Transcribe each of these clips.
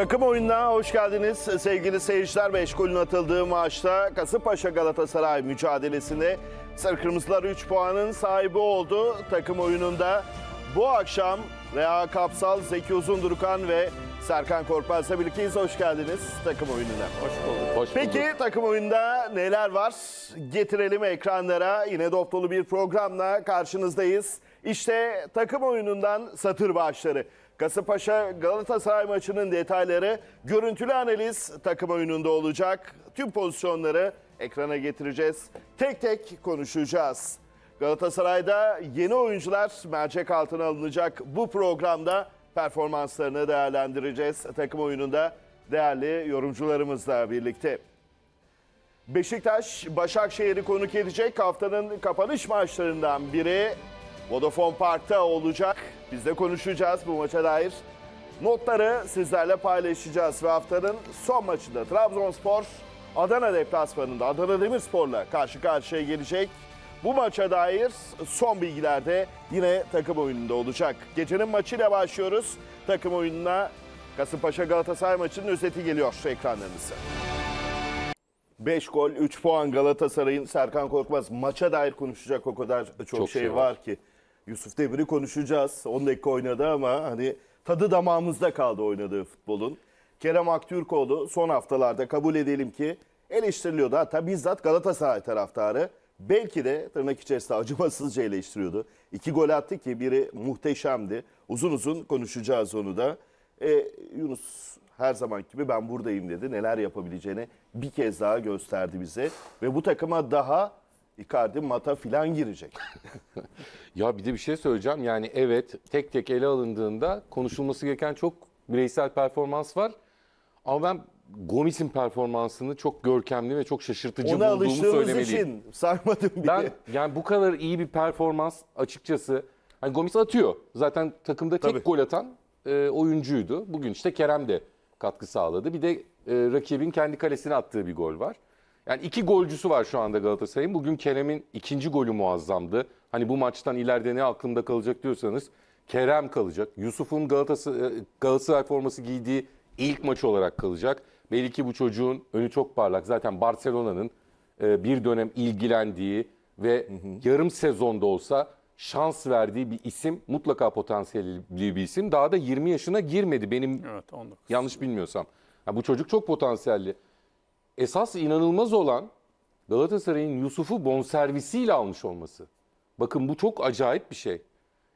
Takım oyununa hoş geldiniz sevgili seyirciler. 5 golün atıldığı maçta Kasımpaşa Galatasaray mücadelesinde Sarı Kırmızılar 3 puanın sahibi oldu. Takım oyununda bu akşam Reha Kapsal, Zeki Uzundurukan ve Serkan Korkmaz'la birlikteyiz. Hoş geldiniz takım oyununa. Hoş bulduk. Hoş bulduk. Peki takım oyunda neler var? Getirelim ekranlara. Yine dop bir programla karşınızdayız. İşte takım oyunundan satır bağışları. Kasımpaşa Galatasaray maçının detayları görüntülü analiz takım oyununda olacak. Tüm pozisyonları ekrana getireceğiz. Tek tek konuşacağız. Galatasaray'da yeni oyuncular mercek altına alınacak. Bu programda performanslarını değerlendireceğiz. Takım oyununda değerli yorumcularımızla birlikte. Beşiktaş, Başakşehir'i konuk edecek haftanın kapanış maçlarından biri. Vodafone Park'ta olacak. Biz de konuşacağız bu maça dair. Notları sizlerle paylaşacağız ve haftanın son maçında Trabzonspor Adana deplasmanında Adana Demirspor'la karşı karşıya gelecek. Bu maça dair son bilgiler de yine takım oyununda olacak. Gecenin maçıyla başlıyoruz. Takım oyununa Kasımpaşa Galatasaray maçının özeti geliyor ekranlarınıza. 5 gol, 3 puan Galatasaray'ın Serkan Korkmaz maça dair konuşacak o kadar çok, çok şey, şey var ki. Yusuf Demir'i konuşacağız. 10 dakika oynadı ama hani tadı damağımızda kaldı oynadığı futbolun. Kerem Aktürkoğlu son haftalarda kabul edelim ki eleştiriliyordu. Hatta bizzat Galatasaray taraftarı belki de tırnak içerisinde acımasızca eleştiriyordu. İki gol attı ki biri muhteşemdi. Uzun uzun konuşacağız onu da. Ee, Yunus her zaman gibi ben buradayım dedi. Neler yapabileceğini bir kez daha gösterdi bize. Ve bu takıma daha Icardi, Mata filan girecek. ya bir de bir şey söyleyeceğim. Yani evet tek tek ele alındığında konuşulması gereken çok bireysel performans var. Ama ben Gomis'in performansını çok görkemli ve çok şaşırtıcı Ona bulduğumu söylemeliyim. için sarmadım bile. Ben yani bu kadar iyi bir performans açıkçası. Hani Gomis atıyor. Zaten takımda tek Tabii. gol atan e, oyuncuydu. Bugün işte Kerem de katkı sağladı. Bir de e, rakibin kendi kalesine attığı bir gol var. Yani iki golcüsü var şu anda Galatasaray'ın. Bugün Kerem'in ikinci golü muazzamdı. Hani bu maçtan ileride ne aklımda kalacak diyorsanız Kerem kalacak. Yusuf'un Galatasaray, e, Galatasaray forması giydiği ilk maç olarak kalacak. Belli ki bu çocuğun önü çok parlak. Zaten Barcelona'nın e, bir dönem ilgilendiği ve yarım sezonda olsa şans verdiği bir isim mutlaka potansiyelli bir isim. Daha da 20 yaşına girmedi benim evet, 19. yanlış bilmiyorsam. Yani bu çocuk çok potansiyelli esas inanılmaz olan Galatasaray'ın Yusuf'u bonservisiyle almış olması. Bakın bu çok acayip bir şey.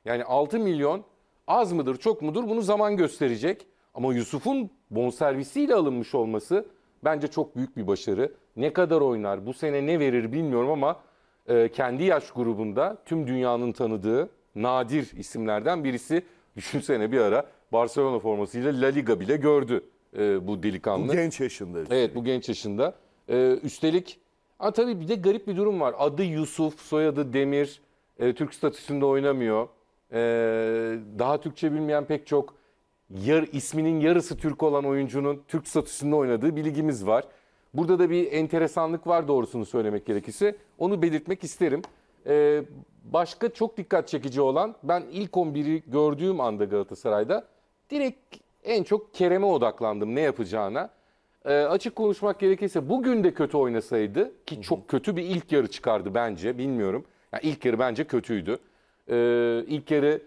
Yani 6 milyon az mıdır çok mudur bunu zaman gösterecek. Ama Yusuf'un bonservisiyle alınmış olması bence çok büyük bir başarı. Ne kadar oynar bu sene ne verir bilmiyorum ama e, kendi yaş grubunda tüm dünyanın tanıdığı nadir isimlerden birisi. Düşünsene bir ara Barcelona formasıyla La Liga bile gördü e, bu delikanlı. Bu genç yaşında. Işte. Evet bu genç yaşında. E, üstelik ama tabii bir de garip bir durum var. Adı Yusuf, soyadı Demir. E, Türk statüsünde oynamıyor. E, daha Türkçe bilmeyen pek çok yar, isminin yarısı Türk olan oyuncunun Türk statüsünde oynadığı bir ligimiz var. Burada da bir enteresanlık var doğrusunu söylemek gerekirse. Onu belirtmek isterim. Ee, başka çok dikkat çekici olan ben ilk 11'i gördüğüm anda Galatasaray'da direkt en çok Kerem'e odaklandım ne yapacağına. E, açık konuşmak gerekirse bugün de kötü oynasaydı ki çok kötü bir ilk yarı çıkardı bence bilmiyorum. Yani ilk yarı bence kötüydü. E, ilk yarı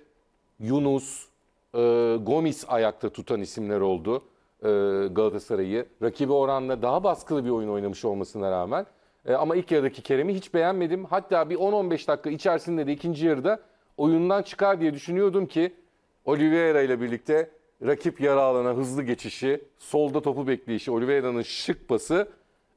Yunus, e, Gomis ayakta tutan isimler oldu e, Galatasaray'ı. Rakibi oranla daha baskılı bir oyun oynamış olmasına rağmen. E, ama ilk yarıdaki Kerem'i hiç beğenmedim. Hatta bir 10-15 dakika içerisinde de ikinci yarıda oyundan çıkar diye düşünüyordum ki Oliveira ile birlikte rakip yara alana hızlı geçişi, solda topu bekleyişi, Oliveira'nın şık pası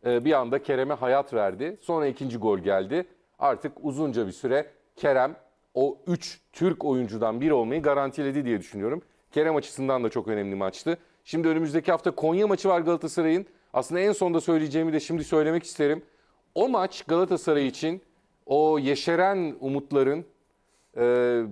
e, bir anda Kerem'e hayat verdi. Sonra ikinci gol geldi. Artık uzunca bir süre Kerem o 3 Türk oyuncudan biri olmayı garantiledi diye düşünüyorum. Kerem açısından da çok önemli maçtı. Şimdi önümüzdeki hafta Konya maçı var Galatasaray'ın. Aslında en sonda söyleyeceğimi de şimdi söylemek isterim. O maç Galatasaray için o yeşeren umutların, e,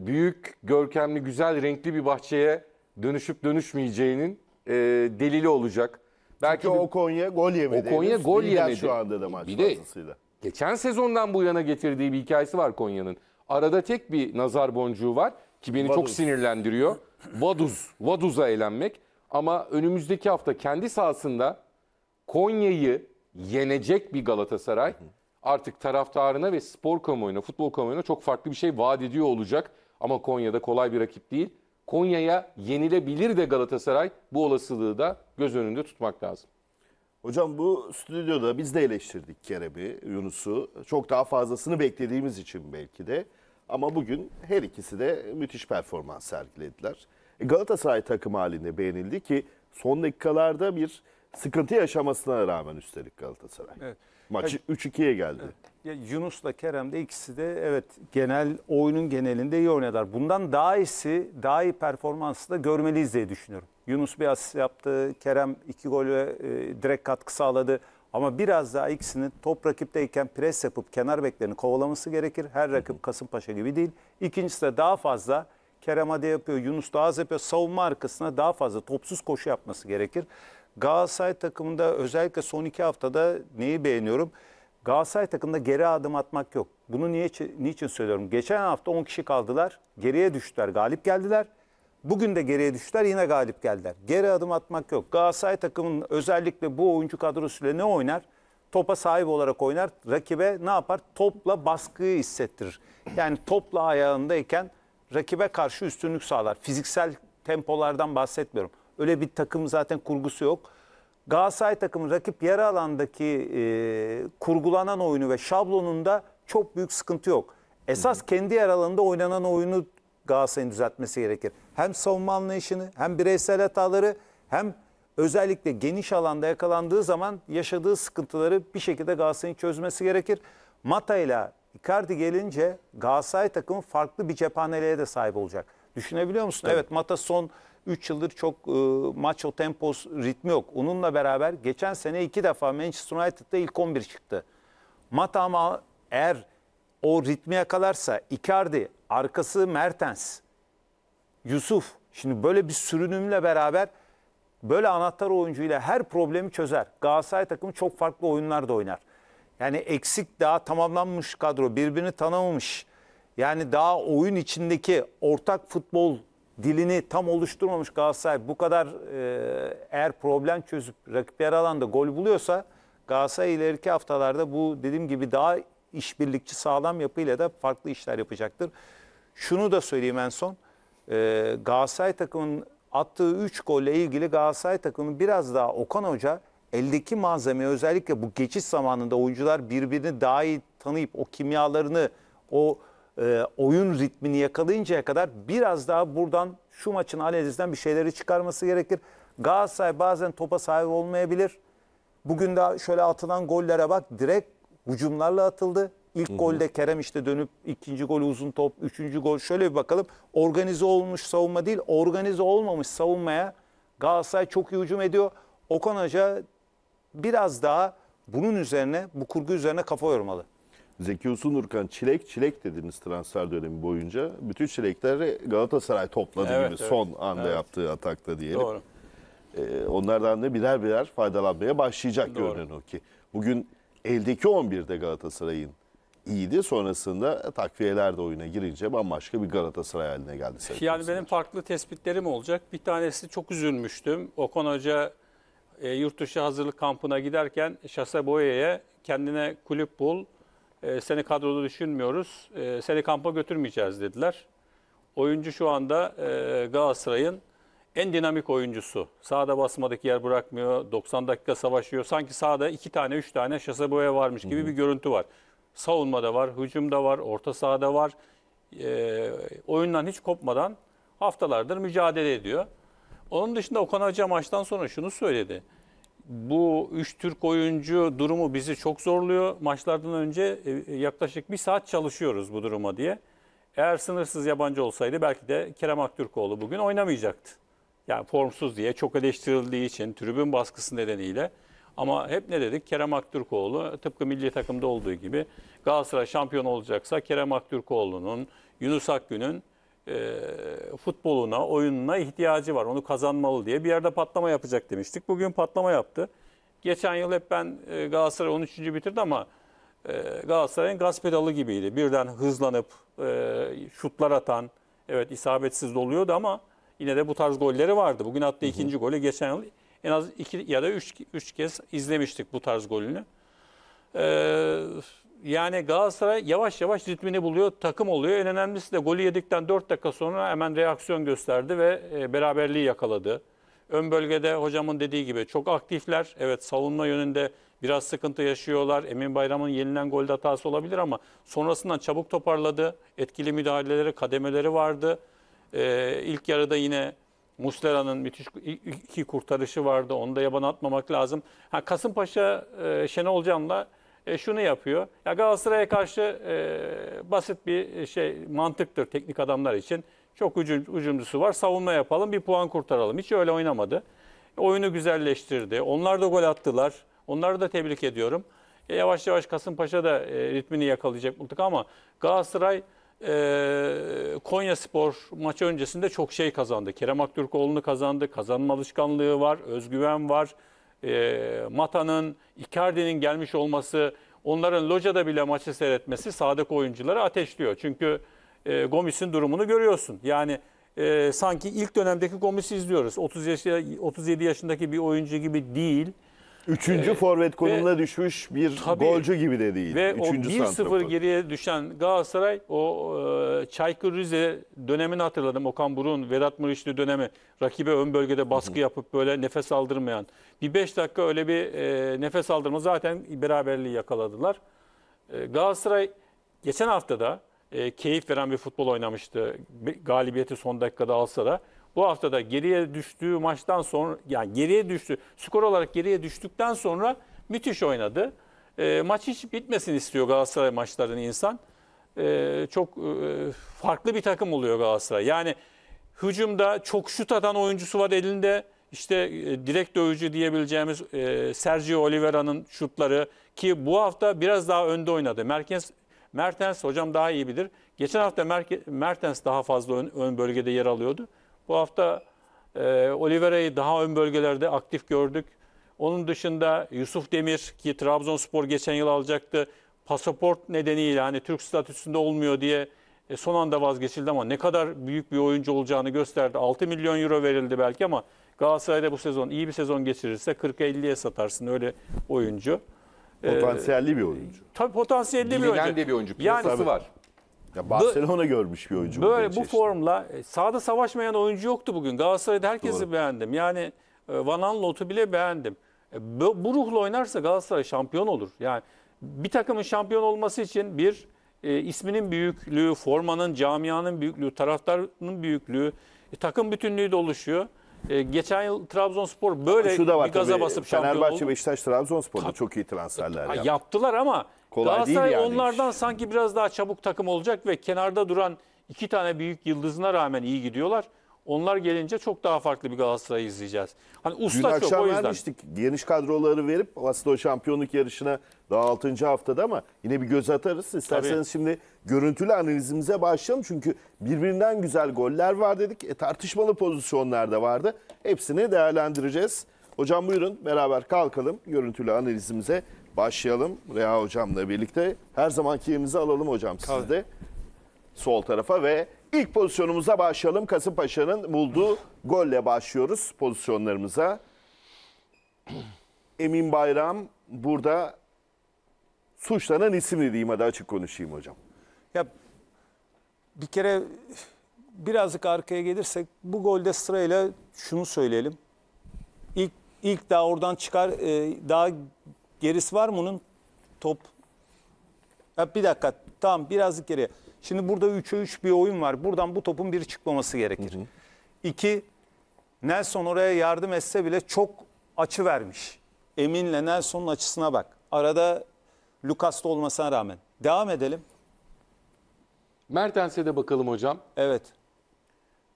büyük, görkemli, güzel, renkli bir bahçeye dönüşüp dönüşmeyeceğinin e, delili olacak. Belki Çünkü o Konya gol yemedi. O Konya henüz. gol Lider yemedi. şu anda da maç bir de fazlasıyla. geçen sezondan bu yana getirdiği bir hikayesi var Konya'nın. Arada tek bir nazar boncuğu var ki beni Vaduz. çok sinirlendiriyor. Vaduz, Vaduz'a eğlenmek. Ama önümüzdeki hafta kendi sahasında Konya'yı yenecek bir Galatasaray artık taraftarına ve spor kamuoyuna, futbol kamuoyuna çok farklı bir şey vaat ediyor olacak. Ama Konya'da kolay bir rakip değil. Konya'ya yenilebilir de Galatasaray bu olasılığı da göz önünde tutmak lazım. Hocam bu stüdyoda biz de eleştirdik Kerem'i, Yunus'u. Çok daha fazlasını beklediğimiz için belki de. Ama bugün her ikisi de müthiş performans sergilediler. E, Galatasaray takım halinde beğenildi ki son dakikalarda bir sıkıntı yaşamasına rağmen üstelik Galatasaray. Evet. Maçı 3-2'ye geldi. Ya Yunus'la Kerem de ikisi de evet genel oyunun genelinde iyi oynadılar. Bundan daha iyisi, daha iyi performansı da görmeliyiz diye düşünüyorum. Yunus bir asist yaptı, Kerem iki golü ve e, direkt katkı sağladı. Ama biraz daha ikisinin top rakipteyken pres yapıp kenar beklerini kovalaması gerekir. Her rakip Kasımpaşa gibi değil. İkincisi de daha fazla Kerem Ade yapıyor, Yunus daha az yapıyor. Savunma arkasına daha fazla topsuz koşu yapması gerekir. Galatasaray takımında özellikle son iki haftada neyi beğeniyorum? Galatasaray takımında geri adım atmak yok. Bunu niye, niçin söylüyorum? Geçen hafta 10 kişi kaldılar. Geriye düştüler, galip geldiler. Bugün de geriye düştüler, yine galip geldiler. Geri adım atmak yok. Galatasaray takımının özellikle bu oyuncu kadrosuyla ne oynar? Topa sahip olarak oynar. Rakibe ne yapar? Topla baskıyı hissettirir. Yani topla ayağındayken rakibe karşı üstünlük sağlar. Fiziksel tempolardan bahsetmiyorum. Öyle bir takım zaten kurgusu yok. Galatasaray takımı rakip yarı alandaki e, kurgulanan oyunu ve şablonunda çok büyük sıkıntı yok. Esas kendi yarı alanında oynanan oyunu Galatasaray'ın düzeltmesi gerekir. Hem savunma anlayışını hem bireysel hataları hem özellikle geniş alanda yakalandığı zaman yaşadığı sıkıntıları bir şekilde Galatasaray'ın çözmesi gerekir. Mata ile Icardi gelince Galatasaray takımı farklı bir cephaneliğe de sahip olacak. Düşünebiliyor musun? Evet, evet Mata son 3 yıldır çok e, maço tempos ritmi yok. Onunla beraber geçen sene 2 defa Manchester United'da ilk 11 çıktı. Mata ama eğer o ritmi yakalarsa Icardi, arkası Mertens, Yusuf. Şimdi böyle bir sürünümle beraber böyle anahtar oyuncuyla her problemi çözer. Galatasaray takımı çok farklı oyunlar da oynar. Yani eksik daha tamamlanmış kadro birbirini tanımamış. Yani daha oyun içindeki ortak futbol dilini tam oluşturmamış Galatasaray bu kadar e, eğer problem çözüp rakip yer alanda gol buluyorsa Galatasaray ileriki haftalarda bu dediğim gibi daha işbirlikçi sağlam yapıyla da farklı işler yapacaktır. Şunu da söyleyeyim en son. E, Galatasaray takımının attığı 3 golle ilgili Galatasaray takımının biraz daha Okan Hoca eldeki malzemeyi özellikle bu geçiş zamanında oyuncular birbirini daha iyi tanıyıp o kimyalarını o e, oyun ritmini yakalayıncaya kadar biraz daha buradan şu maçın analizden bir şeyleri çıkarması gerekir. Galatasaray bazen topa sahip olmayabilir. Bugün de şöyle atılan gollere bak direkt hücumlarla atıldı. İlk hı hı. golde Kerem işte dönüp ikinci gol uzun top, üçüncü gol şöyle bir bakalım. Organize olmuş savunma değil, organize olmamış savunmaya Galatasaray çok iyi hücum ediyor. Okan Hoca biraz daha bunun üzerine, bu kurgu üzerine kafa yormalı. Zeki Usunurkan çilek çilek dediniz transfer dönemi boyunca. Bütün çilekleri Galatasaray topladı evet, gibi evet. son anda evet. yaptığı atakta diyelim. Doğru. Ee, onlardan da birer birer faydalanmaya başlayacak Doğru. görünen ki. Bugün eldeki 11'de Galatasaray'ın iyiydi. Sonrasında takviyeler de oyuna girince bambaşka bir Galatasaray haline geldi. Yani benim farklı tespitlerim olacak. Bir tanesi çok üzülmüştüm. Okan Hoca e, yurt dışı hazırlık kampına giderken şase boyaya kendine kulüp bul, e, seni kadroda düşünmüyoruz, e, seni kampa götürmeyeceğiz dediler. Oyuncu şu anda e, Galatasaray'ın en dinamik oyuncusu. Sağda basmadık yer bırakmıyor, 90 dakika savaşıyor. Sanki sağda 2 tane 3 tane şasaboya varmış gibi Hı -hı. bir görüntü var. Savunmada var, hücumda var, orta sahada var. E, oyundan hiç kopmadan haftalardır mücadele ediyor. Onun dışında Okan Hoca maçtan sonra şunu söyledi bu üç Türk oyuncu durumu bizi çok zorluyor. Maçlardan önce e, yaklaşık bir saat çalışıyoruz bu duruma diye. Eğer sınırsız yabancı olsaydı belki de Kerem Aktürkoğlu bugün oynamayacaktı. Yani formsuz diye çok eleştirildiği için tribün baskısı nedeniyle. Ama hep ne dedik? Kerem Aktürkoğlu e, tıpkı milli takımda olduğu gibi Galatasaray şampiyon olacaksa Kerem Aktürkoğlu'nun, Yunus Akgün'ün e, futboluna, oyununa ihtiyacı var. Onu kazanmalı diye bir yerde patlama yapacak demiştik. Bugün patlama yaptı. Geçen yıl hep ben e, Galatasaray 13. bitirdi ama e, Galatasaray'ın gaz pedalı gibiydi. Birden hızlanıp e, şutlar atan, evet isabetsiz doluyordu ama yine de bu tarz golleri vardı. Bugün hatta ikinci golü geçen yıl en az iki ya da üç, üç kez izlemiştik bu tarz golünü. Ee, yani Galatasaray yavaş yavaş ritmini buluyor, takım oluyor. En önemlisi de golü yedikten 4 dakika sonra hemen reaksiyon gösterdi ve e, beraberliği yakaladı. Ön bölgede hocamın dediği gibi çok aktifler. Evet savunma yönünde biraz sıkıntı yaşıyorlar. Emin Bayram'ın yenilen golde hatası olabilir ama sonrasından çabuk toparladı. Etkili müdahaleleri, kademeleri vardı. Ee, ilk yarıda yine Muslera'nın müthiş iki kurtarışı vardı. Onu da yaban atmamak lazım. Ha, Kasımpaşa e, Şenol e, şunu yapıyor. Ya Galatasaray'a karşı e, basit bir e, şey mantıktır teknik adamlar için. Çok ucum, ucumcusu var. Savunma yapalım, bir puan kurtaralım. Hiç öyle oynamadı. Oyunu güzelleştirdi. Onlar da gol attılar. Onları da tebrik ediyorum. E, yavaş yavaş Kasımpaşa da e, ritmini yakalayacak mutlaka ama Galatasaray e, Konya Spor maçı öncesinde çok şey kazandı. Kerem Aktürkoğlu'nu kazandı. Kazanma alışkanlığı var, özgüven var e, Mata'nın, Icardi'nin gelmiş olması, onların Loja'da bile maçı seyretmesi sadık oyuncuları ateşliyor. Çünkü e, Gomis'in durumunu görüyorsun. Yani e, sanki ilk dönemdeki Gomis'i izliyoruz. 30 yaş 37 yaşındaki bir oyuncu gibi değil. Üçüncü ee, forvet konumuna ve, düşmüş bir tabii, golcü gibi de değil. Ve Üçüncü o 1-0 geriye düşen Galatasaray o e, Çaykur Rize dönemini hatırladım. Okan Burun, Vedat Muriçli dönemi. Rakibe ön bölgede baskı Hı-hı. yapıp böyle nefes aldırmayan. Bir 5 dakika öyle bir e, nefes aldırma zaten beraberliği yakaladılar. E, Galatasaray geçen haftada e, keyif veren bir futbol oynamıştı. Galibiyeti son dakikada alsa da bu haftada geriye düştüğü maçtan sonra yani geriye düştü skor olarak geriye düştükten sonra müthiş oynadı. E, maç hiç bitmesin istiyor Galatasaray maçlarını insan. E, çok e, farklı bir takım oluyor Galatasaray. Yani hücumda çok şut atan oyuncusu var elinde. İşte e, direkt dövücü diyebileceğimiz e, Sergio Oliveira'nın şutları ki bu hafta biraz daha önde oynadı. Merkez Mertens hocam daha iyi bilir. Geçen hafta Merke, Mertens daha fazla ön, ön bölgede yer alıyordu. Bu hafta e, Oliveira'yı daha ön bölgelerde aktif gördük. Onun dışında Yusuf Demir ki Trabzonspor geçen yıl alacaktı. Pasaport nedeniyle hani Türk statüsünde olmuyor diye e, son anda vazgeçildi ama ne kadar büyük bir oyuncu olacağını gösterdi. 6 milyon euro verildi belki ama Galatasaray'da bu sezon iyi bir sezon geçirirse 40-50'ye satarsın öyle oyuncu. E, potansiyelli ee, bir oyuncu. Tabii potansiyelli Bilinen bir oyuncu. de bir oyuncu. Piyasası yani, var. Ya Barcelona bu, görmüş bir oyuncu. Böyle bu, bu formla e, sahada savaşmayan oyuncu yoktu bugün. Galatasaray'da herkesi Doğru. beğendim. Yani e, Van Aanholt'u bile beğendim. E, bu, bu ruhla oynarsa Galatasaray şampiyon olur. Yani bir takımın şampiyon olması için bir e, isminin büyüklüğü, formanın, camianın büyüklüğü, taraftarının büyüklüğü, e, takım bütünlüğü de oluşuyor. E, geçen yıl Trabzonspor böyle Şu da var, bir gaza tabii, basıp şampiyon Fenerbahçe, oldu. Fenerbahçe, Beşiktaş, Trabzonspor'da çok iyi transferler yaptı. Yaptılar ama Kolay Galatasaray değil yani. onlardan sanki biraz daha çabuk takım olacak ve kenarda duran iki tane büyük yıldızına rağmen iyi gidiyorlar. Onlar gelince çok daha farklı bir Galatasaray izleyeceğiz. Hani usta Dün çok akşam o yüzden. vermiştik. Geniş kadroları verip aslında o şampiyonluk yarışına daha 6. haftada ama yine bir göz atarız. İsterseniz Tabii. şimdi görüntülü analizimize başlayalım. Çünkü birbirinden güzel goller var dedik. E, tartışmalı pozisyonlar da vardı. Hepsini değerlendireceğiz. Hocam buyurun beraber kalkalım görüntülü analizimize başlayalım Reha Hocam'la birlikte. Her zamanki yerimizi alalım hocam siz Sol tarafa ve ilk pozisyonumuza başlayalım. Kasımpaşa'nın bulduğu golle başlıyoruz pozisyonlarımıza. Emin Bayram burada suçlanan isim diyeyim hadi açık konuşayım hocam. Ya bir kere birazcık arkaya gelirsek bu golde sırayla şunu söyleyelim. İlk ilk daha oradan çıkar e, daha Gerisi var mı onun Top. Ya bir dakika. Tamam birazcık geriye. Şimdi burada 3'e 3 bir oyun var. Buradan bu topun bir çıkmaması gerekir. Hı İki, Nelson oraya yardım etse bile çok açı vermiş. Emin'le Nelson'un açısına bak. Arada Lucas da olmasına rağmen. Devam edelim. Mertens'e de bakalım hocam. Evet.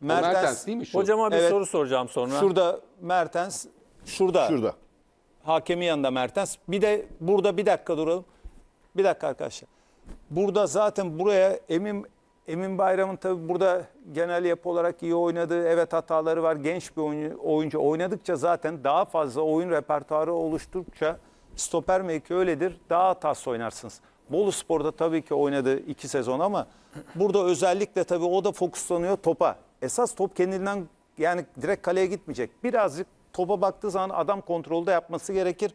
Mertens, Mertens değil mi şu? Hocama bir evet. soru soracağım sonra. Şurada Mertens, şurada. Şurada hakemi yanında Mertens. Bir de burada bir dakika duralım. Bir dakika arkadaşlar. Burada zaten buraya Emin Emin Bayram'ın tabi burada genel yapı olarak iyi oynadığı evet hataları var. Genç bir oyuncu, oyuncu oynadıkça zaten daha fazla oyun repertuarı oluştukça stoper mevki öyledir. Daha hatası oynarsınız. Bolu Spor'da tabii ki oynadı iki sezon ama burada özellikle tabii o da fokuslanıyor topa. Esas top kendinden yani direkt kaleye gitmeyecek. Birazcık topa baktığı zaman adam kontrolde yapması gerekir.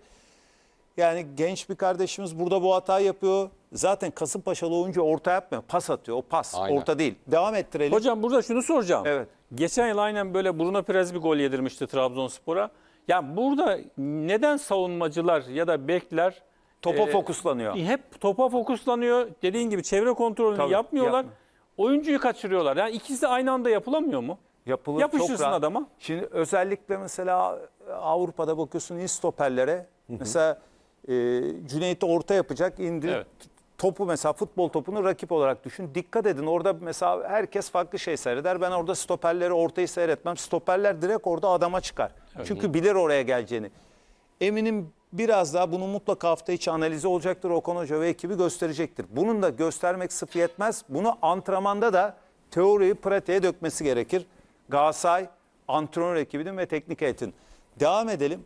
Yani genç bir kardeşimiz burada bu hata yapıyor. Zaten Kasımpaşalı oyuncu orta yapmıyor. Pas atıyor. O pas. Aynen. Orta değil. Devam ettirelim. Hocam burada şunu soracağım. Evet. Geçen yıl aynen böyle Bruno Perez bir gol yedirmişti Trabzonspor'a. Yani burada neden savunmacılar ya da bekler topa e, fokuslanıyor? E, hep topa fokuslanıyor. Dediğin gibi çevre kontrolünü Tabii, yapmıyorlar. Yapma. Oyuncuyu kaçırıyorlar. Yani ikisi aynı anda yapılamıyor mu? Yapılır Yapışırsın çok rahat. adama. Şimdi özellikle mesela e, Avrupa'da bakıyorsun iyi stoperlere. Mesela e, Cüneyt'i orta yapacak indir Evet. Topu mesela futbol topunu rakip olarak düşün. Dikkat edin orada mesela herkes farklı şey seyreder. Ben orada stoperleri ortayı seyretmem. Stoperler direkt orada adama çıkar. Evet. Çünkü bilir oraya geleceğini. Eminim biraz daha bunu mutlaka hafta içi analizi olacaktır. Okan Hoca ve ekibi gösterecektir. Bunun da göstermek sıfı yetmez. Bunu antrenmanda da teoriyi pratiğe dökmesi gerekir. Galatasaray antrenör ekibinin ve teknik heyetin. Devam edelim.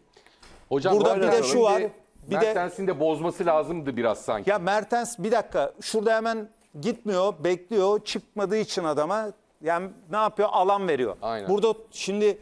Hocam Burada bir de şu var. Bir Mertens'in de, de bozması lazımdı biraz sanki. Ya Mertens bir dakika şurada hemen gitmiyor, bekliyor. Çıkmadığı için adama yani ne yapıyor? Alan veriyor. Aynen. Burada şimdi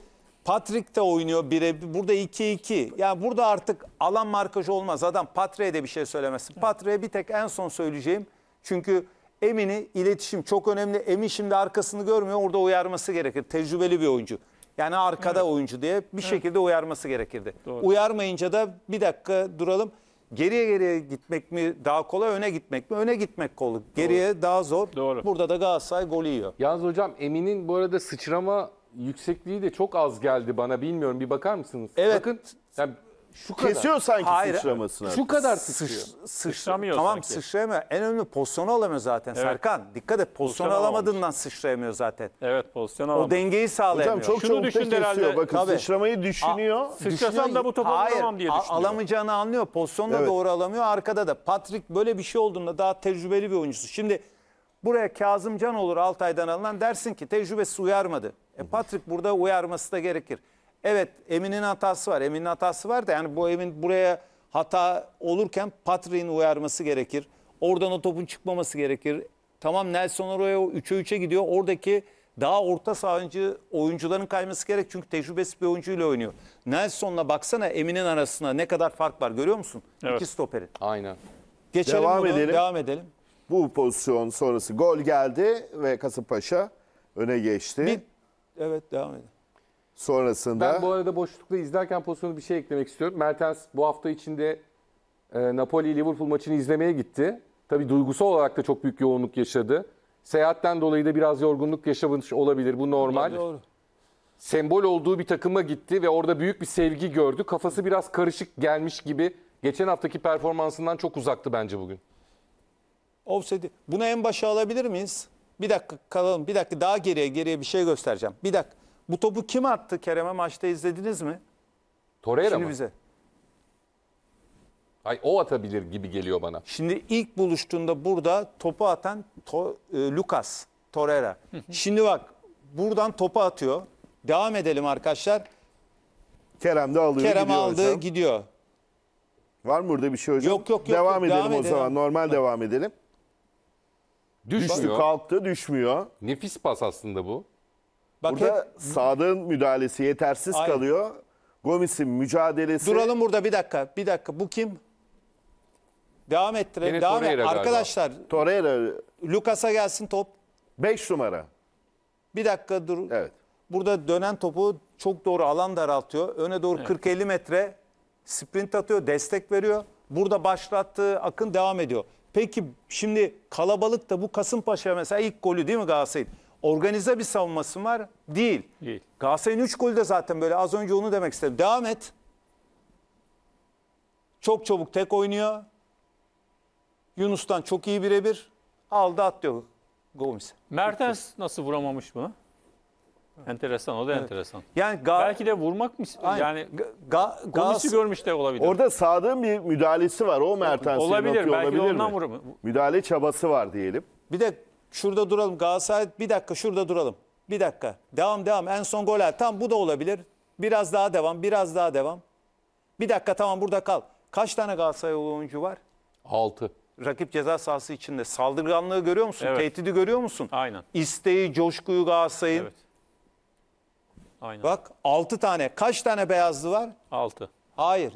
Patrick de oynuyor bire. Burada 2-2. Yani burada artık alan markaj olmaz. Adam Patrick'e de bir şey söylemesin. Patrick'e bir tek en son söyleyeceğim. Çünkü Emin'i iletişim çok önemli. Emin şimdi arkasını görmüyor. Orada uyarması gerekir. Tecrübeli bir oyuncu. Yani arkada evet. oyuncu diye bir evet. şekilde uyarması gerekirdi. Doğru. Uyarmayınca da bir dakika duralım. Geriye geriye gitmek mi daha kolay, öne gitmek mi? Öne gitmek kolay. Geriye Doğru. daha zor. Doğru. Burada da Galatasaray gol yiyor. Yalnız hocam Emin'in bu arada sıçrama yüksekliği de çok az geldi bana. Bilmiyorum bir bakar mısınız? Evet. Bakın yani şu kadar. Kesiyor sanki Hayır, sıçramasını. Şu kadar sıçrıyor. Sıç, sıçramıyor tamam, sanki. sıçrayamıyor. En önemli pozisyonu alamıyor zaten evet. Serkan. Dikkat et pozisyonu Pozisyon alamadığından alamamış. sıçrayamıyor zaten. Evet pozisyon alamıyor. O dengeyi sağlayamıyor. Hocam çok Şunu çabuk düşün kesiyor. Herhalde. Bakın Tabii. sıçramayı düşünüyor. Aa, sıçrasam da bu topu alamam diye düşünüyor. Alamayacağını anlıyor. Pozisyonu evet. da doğru alamıyor. Arkada da. Patrick böyle bir şey olduğunda daha tecrübeli bir oyuncusu. Şimdi buraya Kazımcan olur Altay'dan alınan dersin ki tecrübesi uyarmadı. E Patrick burada uyarması da gerekir. Evet Emin'in hatası var. Emin'in hatası var da yani bu Emin buraya hata olurken Patrick'in uyarması gerekir. Oradan o topun çıkmaması gerekir. Tamam Nelson oraya 3'e 3'e gidiyor. Oradaki daha orta sahancı oyuncuların kayması gerek. Çünkü tecrübesiz bir oyuncuyla oynuyor. Nelson'la baksana Emin'in arasında ne kadar fark var görüyor musun? Evet. İki stoperin. Aynen. Geçelim Devam bunu, edelim. devam edelim. Bu pozisyon sonrası gol geldi ve Kasımpaşa öne geçti. Bir, evet devam edelim sonrasında... Ben bu arada boşlukta izlerken pozisyonu bir şey eklemek istiyorum. Mertens bu hafta içinde e, Napoli-Liverpool maçını izlemeye gitti. Tabii duygusal olarak da çok büyük yoğunluk yaşadı. Seyahatten dolayı da biraz yorgunluk yaşamış olabilir. Bu normal. Doğru. Sembol olduğu bir takıma gitti ve orada büyük bir sevgi gördü. Kafası biraz karışık gelmiş gibi. Geçen haftaki performansından çok uzaktı bence bugün. Offset'i. Bunu en başa alabilir miyiz? Bir dakika kalalım. Bir dakika daha geriye geriye bir şey göstereceğim. Bir dakika. Bu topu kim attı Kerem'e maçta izlediniz mi? Torreira Şimdi mı? bize. Ay o atabilir gibi geliyor bana. Şimdi ilk buluştuğunda burada topu atan to, e, Lucas Torreira. Şimdi bak buradan topu atıyor. Devam edelim arkadaşlar. Kerem de alıyor Kerem gidiyor aldı hocam. gidiyor. Var mı burada bir şey hocam? Yok, yok, yok, Devam yok, edelim devam o zaman normal devam edelim. Düştü kalktı düşmüyor. Nefis pas aslında bu. Bak Burada hep... Sadık'ın müdahalesi yetersiz Aynen. kalıyor. Gomis'in mücadelesi... Duralım burada bir dakika. Bir dakika. Bu kim? Devam ettirelim. Yine Devam et. Arkadaşlar. Torreira. Lucas'a gelsin top. 5 numara. Bir dakika dur. Evet. Burada dönen topu çok doğru alan daraltıyor. Öne doğru evet. 40-50 metre sprint atıyor, destek veriyor. Burada başlattığı akın devam ediyor. Peki şimdi kalabalık da bu Kasımpaşa mesela ilk golü değil mi Galatasaray'ın? Organize bir savunmasın var. Değil. Değil. Galatasaray'ın 3 golü de zaten böyle az önce onu demek istedim. Devam et. Çok çabuk tek oynuyor. Yunus'tan çok iyi birebir. Aldı at diyor Gomis'e. Mertens nasıl vuramamış bunu? Enteresan o da evet. enteresan. Yani ga- belki de vurmak mı Aynen. yani ga- Gomis'i görmüş de olabilir. Orada Sadık'ın bir müdahalesi var. O Mertens'in olabilir. Belki olabilir de ondan mi? Vurum. Müdahale çabası var diyelim. Bir de Şurada duralım. Galatasaray bir dakika şurada duralım. Bir dakika. Devam devam. En son gol at. Tam bu da olabilir. Biraz daha devam. Biraz daha devam. Bir dakika tamam burada kal. Kaç tane Galatasaraylı oyuncu var? 6. Rakip ceza sahası içinde. Saldırganlığı görüyor musun? Evet. Tehdidi görüyor musun? Aynen. İsteği, coşkuyu Galatasaray'ın. Evet. Aynen. Bak 6 tane. Kaç tane beyazlı var? 6. Hayır.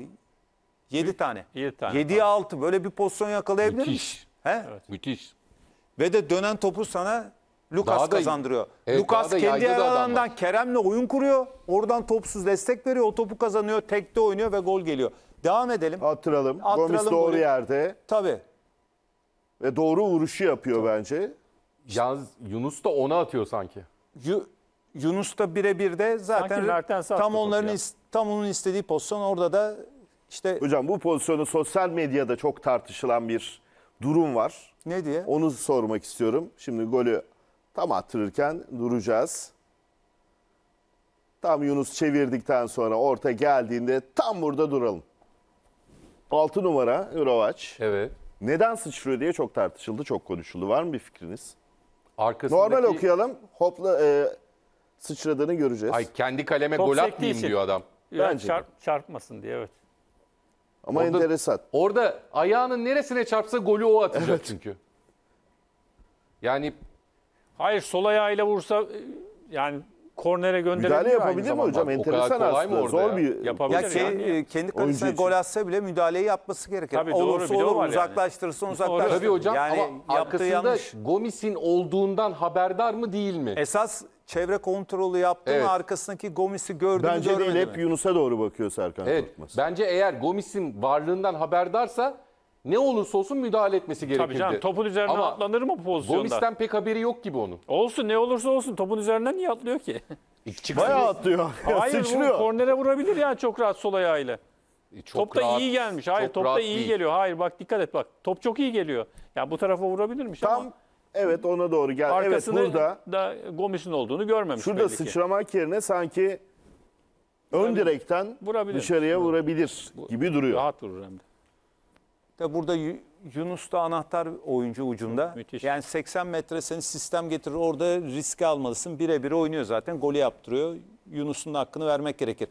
7 tane. 7 tane. 7'ye 6. Böyle bir pozisyon yakalayabilir misin? Müthiş. He? Evet. Müthiş. Ve de dönen topu sana Lucas da- kazandırıyor. Evet, Lucas da kendi yaygıda alanından Kerem'le oyun kuruyor. Oradan topsuz destek veriyor. O topu kazanıyor. Tekte oynuyor ve gol geliyor. Devam edelim. Attıralım. Attıralım Gomis doğru golü. yerde Tabii. ve doğru vuruşu yapıyor bence. Yalnız Yunus da ona atıyor sanki. Yu- Yunus da birebir de zaten tam onların is- tam onun istediği pozisyon orada da işte Hocam bu pozisyonu sosyal medyada çok tartışılan bir durum var. Ne diye? Onu sormak istiyorum. Şimdi golü tam attırırken duracağız. Tam Yunus çevirdikten sonra orta geldiğinde tam burada duralım. 6 numara Eurovaç. Evet. Neden sıçrıyor diye çok tartışıldı, çok konuşuldu. Var mı bir fikriniz? Arkasındaki... Normal okuyalım. Hopla e, sıçradığını göreceğiz. Ay kendi kaleme Top gol atmayayım diyor adam. Bence. Çarp, çarpmasın diye evet. Ama orada, enteresan. Orada ayağının neresine çarpsa golü o atacak evet. çünkü. Yani hayır sol ayağıyla vursa e, yani kornere gönderebilir. Müdahale yapabilir mi hocam? Enteresan aslında. Zor ya. bir yapabilir. Ya şey, yani. E, kendi kalesine gol atsa bile müdahaleyi yapması gerekir. Tabii, Olursa doğru, olur, uzaklaştırırsa yani. uzaklaştırır. Tabii hocam yani ama arkasında yanlış. Gomis'in olduğundan haberdar mı değil mi? Esas çevre kontrolü yaptığını Evet. arkasındaki Gomis'i gördüğünü Bence görmedi değil hep Yunus'a doğru bakıyor Serkan Evet. Korkmaz. Bence eğer Gomis'in varlığından haberdarsa ne olursa olsun müdahale etmesi gerekirdi. Tabii canım topun üzerine Ama atlanır mı bu pozisyonda? Gomis'ten pek haberi yok gibi onun. Olsun ne olursa olsun topun üzerinden niye atlıyor ki? Bayağı atlıyor. Hayır bu Sıçrıyor. kornere vurabilir yani çok rahat sol ayağıyla. E, çok top da rahat- iyi gelmiş. Hayır çok top da iyi değil. geliyor. Hayır bak dikkat et bak. Top çok iyi geliyor. Ya bu tarafa vurabilirmiş Tam ama Evet ona doğru geldi. Arkasında evet burada da Gomis'in olduğunu görmemiş. Şurada belki. sıçramak yerine sanki ön yani, direkten vurabilir. dışarıya vurabilir gibi duruyor. Rahat vurur hem de. Tabi burada Yunus da anahtar oyuncu ucunda. Müthiş. Yani 80 metre seni sistem getirir. Orada riske almalısın. Birebir oynuyor zaten. Golü yaptırıyor. Yunus'un hakkını vermek gerekir.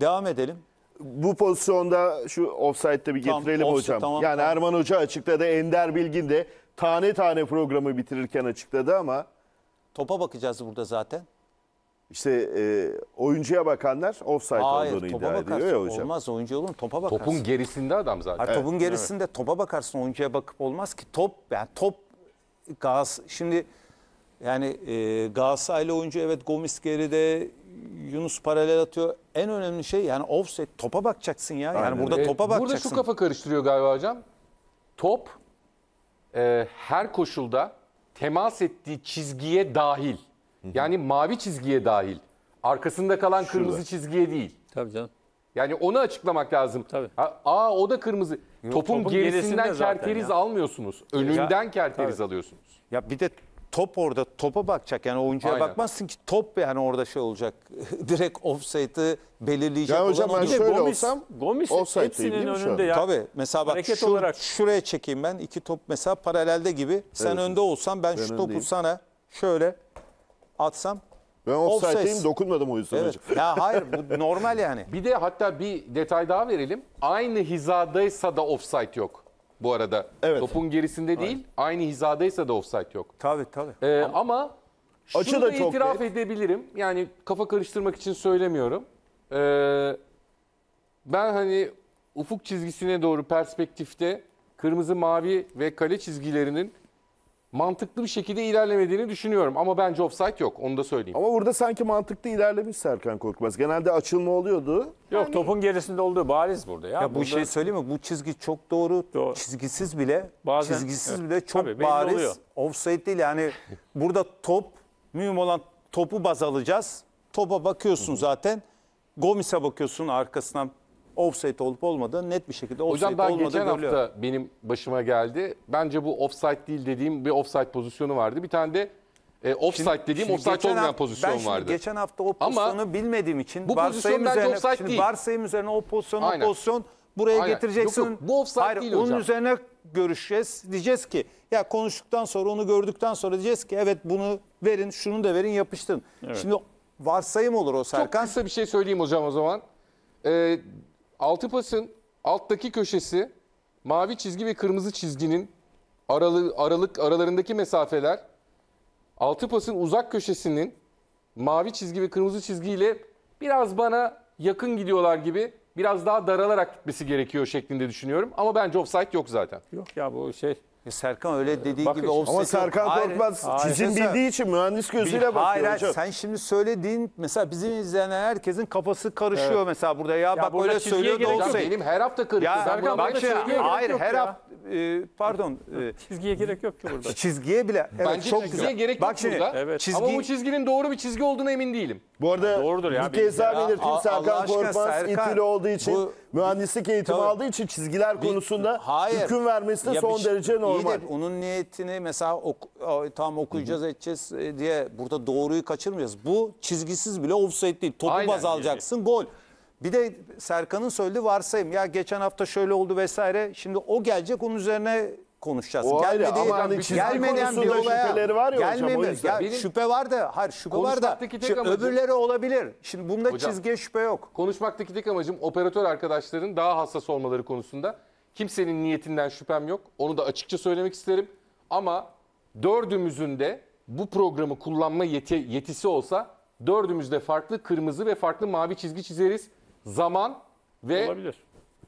Devam edelim. Bu pozisyonda şu offside'de bir getirelim tamam, hocam. Tamam, yani tamam. Erman Hoca açıkladı. Ender Bilgin de tane tane programı bitirirken açıkladı ama Topa bakacağız burada zaten. İşte e, oyuncuya bakanlar offside Hayır olduğunu topa iddia ediyor ya hocam. Olmaz oyuncu olur mu? Topa bakarsın. Topun gerisinde adam zaten. Ha, topun gerisinde topa bakarsın oyuncuya bakıp olmaz ki. Top yani top gaz şimdi yani e, Galatasaraylı oyuncu evet Gomis geride Yunus paralel atıyor. En önemli şey yani offset topa bakacaksın ya. Yani burada E, topa bakacaksın. Burada şu kafa karıştırıyor galiba hocam. Top e, her koşulda temas ettiği çizgiye dahil. Yani mavi çizgiye dahil. Arkasında kalan kırmızı çizgiye değil. Tabii canım. Yani onu açıklamak lazım. Tabii. Aa o da kırmızı. Yok, topun, topun gerisinden gerisinde kerteriz almıyorsunuz. Önünden kerteriz alıyorsunuz. Ya bir de top orada topa bakacak yani oyuncuya Aynen. bakmazsın ki top yani orada şey olacak. Direkt offside'ı belirleyecek. Ya hocam ben şey. şöyle Gomis, olsam Gomis offside hepsinin değil, mi? önünde ya. Tabii mesela bak şu, olarak. şuraya çekeyim ben iki top mesela paralelde gibi. Sen evet. önde olsan ben, ben şu topu öndeyim. sana şöyle atsam ben offside'deyim dokunmadım o yüzden. Evet. Hocam. Ya hayır bu normal yani. Bir de hatta bir detay daha verelim. Aynı hizadaysa da offside yok bu arada. Evet. Topun gerisinde değil. Aynı hizadaysa da offside yok. Tabii tabii. Ee, ama, şunu Açı da da çok itiraf edebilirim. Yani kafa karıştırmak için söylemiyorum. Ee, ben hani ufuk çizgisine doğru perspektifte kırmızı mavi ve kale çizgilerinin mantıklı bir şekilde ilerlemediğini düşünüyorum. Ama bence offside yok. Onu da söyleyeyim. Ama burada sanki mantıklı ilerlemiş Serkan Korkmaz. Genelde açılma oluyordu. Yok topun gerisinde olduğu bariz burada ya. Ya bu burada... şey söyleyeyim mi? Bu çizgi çok doğru. Doğru. Çizgisiz bile, Bazen- çizgisiz Evet. bile çok Tabii, bariz. oluyor. Offside değil yani burada top mühim olan topu baz alacağız. Topa bakıyorsun zaten. Gomis'e bakıyorsun arkasından offside olup olmadığı net bir şekilde offside Hocam daha olmadığı geçen görülüyor. hafta benim başıma geldi. Bence bu offside değil dediğim bir offside pozisyonu vardı. Bir tane de e, offside Şimdi- dediğim şimdi offside olmayan hafta- pozisyon ben şimdi vardı. Geçen hafta o Ama pozisyonu bilmediğim için bu pozisyon varsayım bence üzerine, offside şimdi değil. varsayım üzerine o pozisyon Aynen. o pozisyon buraya Aynen. getireceksin. Yok, yok, bu offside Hayır, değil onun hocam. üzerine görüşeceğiz. Diyeceğiz ki ya konuştuktan sonra onu gördükten sonra diyeceğiz ki evet bunu verin şunu da verin yapıştırın. Şimdi varsayım olur o Serkan. Çok kısa bir şey söyleyeyim hocam o zaman. Ee, altı pasın alttaki köşesi mavi çizgi ve kırmızı çizginin aralı, aralık aralarındaki mesafeler altı pasın uzak köşesinin mavi çizgi ve kırmızı çizgiyle biraz bana yakın gidiyorlar gibi biraz daha daralarak gitmesi gerekiyor şeklinde düşünüyorum. Ama bence offside yok zaten. Yok ya bu şey Serkan öyle ee, dediği Bakış. gibi obsesif. Ama Serkan Hayır, Korkmaz hayır. çizim bildiği için mühendis gözüyle bakıyor Hayır, hocam. sen şimdi söylediğin mesela bizim izleyen herkesin kafası karışıyor mesela burada ya, bak burada öyle söylüyor da gerek Benim her hafta karışıyor. Ya Serkan bak burada şey, hayır her hafta e, pardon e, Çizgiye gerek yok ki burada. çizgiye bile evet, Bence çok çizgiye güzel. gerek yok şimdi, burada. Evet. Çizgi, Ama bu çizginin doğru bir çizgi olduğuna emin değilim. Bu arada Doğrudur ya, bir kez daha belirteyim Serkan Korkmaz Serkan, olduğu için mühendislik eğitimi Tabii. aldığı için çizgiler Bir- konusunda Hayır. hüküm vermesi de Ya son bir şey- derece normal. de onun niyetini mesela tam o- tamam okuyacağız edeceğiz e, diye burada doğruyu kaçırmayacağız. Bu çizgisiz bile offside değil. Topu Aynen. baz alacaksın gol. Bir de Serkan'ın söylediği varsayım. Ya geçen hafta şöyle oldu vesaire. Şimdi o gelecek onun üzerine konuşacağız. O ayrı gelmedi, ama hani gelmeden bir olaya şüpheleri var ya hocam, o yüzden. Ya Benim- şüphe var da hayır şüphe var da amacım- öbürleri olabilir. Şimdi bunda Hocam. çizgiye şüphe yok. Konuşmaktaki tek amacım operatör arkadaşların daha hassas olmaları konusunda. Kimsenin niyetinden şüphem yok. Onu da açıkça söylemek isterim. Ama dördümüzün de bu programı kullanma yeti- yetisi olsa dördümüz de farklı kırmızı ve farklı mavi çizgi çizeriz. Zaman ve Olabilir.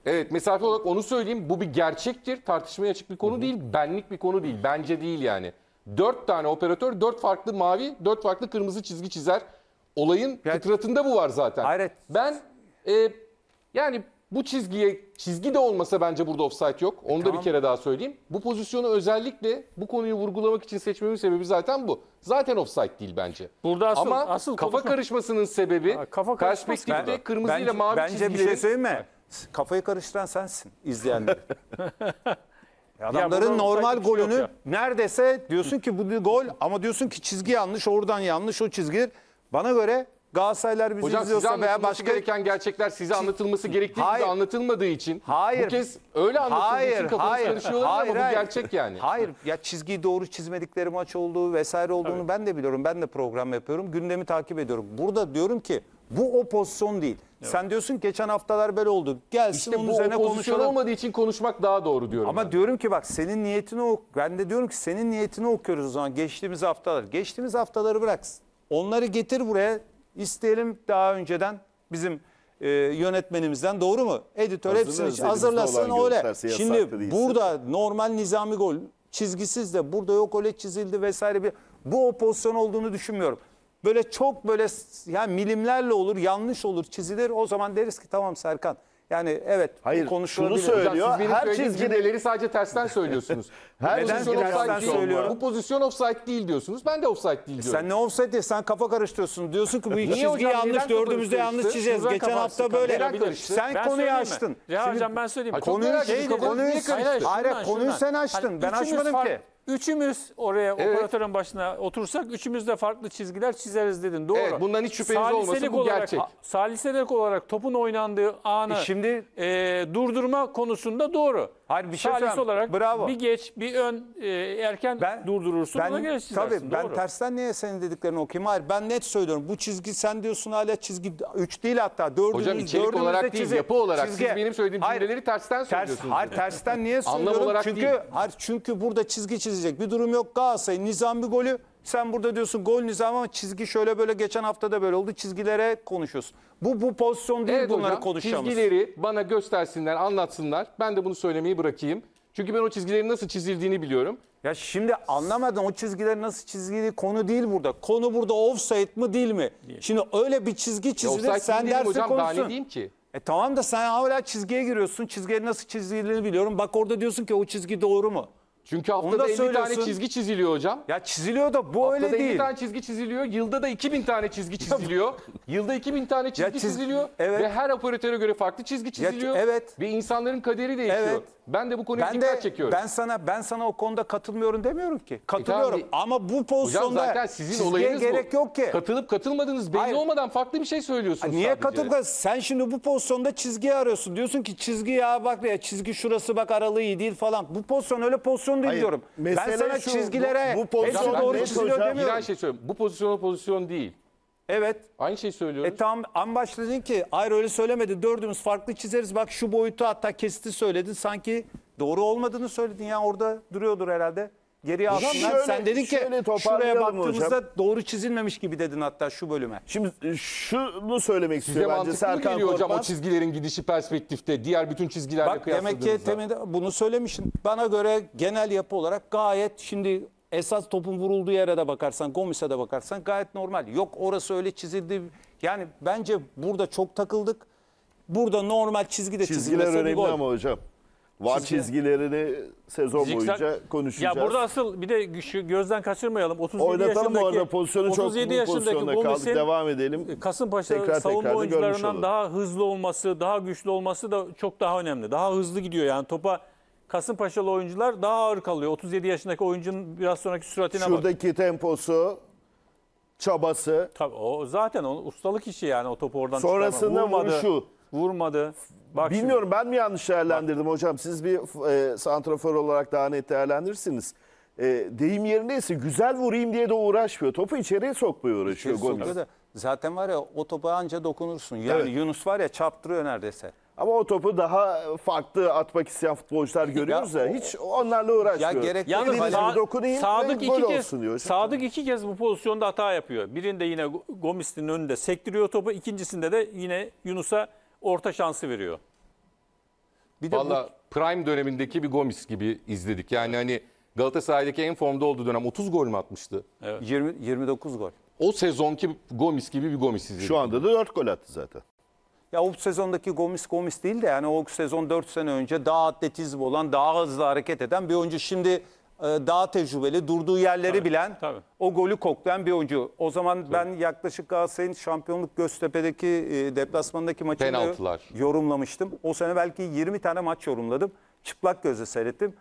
Evet mesafe olarak onu söyleyeyim. Bu bir gerçektir. Tartışmaya açık bir konu değil. Benlik bir konu değil. Bence değil yani. Dört tane operatör, dört farklı mavi, dört farklı kırmızı çizgi çizer. Olayın Yani- fıtratında bu var zaten. Hayret. Ben e, yani bu çizgiye çizgi de olmasa bence burada offside yok. Onu da tamam. bir kere daha söyleyeyim. Bu pozisyonu özellikle bu konuyu vurgulamak için seçmemin sebebi zaten bu. Zaten offside değil bence. Burada asıl- Ama asıl kafa konuşma- karışmasının sebebi Ha, kafa karışması perspektifte galiba. kırmızıyla mavi bence bir şey söyleyeyim mi? Kafayı karıştıran sensin izleyenler. Adamların şey ya normal golünü şey neredeyse diyorsun ki bu bir gol ama diyorsun ki çizgi yanlış, oradan yanlış, o çizgidir. Bana göre Galatasaraylar bizi Hocam, izliyorsa veya başka gereken gerçekler size anlatılması gerektiği gibi anlatılmadığı için hayır. bu kez öyle anlatıldığı hayır. için kafanız hayır. karışıyorlar hayır. ama hayır. bu gerçek yani. Hayır ya çizgiyi doğru çizmedikleri maç olduğu vesaire olduğunu evet. ben de biliyorum. Ben de program yapıyorum. Gündemi takip ediyorum. Burada diyorum ki bu o pozisyon değil. Evet. Sen diyorsun geçen haftalar böyle oldu. Gelsin İşte onun bu üzerine konuşalım. olmadığı için konuşmak daha doğru diyorum. Ama ben. diyorum ki bak senin niyetini ok. Ben de diyorum ki senin niyetini okuyoruz o zaman geçtiğimiz haftalar. Geçtiğimiz haftaları bıraksın. Onları getir buraya. İsteyelim daha önceden bizim e, yönetmenimizden doğru mu? Editör hepsini hazırlasın öyle. Şimdi değilse. burada normal nizami gol çizgisiz de burada yok öyle çizildi vesaire bir bu o pozisyon olduğunu düşünmüyorum. Böyle çok böyle yani milimlerle olur, yanlış olur, çizilir. O zaman deriz ki tamam Serkan. Yani evet Hayır, konuşulabilir. Şunu söylüyor. Siz her çizgi cümleleri sadece tersten söylüyorsunuz. her Neden pozisyon tersten söylüyorum? Bu pozisyon offside değil diyorsunuz. Ben de offside değil diyorum. Sen ne offside diye sen kafa karıştırıyorsun. Diyorsun ki bu Niye çizgi hocam, yanlış dördümüzde yanlış çizeceğiz. Şuradan Geçen hafta böyle. Sen ben konuyu açtın. Ya hocam ben söyleyeyim. Konuyu, şey, konuyu, konuyu sen açtın. ben açmadım ki. Üçümüz oraya Evet. operatörün başına otursak üçümüz de farklı çizgiler çizeriz dedin. Doğru. Evet, bundan hiç şüpheniz olmasın, bu olarak, gerçek. Saliselik olarak topun oynandığı anı E şimdi- e, durdurma konusunda doğru. Hayır bir şey söyleyeyim. olarak Bravo. bir geç, bir ön, e, erken ben, durdurursun. Ben, buna göre tabii ben doğru. tersten niye senin dediklerini okuyayım? Hayır ben net söylüyorum. Bu çizgi sen diyorsun hala çizgi 3 değil hatta 4. Hocam içerik olarak değil çizgi, yapı olarak çizgi. siz benim söylediğim hayır, cümleleri tersten ters, söylüyorsunuz. Hayır tersten niye söylüyorum? Anlam olarak çünkü, değil. Hayır çünkü burada çizgi çizecek bir durum yok. Galatasaray Nizam bir golü sen burada diyorsun gol nizamı ama çizgi şöyle böyle geçen hafta da böyle oldu. Çizgilere konuşuyorsun. Bu bu pozisyon değil Evet bunları hocam, konuşacağımız. Çizgileri bana göstersinler, anlatsınlar. Ben de bunu söylemeyi bırakayım. Çünkü ben o çizgilerin nasıl çizildiğini biliyorum. Ya şimdi anlamadın o çizgiler nasıl çizgili konu değil burada. Konu burada offside mı değil mi? Şimdi öyle bir çizgi çizilir Offside sen değil dedim dersin hocam, daha ne diyeyim ki? E tamam da sen hala çizgiye giriyorsun. Çizgiye nasıl çizildiğini biliyorum. Bak orada diyorsun ki o çizgi doğru mu? Çünkü haftada 50 tane çizgi çiziliyor hocam. Ya çiziliyor da bu Haftada öyle 50 tane çizgi çiziliyor. Yılda da 2000 tane çizgi çiziliyor. Yılda 2000 tane çizgi çiz- çiziliyor. Evet. Ve her operatöre göre farklı çizgi çiziliyor. evet. Ve insanların kaderi değişiyor. Evet. Ben de bu konuyu ben dikkat de, çekiyorum. Ben sana ben sana o konuda katılmıyorum demiyorum ki. E, Katılıyorum e tabii, ama bu pozisyonda hocam zaten sizin olayınız gerek bu. yok ki. Katılıp katılmadığınız belli Hayır. olmadan farklı bir şey söylüyorsunuz. Niye sadece. katılıp sen şimdi bu pozisyonda çizgi arıyorsun. Diyorsun ki çizgi ya bak ya çizgi şurası bak aralığı iyi değil falan. Bu pozisyon öyle pozisyon değil Hayır, diyorum. Ben sana şu, çizgilere bu, bu pozisyon doğru çiziliyor demiyorum. Bir şey söyleyeyim. Bu pozisyon o pozisyon değil. Evet. Aynı şeyi söylüyoruz. E tamam en başta ki hayır öyle söylemedi. Dördümüz farklı çizeriz. Bak şu boyutu hatta kesti söyledin. Sanki doğru olmadığını söyledin. Yani orada duruyordur herhalde. Geriye Hocam aslında sen dedin ki şuraya baktığımızda doğru çizilmemiş gibi dedin hatta şu bölüme. Şimdi e, şunu söylemek istiyorum? istiyor bence Serkan geliyor hocam o çizgilerin gidişi perspektifte diğer bütün çizgilerle Bak demek ki kıyasladığınızda? bunu söylemişsin. Bana göre genel yapı olarak gayet şimdi Esas topun vurulduğu yere de bakarsan, Gomis'e de bakarsan gayet normal. Yok orası öyle çizildi. Yani bence burada çok takıldık. Burada normal çizgi de Çizgiler önemli gol. ama hocam. Var Çizgiler. çizgilerini sezon Zikzak- boyunca konuşacağız. Ya burada asıl bir de şu gözden kaçırmayalım. 37 Oynatalım bu yaşındaki arada pozisyonu çok 37 bu pozisyonda kaldık. Devam edelim. Kasımpaşa Tekrar savunma da oyuncularından daha hızlı olması, daha güçlü olması da çok daha önemli. Daha hızlı gidiyor yani topa Kasımpaşalı oyuncular daha ağır kalıyor. 37 yaşındaki oyuncunun biraz sonraki süratine bak. Şuradaki temposu, çabası. Tabii o zaten o, ustalık işi yani o topu oradan Sonrasında çıkarma. Vurmadı, vuruşu. Vurmadı. Bak Bilmiyorum şimdi. ben mi yanlış değerlendirdim Bak. hocam? Siz bir e, santrafor olarak daha net değerlendirirsiniz. E, deyim yerindeyse güzel vurayım diye de uğraşmıyor. Topu içeriye sokmaya uğraşıyor. İçeri zaten var ya o topa anca dokunursun. Yani Evet. Yunus var ya çaptırıyor neredeyse. Ama o topu daha farklı atmak isteyen futbolcular görüyoruz ya, ya hiç onlarla uğraşmıyor. Ya gerek Yalnız Sa dokunayım Sadık iki kez olsun diyor. Sadık iki kez bu pozisyonda hata yapıyor. Birinde yine Gomis'in önünde sektiriyor topu, İkincisinde de yine Yunus'a orta şansı veriyor. Bir de Valla bu... prime dönemindeki bir Gomis gibi izledik. Yani hani Galatasaray'daki en formda olduğu dönem 30 gol mü atmıştı? Evet. 20 29 gol. O sezonki Gomis gibi bir Gomis izledik. Şu anda da 4 gol attı zaten. Ya o sezondaki Gomis Gomis değil de yani o sezon 4 sene önce daha atletizm olan, daha hızlı hareket eden bir oyuncu. Şimdi e, daha tecrübeli, durduğu yerleri Tabii, bilen, tabii. o golü koklayan bir oyuncu. O zaman ben yaklaşık Galatasaray'ın şampiyonluk Göztepe'deki e, deplasmandaki maçını Penaltılar. yorumlamıştım. O sene belki 20 tane maç yorumladım. Çıplak gözle seyrettim.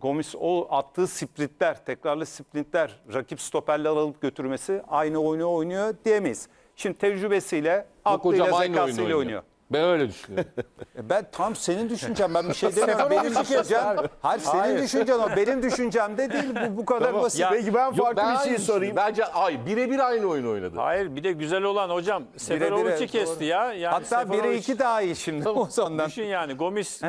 Gomis o attığı sprintler, tekrarlı sprintler, rakip stoperle alıp götürmesi aynı oyunu oynuyor diyemeyiz. Şimdi tecrübesiyle, aklıyla, hocam, aynı zekasıyla oynuyor. Ben öyle düşünüyorum. E ben tam senin düşüncen ben bir şey demiyorum. benim düşüncem. Hayır senin düşüncen o. Benim düşüncem de değil bu bu kadar basit. Ya- Peki ben farklı bir şey sorayım. Bence ay birebir aynı oyun oynadı. Hayır bir de güzel olan hocam Seferovic'i bire, kesti ya. Yani Hatta bire Seferovic- iki daha iyi şimdi o sondan. Düşün yani Gomis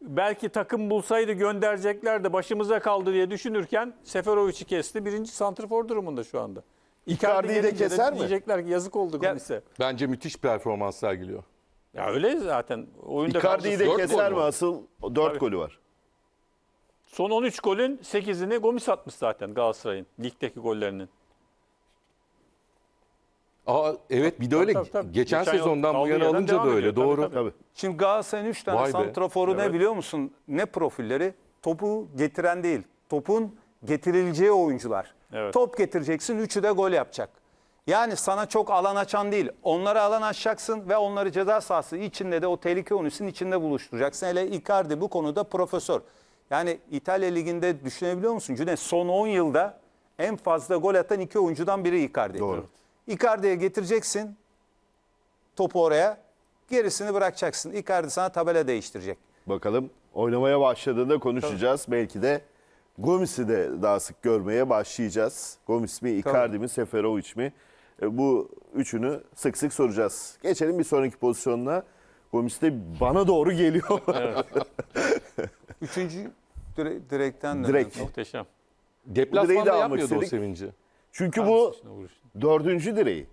belki takım bulsaydı gönderecekler de başımıza kaldı diye düşünürken Seferovic'i kesti. Birinci santrfor durumunda şu anda. Icardi'yi de keser mi? Diyecekler ki yazık oldu Gomis'e. Bence müthiş performans sergiliyor. Ya öyle zaten. Oyunda Icardi'yi de keser mi asıl? 4 golü var. Son 13 golün 8'ini Gomis atmış zaten Galatasaray'ın ligdeki gollerinin. Aa, evet bir de öyle tabii, tabii. geçen, Geçen sezondan bu kaldığı yana alınca da öyle ediyor. doğru. tabii. Şimdi Galatasaray'ın 3 tane Vay be. santraforu ne biliyor musun? Ne profilleri? Topu getiren değil. Topun getirileceği oyuncular. Evet. Top getireceksin, üçü de gol yapacak. Yani sana çok alan açan değil. Onlara alan açacaksın ve onları ceza sahası içinde de o tehlike unüsünün içinde buluşturacaksın. Hele Icardi bu konuda profesör. Yani İtalya Ligi'nde düşünebiliyor musun? Cüneyt son 10 yılda en fazla gol atan iki oyuncudan biri Icardi. Doğru. Icardi'ye getireceksin topu oraya. Gerisini bırakacaksın. Icardi sana tabela değiştirecek. Bakalım oynamaya başladığında konuşacağız. Tabii. Belki de Gomis'i de daha sık görmeye başlayacağız. Gomis mi, Icardi mi, Seferovic mi? E, bu üçünü sık sık soracağız. Geçelim bir sonraki pozisyonuna. Gomis de bana doğru geliyor. Üçüncü dire- direkten de. Direkt. Muhteşem. Direği de Deplasmanda almak o sevinci. Çünkü bu dördüncü direği.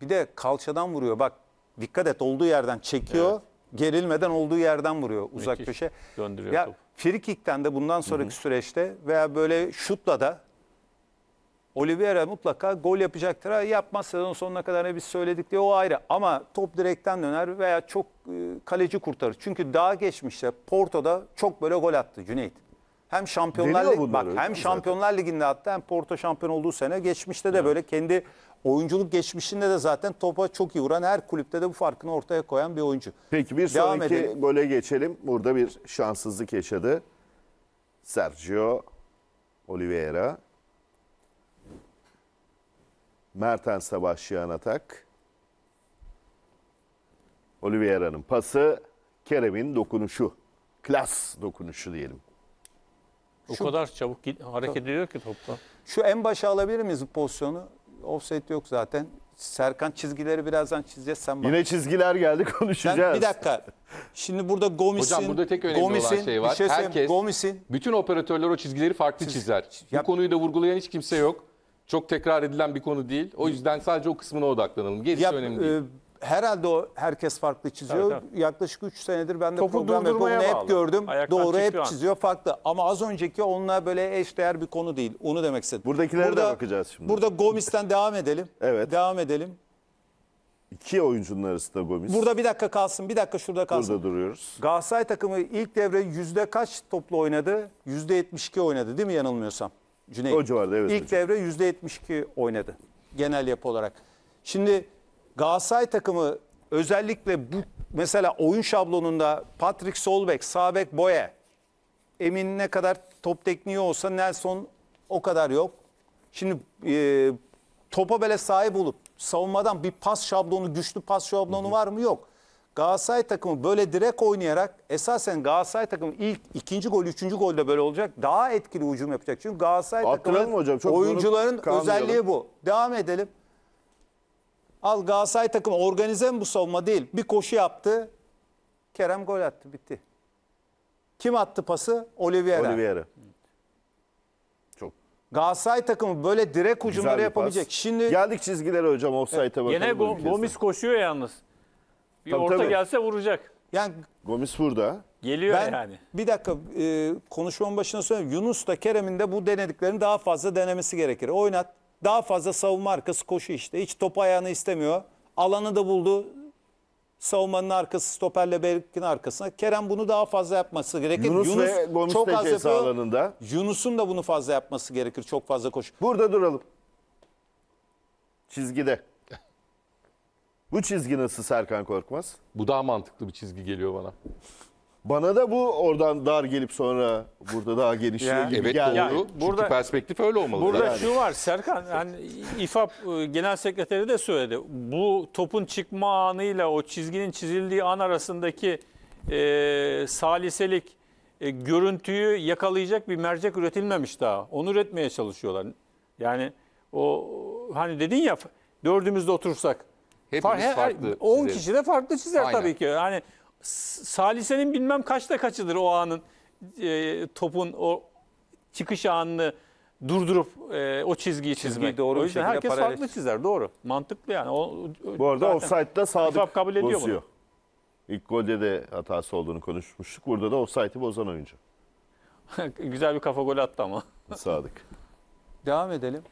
Bir de kalçadan vuruyor. Bak dikkat et olduğu yerden çekiyor. Gerilmeden olduğu yerden vuruyor uzak Müthiş. köşe. Döndürüyor topu. Frikik'ten de bundan sonraki süreçte veya böyle şutla da Oliveira mutlaka gol yapacaktır. Ha, yapmaz sezon sonuna kadar ne biz söyledik diye o ayrı. Ama top direkten döner veya çok e, kaleci kurtarır. Çünkü daha geçmişte Porto'da çok böyle gol attı Cüneyt. Hem Şampiyonlar Deniyor bak hem Şampiyonlar Ligi'nde attı hem Porto şampiyon olduğu sene geçmişte de böyle kendi oyunculuk geçmişinde de zaten topa çok iyi vuran her kulüpte de bu farkını ortaya koyan bir oyuncu. Peki bir Devam sonraki edelim. gole geçelim. Burada bir şanssızlık yaşadı. Sergio Oliveira. Mertens'e başlayan atak. Oliveira'nın pası, Kerem'in dokunuşu. Klas dokunuşu diyelim. O kadar çabuk hareket ediyor ki topla. Şu en başa alabilir miyiz bu pozisyonu? Offset yok zaten. Serkan çizgileri birazdan çizeceğiz. Sen bak. Yine çizgiler geldi konuşacağız. Sen, bir dakika. Şimdi burada Gomis'in... Hocam burada tek önemli Gomis'in, olan şey var. Şey Herkes, Gomis'in... Bütün operatörler o çizgileri farklı Çiz, çizer. Yap. Bu konuyu da vurgulayan hiç kimse yok. Çok tekrar edilen bir konu değil. O yüzden sadece o kısmına odaklanalım. Gerisi yap, önemli değil. E, herhalde o herkes farklı çiziyor. Tabii, tabii. Yaklaşık 3 senedir ben de Topu program yapıp onu hep gördüm. Ayaktan Doğru hep çiziyor farklı. Ama az önceki onunla böyle eşdeğer bir konu değil. Onu demek istedim. Buradakilere burada, de bakacağız şimdi. Burada Gomis'ten devam edelim. evet. Devam edelim. İki oyuncunun arasında Gomis. Burada bir dakika kalsın. Bir dakika şurada kalsın. Burada duruyoruz. Galatasaray takımı ilk devre yüzde kaç toplu oynadı? Yüzde 72 oynadı değil mi yanılmıyorsam? Cüneyt. O civarda evet. İlk hocam. devre yüzde 72 oynadı genel yapı olarak. Şimdi Galatasaray takımı özellikle bu mesela oyun şablonunda Patrick Solbek, Sabek Boye, Emin ne kadar top tekniği olsa Nelson o kadar yok. Şimdi e, topa böyle sahip olup savunmadan bir pas şablonu, güçlü pas şablonu hı hı. var mı? Yok. Galatasaray takımı böyle direkt oynayarak esasen Galatasaray takımı ilk ikinci gol, üçüncü golde böyle olacak. Daha etkili hücum yapacak. Çünkü Galatasaray takımı oyuncuların özelliği bu. Devam edelim. Al Galatasaray takım organize mi bu savunma değil. Bir koşu yaptı. Kerem gol attı bitti. Kim attı pası? Oliveira. Oliveira. Çok. Galatasaray takımı böyle direk ucumları yapabilecek. pas. Şimdi Geldik çizgilere hocam offside'e bakalım. Yine Go- Gomis, Gomis koşuyor yalnız. Bir Tabii, orta tabii. gelse vuracak. yani Gomis burada. Geliyor ben yani. bir dakika e, konuşmamın başına söyleyeyim. Yunus da Kerem'in de bu denediklerini daha fazla denemesi gerekir. Oynat. Daha fazla savunma arkası koşu işte. Hiç top ayağını istemiyor. Alanı da buldu. Savunmanın arkası stoperle Berk'in arkasına. Kerem bunu daha fazla yapması gerekir. Yunus, ve Gomis çok az ceza alanında. Yunus'un da bunu fazla yapması gerekir. Çok fazla koşu. Burada duralım. Çizgide. Bu çizgi nasıl Serkan Korkmaz? Bu daha mantıklı bir çizgi geliyor bana. Bana da bu oradan dar gelip sonra burada daha genişliyor Ya. gibi Evet geldi. doğru. Yani burada- perspektif öyle olmalı. Burada zaten. şu var Serkan yani İFAP e, Genel Sekreteri de söyledi. Bu topun çıkma anıyla o çizginin çizildiği an arasındaki e, saliselik e, görüntüyü yakalayacak bir mercek üretilmemiş daha. Onu üretmeye çalışıyorlar. Yani o hani dedin ya dördümüz de otursak Hepimiz farklı 10 kişi de farklı çizer Aynen. tabii ki. Yani Salise'nin bilmem kaçta kaçıdır o anın e, topun o çıkış anını durdurup e, o çizgiyi Çizgiyi doğru o yüzden herkes paralel- farklı çizer doğru. Mantıklı yani. O, Bu arada zaten offside'da Sadık kabul ediyor bunu. İlk golde de hatası olduğunu konuşmuştuk. Burada da offside'i bozan oyuncu. güzel bir kafa gol attı ama. Sadık. Devam edelim.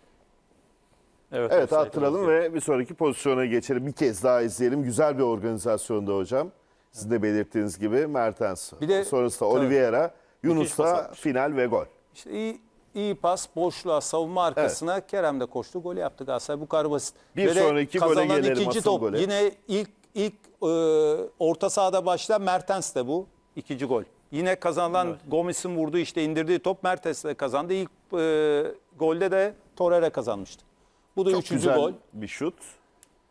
Evet offside. hatırlayalım ve bir sonraki pozisyona geçelim. Bir kez daha izleyelim. Güzel bir organizasyonda hocam. Sizin de belirttiğiniz gibi Mertens. Bir de- Sonrasında tabii. Oliveira, Yunus da final ve gol. İşte iyi, iyi pas, boşluğa, savunma arkasına Kerem de koştu, gol yaptı Galatasaray. Bu kadar basit. Bir Ve sonraki gole kazanan gelelim, ikinci top. gole. Yine ilk ilk e, orta sahada başlayan Mertens de bu ikinci gol. Yine kazanılan Gomis'in vurduğu işte indirdiği top Mertens de kazandı. İlk e, golde de Torreira kazanmıştı. Bu da Çok üçüncü güzel bir şut.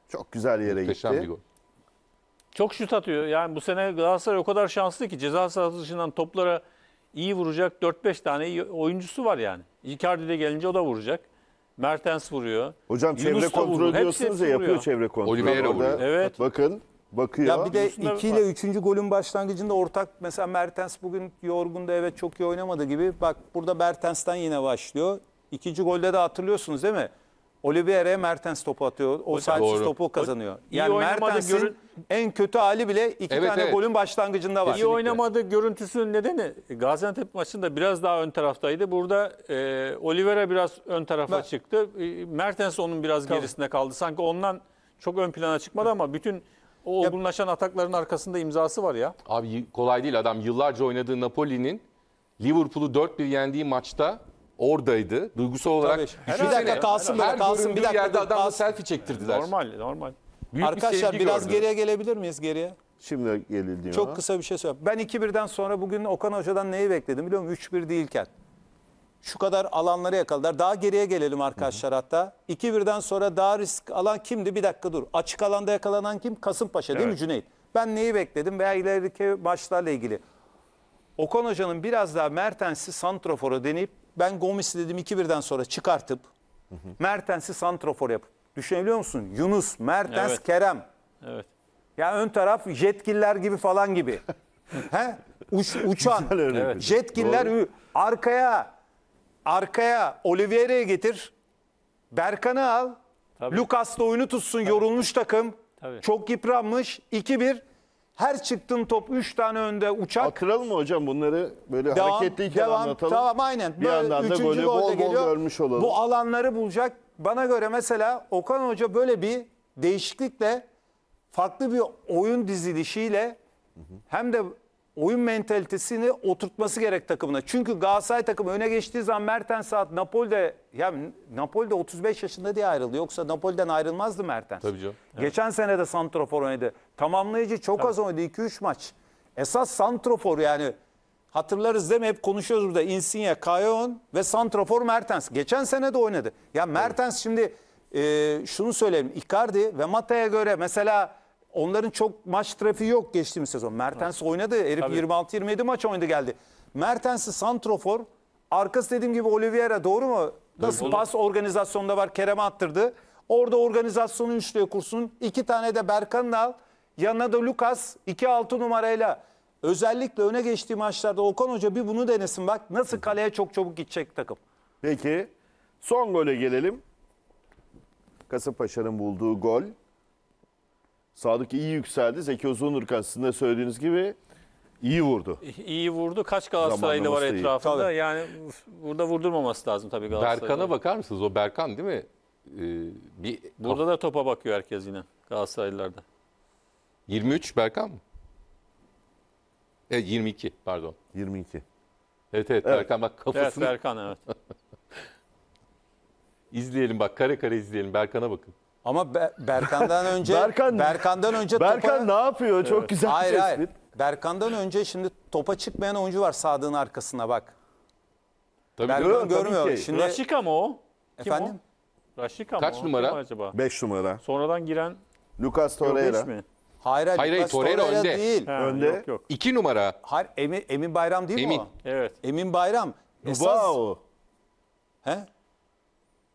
Çok güzel yere Muhteşem gitti. bir gol. Çok şut atıyor. Yani bu sene Galatasaray o kadar şanslı ki ceza sahası dışından toplara iyi vuracak 4-5 tane oyuncusu var yani. Icardi de gelince o da vuracak. Mertens vuruyor. Hocam Yunus çevre kontrolü vurur. diyorsunuz hepsi, ya yapıyor vuruyor. çevre kontrolü. Oliveira vuruyor. Evet. Bakın bakıyor. Ya bir de 2 ile 3. golün başlangıcında ortak mesela Mertens bugün yorgundu evet çok iyi oynamadı gibi. Bak burada Mertens'ten yine başlıyor. İkinci golde de hatırlıyorsunuz değil mi? Oliveira Mertens topu atıyor. O Doğru. topu kazanıyor. Yani oynamadı, Mertens'in görün- en kötü hali bile iki Evet, tane evet. golün başlangıcında var. İyi oynamadığı görüntüsünün nedeni Gaziantep maçında biraz daha ön taraftaydı. Burada e, Oliveira biraz ön tarafa Ben- çıktı. E, Mertens onun biraz gerisinde kaldı. Sanki ondan çok ön plana çıkmadı ama bütün o olgunlaşan atakların arkasında imzası var ya. Abi kolay değil adam yıllarca oynadığı Napoli'nin Liverpool'u 4-1 yendiği maçta oradaydı. Duygusal olarak. Tabii. bir dakika kalsın böyle kalsın. Bir dakika adamla kalsın. selfie çektirdiler. Normal normal. Büyük Arkadaşlar bir biraz gördü. geriye gelebilir miyiz geriye? Şimdi gelildi. Çok kısa bir şey söyle. Ben 2-1'den sonra bugün Okan Hoca'dan neyi bekledim biliyor musun? 3-1 değilken. Şu kadar alanları yakaladılar. Daha geriye gelelim arkadaşlar Hı -hı. hatta. 2-1'den sonra daha risk alan kimdi? Bir dakika dur. Açık alanda yakalanan kim? Kasımpaşa değil evet. mi Cüneyt? Ben neyi bekledim veya ileriki maçlarla ilgili. Okan Hoca'nın biraz daha Mertens'i Santrofor'a deneyip ben Gomis'i dedim iki birden sonra çıkartıp Mertens'i santrofor yapıp düşünebiliyor musun? Yunus, Mertens, Evet. Kerem. Evet. Ya ön taraf jetkiller gibi falan gibi. He? Uç- uçan. Güzel örnek. Evet. Jetgiller ü- arkaya arkaya Oliveira'yı getir. Berkan'ı al. Tabii. Lucas da oyunu tutsun yorulmuş takım. Tabii. Çok yıpranmış. 2-1 her çıktığın top 3 tane önde uçak. Akıralım mı hocam bunları böyle devam, hareketliyken devam, anlatalım. Tamam aynen. Bir böyle yandan da golü bol bol geliyor. görmüş olalım. Bu alanları bulacak. Bana göre mesela Okan Hoca böyle bir değişiklikle farklı bir oyun dizilişiyle hem de oyun mentalitesini oturtması gerek takımına. Çünkü Galatasaray takımı öne geçtiği zaman Mertens saat Napoli'de yani Napoli'de 35 yaşında diye ayrıldı. Yoksa Napoli'den ayrılmazdı Mertens. Tabii canım. Geçen sene de santrofor oynadı. Tamamlayıcı çok az oynadı 2-3 maç. Esas santrofor yani hatırlarız değil mi? Hep konuşuyoruz burada. Insigne, Kayon ve santrofor Mertens. Geçen sene de oynadı. Ya Mertens şimdi e, şunu söyleyeyim. Icardi ve Mata'ya göre mesela Onların çok maç trafiği yok geçtiğimiz sezon. Mertens oynadı. Herif 26-27 maç oynadı geldi. Mertens'i santrofor. Arkası dediğim gibi Oliveira doğru mu? Nasıl Doğru. pas organizasyonda var Kerem'e attırdı. Orada organizasyonu üçlüye kursun. İki tane de Berkan'ın al. Yanına da Lucas 2-6 numarayla. Özellikle öne geçtiği maçlarda Okan Hoca bir bunu denesin bak. Nasıl kaleye çok çabuk gidecek takım. Peki son gole gelelim. Kasımpaşa'nın bulduğu gol. Sadık iyi yükseldi. Zeki Uzunurk aslında söylediğiniz gibi iyi vurdu. İyi vurdu. Kaç Galatasaraylı var etrafında? Tabii. Yani burada vurdurmaması lazım tabii Galatasaray'da. Berkan'a bakar mısınız? O Berkan değil mi? Ee, bir Burada da topa bakıyor herkes yine Galatasaraylılarda. 23 Berkan mı? E, evet 22 pardon. 22. Evet evet, Berkan bak Evet kafasını Berkan evet. İzleyelim bak kare kare izleyelim Berkan'a bakın. Ama Berkan'dan önce Berkan- Berkan'dan önce Berkan topa- ne yapıyor? Çok güzel hayır, tespit. hayır. Berkan'dan önce şimdi topa çıkmayan oyuncu var Sadık'ın arkasına bak. Tabii Berkan Tabii görmüyor. ki. Şimdi Raşika mı o? Kim efendim o? Raşika mı Kaç o? numara? acaba? Beş numara. Sonradan giren Lucas Torreira. Torreira. mi? hayır hayır, Hayır, Torreira önde. değil. Ha, Önde. Yok yok. İki numara. Hayır Emin, Emin Bayram değil Emin. mi o? Evet. Emin Bayram. Esas Wow. he?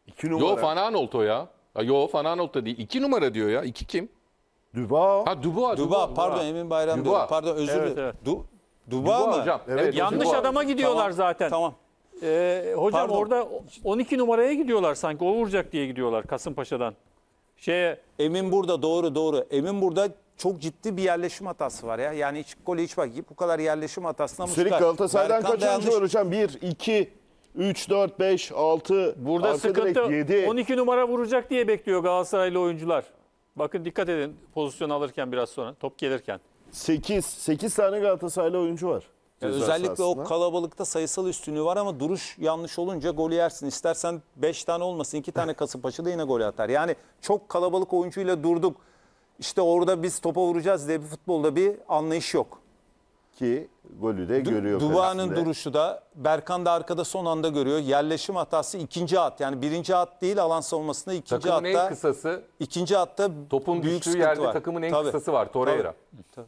İki numara. Yo Fanaanolt o ya. Ha, yo Van Aanholt da değil. İki numara diyor ya. İki kim? Duba. Ha Duba. Duba pardon Emin Bayram Dubois. diyorum. Pardon özür Evet, dilerim. evet. Du, Duba, Duba mı? hocam. Evet, Evet, Yanlış Dubois. adama gidiyorlar Tamam, zaten. Tamam. Ee, hocam Pardon. orada 12 numaraya gidiyorlar sanki. O vuracak diye gidiyorlar Kasımpaşa'dan. Şeye Emin burada doğru doğru. Emin burada çok ciddi bir yerleşim hatası var ya. Yani hiç gole hiç bak bu kadar yerleşim hatasına Üstelik muska. Galatasaray'dan Berkan da kaç oyuncu yanlış- var hocam? 1, 2, 3, 4, 5, 6, Burada arka direkt sıkıntı 7. 12 numara vuracak diye bekliyor Galatasaraylı oyuncular. Bakın dikkat edin pozisyon alırken biraz sonra top gelirken. 8, 8 tane Galatasaraylı oyuncu var. Yani özellikle sahasında. o kalabalıkta sayısal üstünlüğü var ama duruş yanlış olunca gol yersin. İstersen 5 tane olmasın 2 tane Kasımpaşa da yine gol atar. Yani çok kalabalık oyuncuyla durduk. İşte orada biz topa vuracağız diye bir futbolda bir anlayış yok ki golü de görüyor. Duva'nın duruşu da Berkan da arkada son anda görüyor. Yerleşim hatası ikinci at. Yani birinci at değil alan savunmasında ikinci takımın hatta. Takımın en kısası. İkinci atta topun büyük düştüğü yerde var. takımın en Tabii. kısası var Torreira. Tabii.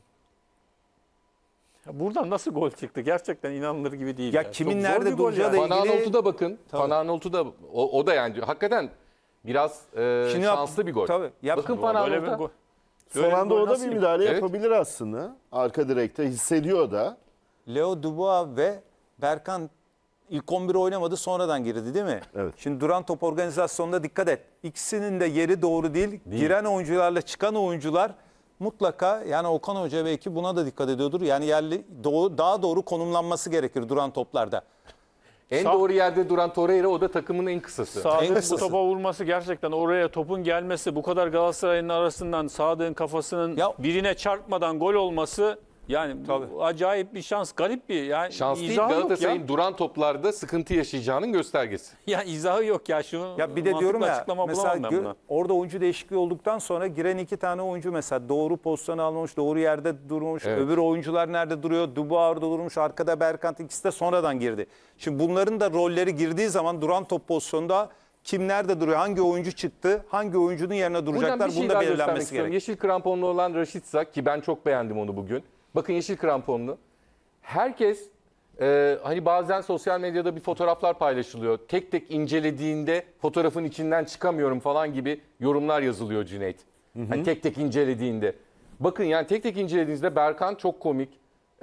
buradan nasıl gol çıktı? Gerçekten inanılır gibi değil. Ya yani. kimin Çok nerede duracağı da ilgili. da bakın. Pananoltu'da o, o da yani hakikaten biraz e, Şimdi şanslı bir gol. Tabii. Bakın Pananoltu'da. Son anda o da bir müdahale Evet. yapabilir aslında. Arka direkte hissediyor da. Leo Dubois ve Berkan ilk 11 oynamadı sonradan girdi değil mi? Evet. Şimdi duran top organizasyonunda dikkat et. İkisinin de yeri doğru değil. Giren oyuncularla çıkan oyuncular mutlaka yani Okan Hoca belki buna da dikkat ediyordur. Yani yerli doğu- daha doğru konumlanması gerekir duran toplarda. En Sağ- doğru yerde duran Torreira o da takımın en kısası. En bu topa vurması gerçekten oraya topun gelmesi bu kadar Galatasaray'ın arasından Sadık'ın kafasının Ya- birine çarpmadan gol olması yani Tabii. bu acayip bir şans, garip bir yani Şans izahı yok Galatasaray'ın ya. duran toplarda sıkıntı yaşayacağının göstergesi. Ya izahı yok ya şu. Ya bir de mantıklı diyorum ya açıklama mesela gö- orada oyuncu değişikliği olduktan sonra giren iki tane oyuncu mesela doğru pozisyonu almamış, doğru yerde durmuş. Evet. Öbür oyuncular nerede duruyor? Dubois orada durmuş, arkada Berkant ikisi de sonradan girdi. Şimdi bunların da rolleri girdiği zaman duran top pozisyonunda kim nerede duruyor, hangi oyuncu çıktı, hangi oyuncunun yerine duracaklar şey bir da belirlenmesi gerekiyor. Yeşil kramponlu olan Raşitsa ki ben çok beğendim onu bugün. Bakın yeşil kramponlu. Herkes e, hani bazen sosyal medyada bir fotoğraflar paylaşılıyor. Tek tek incelediğinde fotoğrafın içinden çıkamıyorum falan gibi yorumlar yazılıyor Cüneyt. Hı hı. Hani tek tek incelediğinde. Bakın yani tek tek incelediğinizde Berkan çok komik.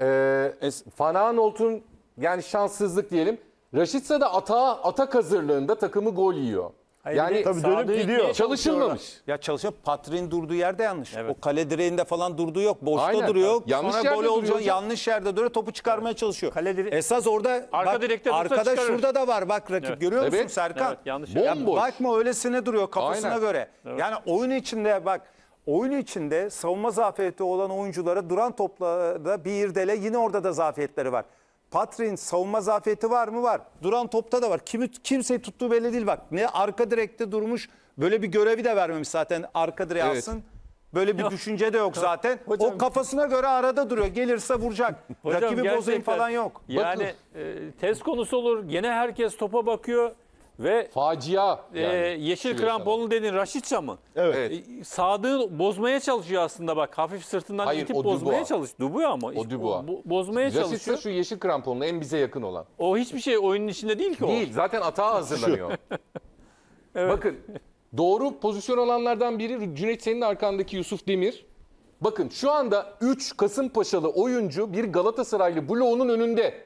E, Fanaanolt'un yani şanssızlık diyelim. Raşitsa da ata, atak hazırlığında takımı gol yiyor. Hayır, Yani- Tabii dönüp gidiyor. gitmeye Çalışılmamış. Ya çalışıyor. Patrin durduğu yerde yanlış. Evet. O kale direğinde falan durduğu yok. Boşta Aynen. duruyor. Yanlış Sonra yerde gol duruyor Yanlış yerde duruyor. Topu çıkarmaya çalışıyor. Kale dire- Esas orada Arka bak, direkte arkada çıkarır. şurada da var. Bak rakip Evet. görüyor musun Evet. Serkan? Evet, yanlış yerde. Bomboş. Bakma öylesine duruyor kafasına Aynen. göre. Yani oyun içinde bak oyun içinde savunma zafiyeti olan oyunculara duran toplarda bir irdele yine orada da zafiyetleri var. Patrick'in savunma zafiyeti var mı? Var. Duran topta da var. Kimi, kimseyi tuttuğu belli değil bak. Ne arka direkte durmuş. Böyle bir görevi de vermemiş zaten arka direğe evet. alsın. Böyle bir yok. düşünce de yok zaten. Hocam, o kafasına göre arada duruyor. Gelirse vuracak. Hocam, Rakibi bozayım falan yok. Yani e, test konusu olur. Gene herkes topa bakıyor. Ve Facia. e, yeşil kramponlu dedin Raşitça mı? Evet. E, Sadık'ı bozmaya çalışıyor aslında bak. Hafif sırtından Hayır, itip bozmaya Dubois. çalış. Dubuya ama. O Dubois. bozmaya Rasitsa çalışıyor. şu yeşil kramponlu en bize yakın olan. O hiçbir şey oyunun içinde değil ki o. Değil. Zaten atağa hazırlanıyor. Bakın doğru pozisyon alanlardan biri Cüneyt senin arkandaki Yusuf Demir. Bakın şu anda 3 Kasımpaşalı oyuncu bir Galatasaraylı bloğunun önünde.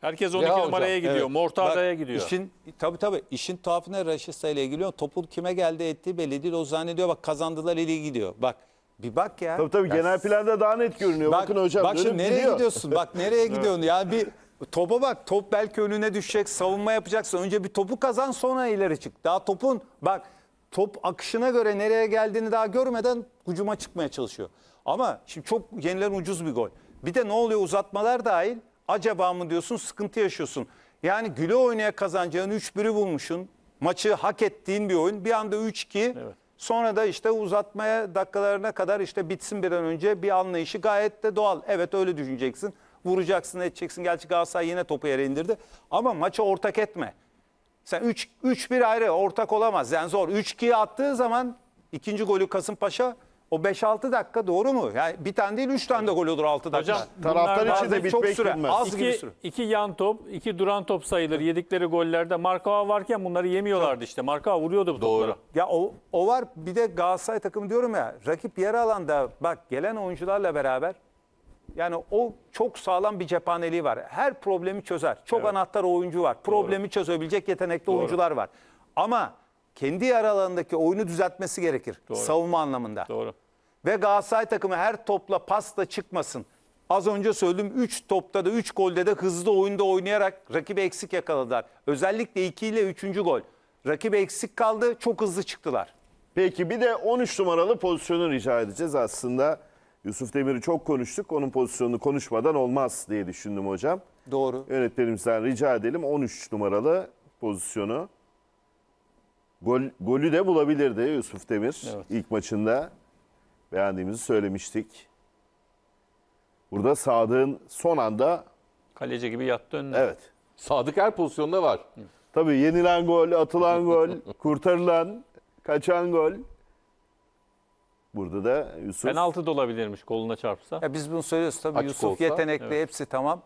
Herkes 12 Reha numaraya hocam, gidiyor. evet. Mortada'ya gidiyor. İşin tabii tabii işin tuhafına Raşit ile ilgiliyor. Topun kime geldi ettiği belli değil. O zannediyor bak kazandılar eli gidiyor. Bak bir bak ya. Tabii tabii Ya genel planda daha net görünüyor. Bak, Bakın hocam. Bak şimdi nereye gidiyor. gidiyorsun? Bak nereye gidiyorsun? Ya bir topa bak. Top belki önüne düşecek. Savunma yapacaksın. Önce bir topu kazan sonra ileri çık. Daha topun bak top akışına göre nereye geldiğini daha görmeden hücuma çıkmaya çalışıyor. Ama şimdi çok yenilen ucuz bir gol. Bir de ne oluyor uzatmalar dahil acaba mı diyorsun sıkıntı yaşıyorsun. Yani güle oynaya kazanacağın 3-1'i bulmuşsun. Maçı hak ettiğin bir oyun. Bir anda 3-2 evet. sonra da işte uzatmaya dakikalarına kadar işte bitsin bir an önce bir anlayışı gayet de doğal. Evet öyle düşüneceksin. Vuracaksın edeceksin. Gerçi Galatasaray yine topu yere indirdi. Ama maça ortak etme. Sen 3-1 ayrı ortak olamaz. Yani zor. 3-2'yi attığı zaman ikinci golü Kasımpaşa o 5-6 dakika doğru mu? Yani bir tane değil 3 tane de gol olur 6 dakika. Hocam, Taraftar bunlar için de çok süre, bilmez. Az gibi süre. iki yan top, iki duran top sayılır yedikleri gollerde. Markova varken bunları yemiyorlardı işte. Markova vuruyordu bu Doğru. topları. Ya o, o var bir de Galatasaray takımı diyorum ya rakip yarı alanda bak gelen oyuncularla beraber yani o çok sağlam bir cephaneliği var. Her problemi çözer. Çok anahtar oyuncu var. Problemi çözebilecek yetenekli oyuncular var. Ama kendi yarı alanındaki oyunu düzeltmesi gerekir savunma anlamında. Doğru ve Galatasaray takımı her topla pasta çıkmasın. Az önce söyledim 3 topta da 3 golde de hızlı oyunda oynayarak rakibi eksik yakaladılar. Özellikle 2 ile 3. gol. Rakibi eksik kaldı çok hızlı çıktılar. Peki bir de 13 numaralı pozisyonu rica edeceğiz aslında. Yusuf Demir'i çok konuştuk. Onun pozisyonunu konuşmadan olmaz diye düşündüm hocam. Doğru. Yönetmenimizden rica edelim 13 numaralı pozisyonu. Gol, golü de bulabilirdi Yusuf Demir evet. ilk maçında. Beğendiğimizi söylemiştik. Burada Sadık'ın son anda... Kaleci gibi yattı önüne. Evet. Sadık her pozisyonda var. Tabii yenilen gol, atılan gol, kurtarılan, kaçan gol. Burada da Yusuf... Penaltı da olabilirmiş koluna çarpsa. Ya biz bunu söylüyoruz tabii Açık Yusuf olsa, yetenekli evet. hepsi tamam.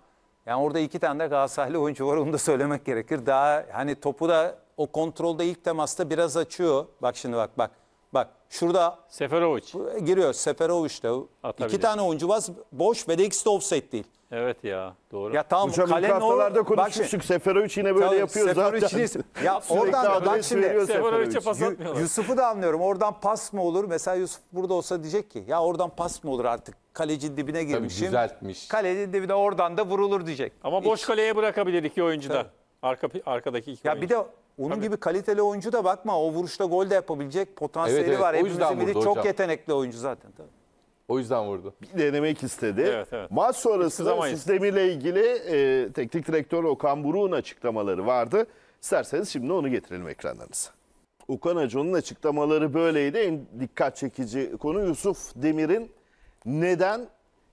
Yani orada iki tane de Galatasaraylı oyuncu var onu da söylemek gerekir. Daha hani topu da o kontrolde ilk temasta biraz açıyor. Bak şimdi bak bak. Bak şurada Seferovic. E, giriyor Seferovic de. Atabilir. İki tane oyuncu var boş ve de ikisi de offside değil. Evet ya doğru. Ya tamam Hocam kalenin haftalarda or- konuşmuştuk. Seferovic yine böyle tamam, yapıyor Seferovic zaten. ya oradan bak şimdi Seferovic'e pas atmıyorlar. Yusuf'u da anlıyorum. Oradan pas mı olur? Mesela Yusuf burada olsa diyecek ki ya oradan pas mı olur artık? Kaleci dibine girmişim. Tabii düzeltmiş. Kaleci dibine oradan da vurulur diyecek. Ama boş Hiç. kaleye bırakabilir iki oyuncu da. Arka, arkadaki iki Ya oyuncu. bir de onun Tabii. gibi kaliteli oyuncu da bakma o vuruşta gol de yapabilecek potansiyeli Evet, evet, var. o yüzden Hepimizin biri vurdu çok hocam. yetenekli oyuncu zaten. Tabii. O yüzden vurdu. denemek istedi. Evet, evet. Maç sonrası Hiçbir zaman- sistemirle ilgili e, teknik direktör Okan Buruk'un açıklamaları vardı. İsterseniz şimdi onu getirelim ekranlarınıza. Okan Hoca'nın açıklamaları böyleydi. En dikkat çekici konu Yusuf Demir'in neden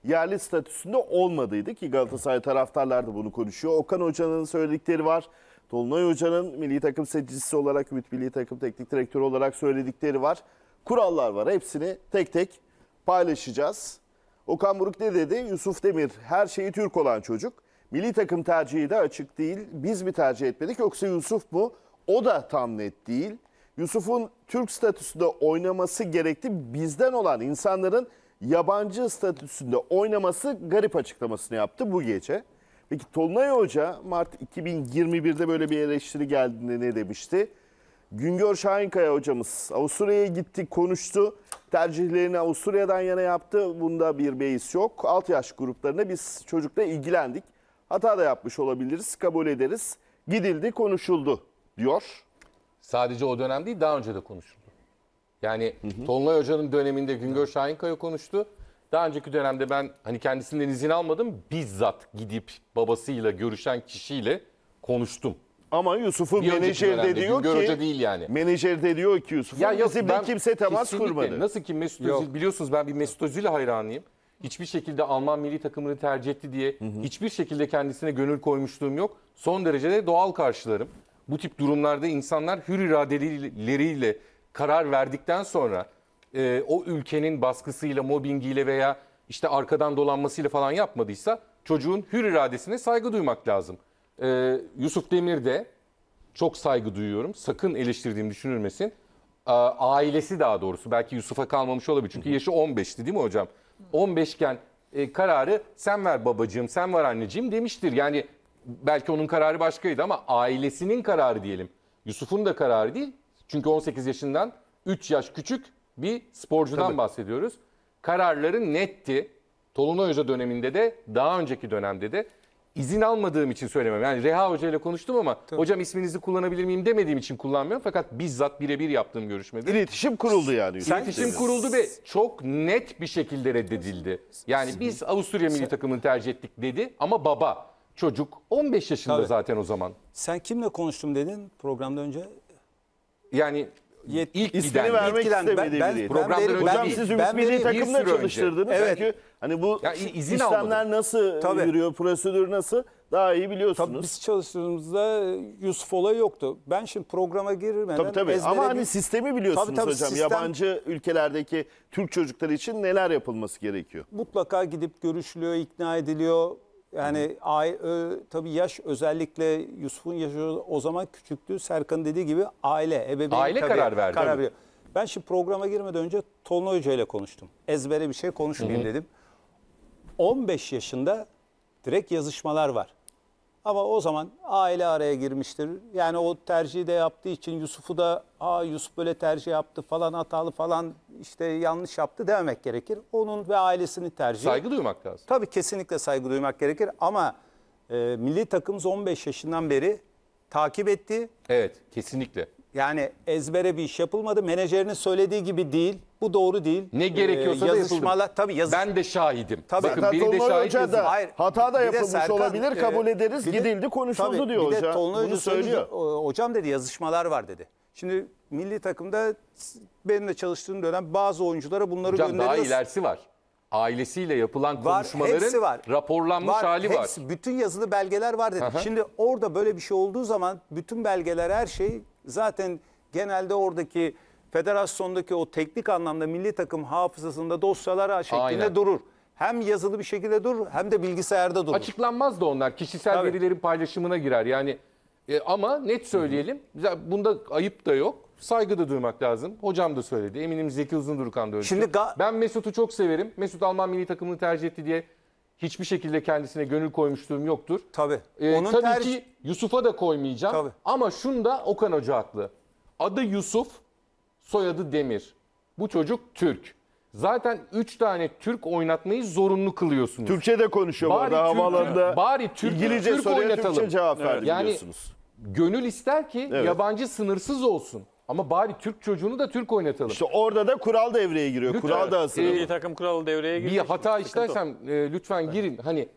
yerli statüsünde olmadığıydı. ki Galatasaray taraftarlar da bunu konuşuyor. Okan Hoca'nın söyledikleri var. Dolunay Hoca'nın milli takım seçicisi olarak, Ümit Milli Takım Teknik Direktörü olarak söyledikleri var. Kurallar var. Hepsini tek tek paylaşacağız. Okan Buruk ne dedi? Yusuf Demir her şeyi Türk olan çocuk. Milli takım tercihi de açık değil. Biz mi tercih etmedik yoksa Yusuf mu? O da tam net değil. Yusuf'un Türk statüsünde oynaması gerekti. Bizden olan insanların yabancı statüsünde oynaması garip açıklamasını yaptı bu gece. Peki Tolunay Hoca Mart 2021'de böyle bir eleştiri geldiğinde ne demişti? Güngör Şahinkaya hocamız Avusturya'ya gitti, konuştu. Tercihlerini Avusturya'dan yana yaptı. Bunda bir beis yok. Alt yaş gruplarına biz çocukla ilgilendik. Hata da yapmış olabiliriz, kabul ederiz. Gidildi, konuşuldu diyor. Sadece o dönem değil, daha önce de konuşuldu. Yani hı hı. Tolunay Hoca'nın döneminde Güngör Şahinkaya konuştu. Daha önceki dönemde ben hani kendisinden izin almadım. Bizzat gidip babasıyla görüşen kişiyle konuştum. Ama Yusuf'u menajer de diyor ki, Hoca değil yani. menajer de diyor ki Yusuf'un Ya yok, bizimle kimse temas kurmadı. Nasıl ki Mesut Özil biliyorsunuz ben bir Mesut Özil hayranıyım. Hiçbir şekilde Alman milli takımını tercih etti diye hiçbir şekilde kendisine gönül koymuşluğum yok. Son derece de doğal karşılarım. Bu tip durumlarda insanlar hür iradeleriyle karar verdikten sonra e, o ülkenin baskısıyla, mobbingiyle veya işte arkadan dolanmasıyla falan yapmadıysa çocuğun hür iradesine saygı duymak lazım. E, Yusuf Demir de çok saygı duyuyorum. Sakın eleştirdiğim düşünülmesin. E, ailesi daha doğrusu belki Yusuf'a kalmamış olabilir. Çünkü yaşı 15'ti değil mi hocam? 15 iken e, kararı sen ver babacığım, sen ver anneciğim demiştir. Yani belki onun kararı başkaydı ama ailesinin kararı diyelim. Yusuf'un da kararı değil. Çünkü 18 yaşından 3 yaş küçük bir sporcudan Tabii. bahsediyoruz. Kararları netti. Tolunay Hoca döneminde de daha önceki dönemde de izin almadığım için söylemem. Yani Reha Hoca ile konuştum ama Tabii. hocam isminizi kullanabilir miyim demediğim için kullanmıyorum. Fakat bizzat birebir yaptığım görüşmede. İletişim kuruldu yani. İletişim dedin. kuruldu ve çok net bir şekilde reddedildi. Yani biz Avusturya milli takımını tercih ettik dedi ama baba çocuk 15 yaşında Tabii. zaten o zaman. Sen kimle konuştum dedin programda önce? Yani yet, ilk ismini vermek Etkilen- ben- istemediği ben- ben- ben Hocam değil. siz Ümit Ben Milli bir takımla çalıştırdınız. Evet. Çünkü hani bu Ya izin sistemler almadım. nasıl Tabii. yürüyor, prosedür nasıl daha iyi biliyorsunuz. Tabii biz çalıştığımızda Yusuf Ola yoktu. Ben şimdi programa girilmeden Tabii tabii ezbere ama hani sistemi biliyorsunuz Tabii, tabii, hocam. sistem- Yabancı ülkelerdeki Türk çocukları için neler yapılması gerekiyor? mutlaka gidip görüşülüyor, ikna ediliyor. Yani ay, ö, tabii yaş özellikle Yusuf'un yaşı o zaman küçüktü. Serkan dediği gibi aile, ebeveyn Aile tabii karar verdi. Karar veriyor. Ben şimdi programa girmeden önce Tolunay Hoca ile konuştum. Ezbere bir şey konuşmayayım dedim. 15 yaşında direkt yazışmalar var. Ama o zaman aile araya girmiştir. Yani o tercihi de yaptığı için Yusuf'u da ha Yusuf böyle tercih yaptı falan hatalı falan işte yanlış yaptı dememek gerekir. Onun ve ailesini tercih. Saygı duymak lazım. Tabii kesinlikle saygı duymak gerekir ama e, milli takımımız 15 yaşından beri takip etti. Evet kesinlikle. Yani ezbere bir iş yapılmadı. Menajerinin söylediği gibi değil. Bu doğru değil. Ne ee, gerekiyorsa ee, da yazışmalar, da tabii Ben de şahidim. Tabii. Bakın Zaten biri de şahit Hoca da Hayır, hata da yapılmış Serkan, olabilir e, kabul ederiz e, gidildi konuşuldu tabii, diyor bir hoca. De Tolunay söylüyor. Hocam dedi yazışmalar var dedi. Şimdi milli takımda benimle çalıştığım dönem bazı oyunculara bunları Hocam gönderiyoruz. Hocam daha ilerisi var ailesiyle yapılan var, konuşmaların var. raporlanmış var, hali hepsi, var. Bütün yazılı belgeler var dedi. Aha. Şimdi orada böyle bir şey olduğu zaman bütün belgeler her şey zaten genelde oradaki federasyondaki o teknik anlamda milli takım hafızasında dosyalar şeklinde Aynen. durur. Hem yazılı bir şekilde durur hem de bilgisayarda durur. Açıklanmaz da onlar. Kişisel Tabii. verilerin paylaşımına girer. Yani e, ama net söyleyelim. Bunda ayıp da yok. Saygı da duymak lazım. Hocam da söyledi. Eminim Zeki Uzundurkan da öyle. Şimdi ben Mesut'u çok severim. Mesut Alman milli takımını tercih etti diye hiçbir şekilde kendisine gönül koymuşluğum yoktur. Tabii. Ee, Onun tabii ki Yusuf'a da koymayacağım. Tabii. Ama şunda Okan Hoca haklı. Adı Yusuf soyadı Demir. Bu çocuk Türk. Zaten 3 tane Türk oynatmayı zorunlu kılıyorsunuz. Türkçe de konuşuyor bari burada havaalanında. Bari Türk, İngilizce Türk oynatalım. Türkçe cevap evet. verdi yani, biliyorsunuz. Gönül ister ki evet. yabancı sınırsız olsun. Ama bari Türk çocuğunu da Türk oynatalım. İşte orada da kural devreye giriyor. Lütfen, kural da hazır. Ee, takım kuralı devreye giriyor. Bir hata işlersem e, lütfen girin. Hani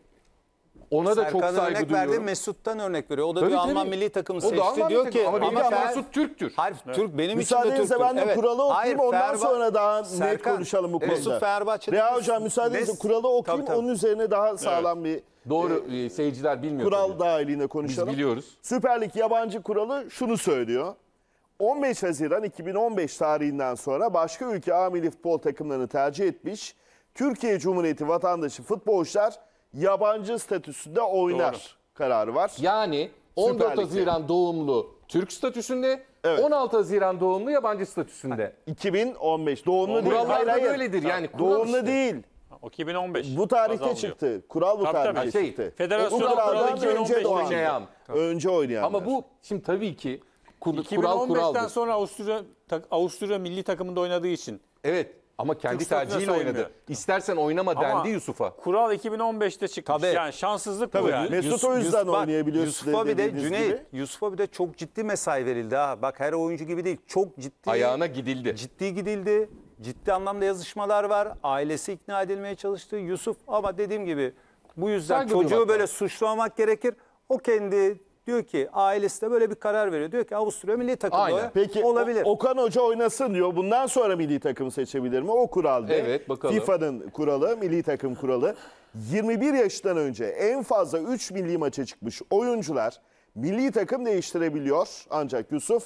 ona Serkan da çok saygı örnek duyuyorum. Verdi, Mesut'tan örnek veriyor. O da tabii, diyor tabii. Alman milli takımı seçti. O da Alman diyor ki ama, ama Fer... Mesut Türktür. Hayır evet. Türk benim için de Türktür. ben de evet. kuralı okuyayım Hayır, ondan Ferba... sonra daha Serkan, net konuşalım bu konuda. Mesut Fenerbahçe'de. Reha Hocam müsaadenizle Mes... kuralı okuyayım tabii, tabii. onun üzerine daha sağlam evet. bir Doğru e, e, seyirciler bilmiyor. Kural tabii. dahiliğinde konuşalım. Biz biliyoruz. Süper Lig yabancı kuralı şunu söylüyor. 15 Haziran 2015 tarihinden sonra başka ülke A milli futbol takımlarını tercih etmiş Türkiye Cumhuriyeti vatandaşı futbolcular yabancı statüsünde oynar Doğru. kararı var. Yani 14 Haziran doğumlu Türk statüsünde, evet. 16 Haziran doğumlu yabancı statüsünde. 2015 doğumlu Doğru. değil. Kurallar hayır, böyledir yani. doğumlu işte. değil. O 2015. Bu tarihte çıktı. Kural bu tarihte tabii. Şey, Federasyon o kuraldan önce oynayan. Önce oynayan. Ama bu şimdi tabii ki kur, kural 2015'ten sonra Avusturya, Avusturya milli takımında oynadığı için. Evet. Ama kendi Türk statüne tercihiyle oynadı. sayılmıyor. İstersen oynama dendi Yusuf'a. Kural 2015'te çıkmış. Tabii. Yani şanssızlık bu Tabii. yani. Mesut o yüzden bak, oynayabiliyor. Yusuf'a bir de Cüneyt, Yusuf'a bir de çok ciddi mesai verildi ha. Bak her oyuncu gibi değil. Çok ciddi. Ayağına gidildi. Ciddi gidildi. Ciddi anlamda yazışmalar var. Ailesi ikna edilmeye çalıştı. Yusuf ama dediğim gibi bu yüzden Saygı çocuğu böyle suçlamak gerekir. O kendi Diyor ki ailesi de böyle bir karar veriyor. Diyor ki Avusturya milli takımı Aynen. Peki, olabilir. O, Okan Hoca oynasın diyor. Bundan sonra milli takım seçebilir mi? O kuralda. Evet bakalım. FIFA'nın kuralı, milli takım kuralı. 21 yaştan önce en fazla 3 milli maça çıkmış oyuncular milli takım değiştirebiliyor. Ancak Yusuf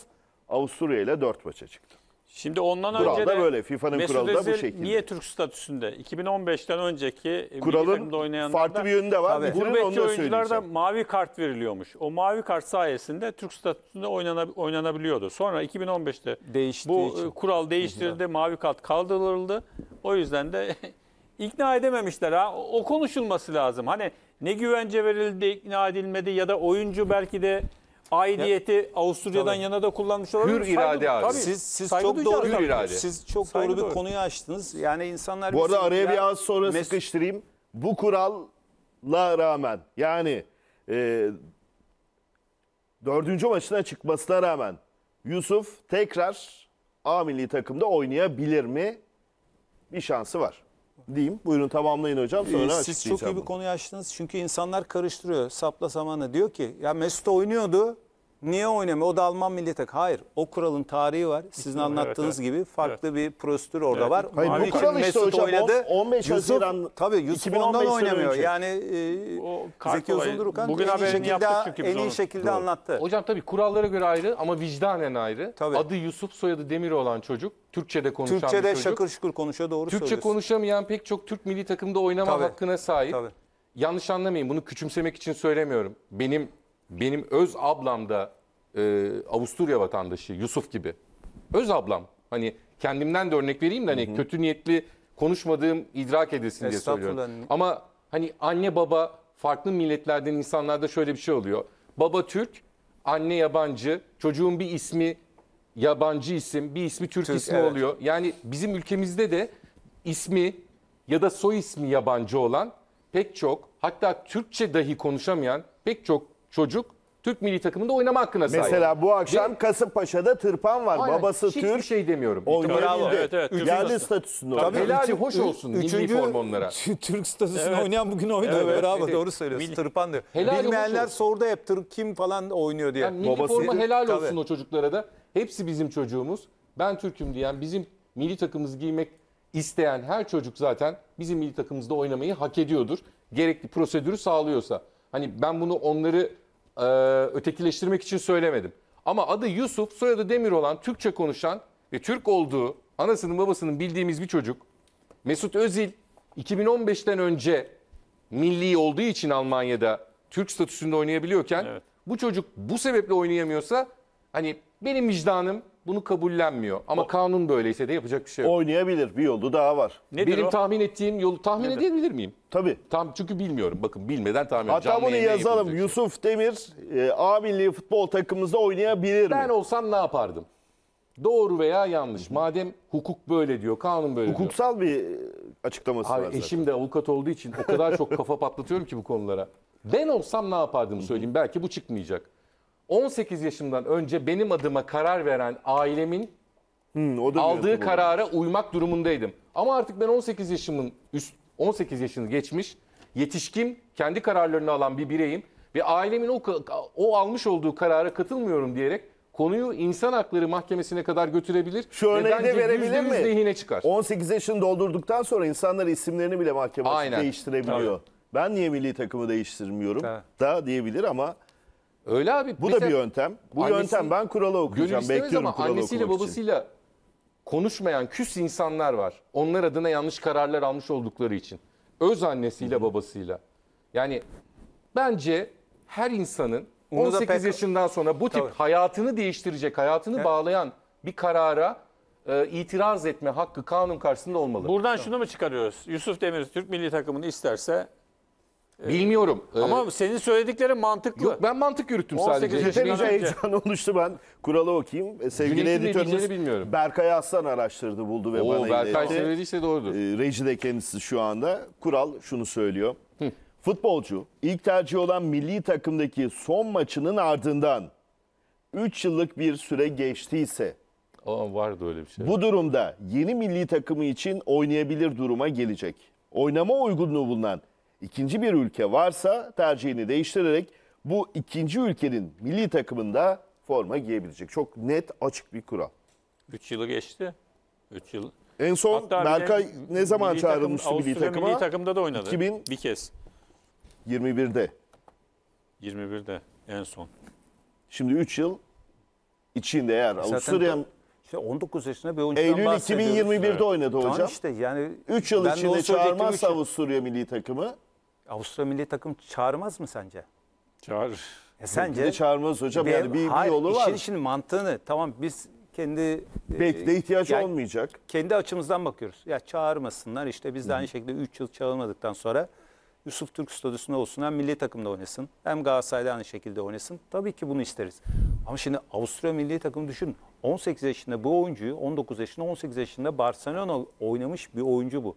Avusturya ile 4 maça çıktı. Şimdi ondan Kural önce da de böyle, FIFA'nın Mesut kuralı da bu şekilde. niye Türk statüsünde? 2015'ten önceki milli Kuralın farklı bir yönü de var. Tabii. Bitirin, onu gurbetçi oyuncularda mavi kart veriliyormuş. O mavi kart sayesinde Türk statüsünde oynana- oynanabiliyordu. Sonra 2015'te Değiştiği bu için. E, kural değiştirildi, mavi kart kaldırıldı. O yüzden de ikna edememişler ha. o konuşulması lazım. Hani ne güvence verildi, ikna edilmedi ya da oyuncu belki de aidiyeti ya, Avusturya'dan tamam. yana da kullanmış olabilir. Hür irade Saygı, abi. Tabii. Siz siz çok doğru hür irade. Siz çok Saygı doğru bir doğru. konuyu açtınız. Yani insanlar Bu arada araya bir az sonra mes- sıkıştırayım. Bu kuralla rağmen yani e, dördüncü maçına çıkmasına rağmen Yusuf tekrar A milli takımda oynayabilir mi? Bir şansı var diyeyim. Buyurun tamamlayın hocam sonra ee, Siz çok iyi bir konuyu açtınız. Çünkü insanlar karıştırıyor. Sapla samanı diyor ki ya Mesut oynuyordu Niye oynamıyor? O da Alman milli takım. Hayır. O kuralın tarihi var. Sizin anlattığınız evet, gibi farklı evet. bir prosedür orada evet. var. Hayır, Onun bu kural işte Mesut hocam. Oynadı. 15 Yusuf, tabii Yusuf ondan oynamıyor. Önce. Yani e, Zeki Uzundurukan bugün en iyi şekilde, en iyi şekilde anlattı. Hocam tabii kurallara göre ayrı ama vicdanen ayrı. Tabii. Adı Yusuf, soyadı Demir olan çocuk. Türkçe'de konuşan Türkçe'de bir çocuk. Türkçe'de şakır şukur konuşuyor doğru Türkçe söylüyorsun. Türkçe konuşamayan pek çok Türk milli takımda oynama tabii. hakkına sahip. Tabii. Yanlış anlamayın bunu küçümsemek için söylemiyorum. Benim benim öz ablam da e, Avusturya vatandaşı Yusuf gibi. Öz ablam. Hani kendimden de örnek vereyim de hani hı hı. kötü niyetli konuşmadığım idrak edilsin diye söylüyorum. Ama hani anne baba farklı milletlerden insanlarda şöyle bir şey oluyor. Baba Türk, anne yabancı, çocuğun bir ismi yabancı isim, bir ismi Türk, Türk ismi evet. oluyor. Yani bizim ülkemizde de ismi ya da soy ismi yabancı olan pek çok hatta Türkçe dahi konuşamayan pek çok çocuk Türk milli takımında oynama hakkına sahip. Mesela bu akşam Ve- Kasımpaşa'da tırpan var. Aynen. Babası Hiçbir Türk. şey demiyorum. Bravo, Oynayabildi. evet, evet. Geldi statüsünde. Tabii. Helali hoş olsun milli form onlara. Türk statüsünü oynayan bugün oynadı. Evet, Bravo evet. doğru söylüyorsun. Milli- Tırpan diyor. Helal Bilmeyenler sordu hep Türk kim falan oynuyor diye. Yani milli Babası- forma helal Tabii. olsun o çocuklara da. Hepsi bizim çocuğumuz. Ben Türk'üm diyen, bizim milli takımımızı giymek isteyen her çocuk zaten bizim milli takımımızda oynamayı hak ediyordur. Gerekli prosedürü sağlıyorsa. Hani ben bunu onları e, ötekileştirmek için söylemedim. Ama adı Yusuf, soyadı Demir olan, Türkçe konuşan ve Türk olduğu anasının babasının bildiğimiz bir çocuk. Mesut Özil 2015'ten önce milli olduğu için Almanya'da Türk statüsünde oynayabiliyorken evet. bu çocuk bu sebeple oynayamıyorsa hani benim vicdanım bunu kabullenmiyor. Ama kanun böyleyse de yapacak bir şey yok. Oynayabilir. Bir yolu daha var. Nedir Benim o? tahmin ettiğim yolu tahmin edebilir miyim? Tabii. Tam çünkü bilmiyorum. Bakın bilmeden tahmin Hatta bunu yazalım. yapılacak şey. Yusuf Demir e, A milli futbol takımımızda oynayabilir Ben mi? olsam ne yapardım? Doğru veya yanlış. Madem hukuk böyle diyor, kanun böyle diyor. Hukuksal bir e, açıklaması var zaten. eşim de avukat olduğu için o kadar çok kafa patlatıyorum ki bu konulara. Ben olsam ne yapardım söyleyeyim. Belki bu çıkmayacak. 18 yaşımdan önce benim adıma karar veren ailemin Hmm, o da aldığı mevzu bu. karara uymak durumundaydım. Ama artık ben 18 yaşımın üst 18 yaşını geçmiş, yetişkin, kendi kararlarını alan bir bireyim ve ailemin o, o almış olduğu karara katılmıyorum diyerek konuyu insan hakları mahkemesine kadar götürebilir. Şu örneği de verebilir %100 mi? lehine çıkar. 18 yaşını doldurduktan sonra insanlar isimlerini bile mahkemesi Aynen. değiştirebiliyor. Ben niye milli takımı değiştirmiyorum? Ha. Da diyebilir ama Öyle abi. Bu da bir yöntem. Bu annesi, yöntem ben kurala okuyacağım. Bekliyorum ama kurala annesiyle babasıyla için. konuşmayan küs insanlar var. Onlar adına yanlış kararlar almış oldukları için. Öz annesiyle Hı. babasıyla. Yani bence her insanın 18 pek... yaşından sonra bu tip Tabii. hayatını değiştirecek, hayatını He? bağlayan bir karara e, itiraz etme hakkı kanun karşısında olmalı. Buradan tamam. şunu mu çıkarıyoruz? Yusuf Demir Türk milli takımını isterse ee, bilmiyorum. Ee, Ama senin söylediklerin mantıklı. Yok ben mantık yürüttüm 18 sadece. yaşından Yeterince heyecan oluştu ben kuralı okuyayım. Ee, sevgili Cüneyt'in ne editörümüz bilmiyorum. Berkay Aslan araştırdı, buldu ve bana Oo, Berkay iletti. söylediyse doğrudur. E, ee, reji de kendisi şu anda. Kural şunu söylüyor. Futbolcu ilk tercih olan milli takımdaki son maçının ardından 3 yıllık bir süre geçtiyse Aa, vardı öyle bir şey. bu durumda yeni milli takımı için oynayabilir duruma gelecek. Oynama uygunluğu bulunan ikinci bir ülke varsa tercihini değiştirerek bu ikinci ülkenin milli takımında forma giyebilecek. Çok net, açık bir kural. 3 yılı geçti. 3 yıl. En son Hatta Berkay ne zaman milli çağrılmıştı takım, milli takıma? Milli takımda da oynadı. 2000 bir kez. 21'de. 21'de en son. Şimdi 3 yıl içinde eğer e Zaten Avusturya işte 19 yaşında bir oyuncudan Eylül 2021'de evet. oynadı hocam. Tamam işte yani 3 yıl içinde çağırmazsa Avusturya milli takımı Avusturya milli takım çağırmaz mı sence? Çağır. E sence? Bence çağırmaz hocam Ve- yani bir, bir hayır, yolu var. İşin işin mantığını tamam biz kendi e, Belki de ihtiyaç yani olmayacak. kendi açımızdan bakıyoruz. Ya çağırmasınlar işte biz de aynı şekilde 3 yıl çağırmadıktan sonra Yusuf Türk Stadyumunda olsun hem milli takımda oynasın hem Galatasaray'da aynı şekilde oynasın. Tabii ki bunu isteriz. Ama şimdi Avusturya milli takımı düşün. 18 yaşında bu oyuncuyu 19 yaşında 18 yaşında Barcelona oynamış bir oyuncu bu.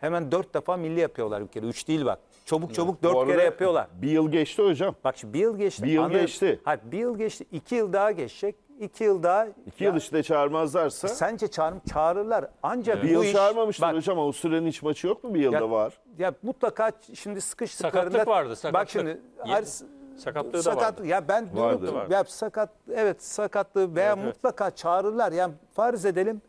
Hemen 4 defa milli yapıyorlar bir kere. 3 değil bak. Çabuk çabuk dört arada kere yapıyorlar. Bir yıl geçti hocam. Bak şimdi bir yıl geçti. Bir yıl Anladın- geçti. Hayır bir yıl geçti. İki yıl daha geçecek. İki yıl daha. İki yıl Ya, işte çağırmazlarsa. E, sence çağırım çağırırlar. Ancak bir bu yıl iş, çağırmamıştır bak, hocam. Avusturya'nın hiç maçı yok mu bir yılda Ya- var? Ya mutlaka ç- şimdi sıkıştıklarında. Sakatlık vardı, sakatlık. Bak şimdi. her Ars- Sakatlığı da sakat, vardı. Ya ben diyorum Vardı. ki, ya sakat evet sakatlığı veya Evet, evet. mutlaka çağırırlar. Yani farz edelim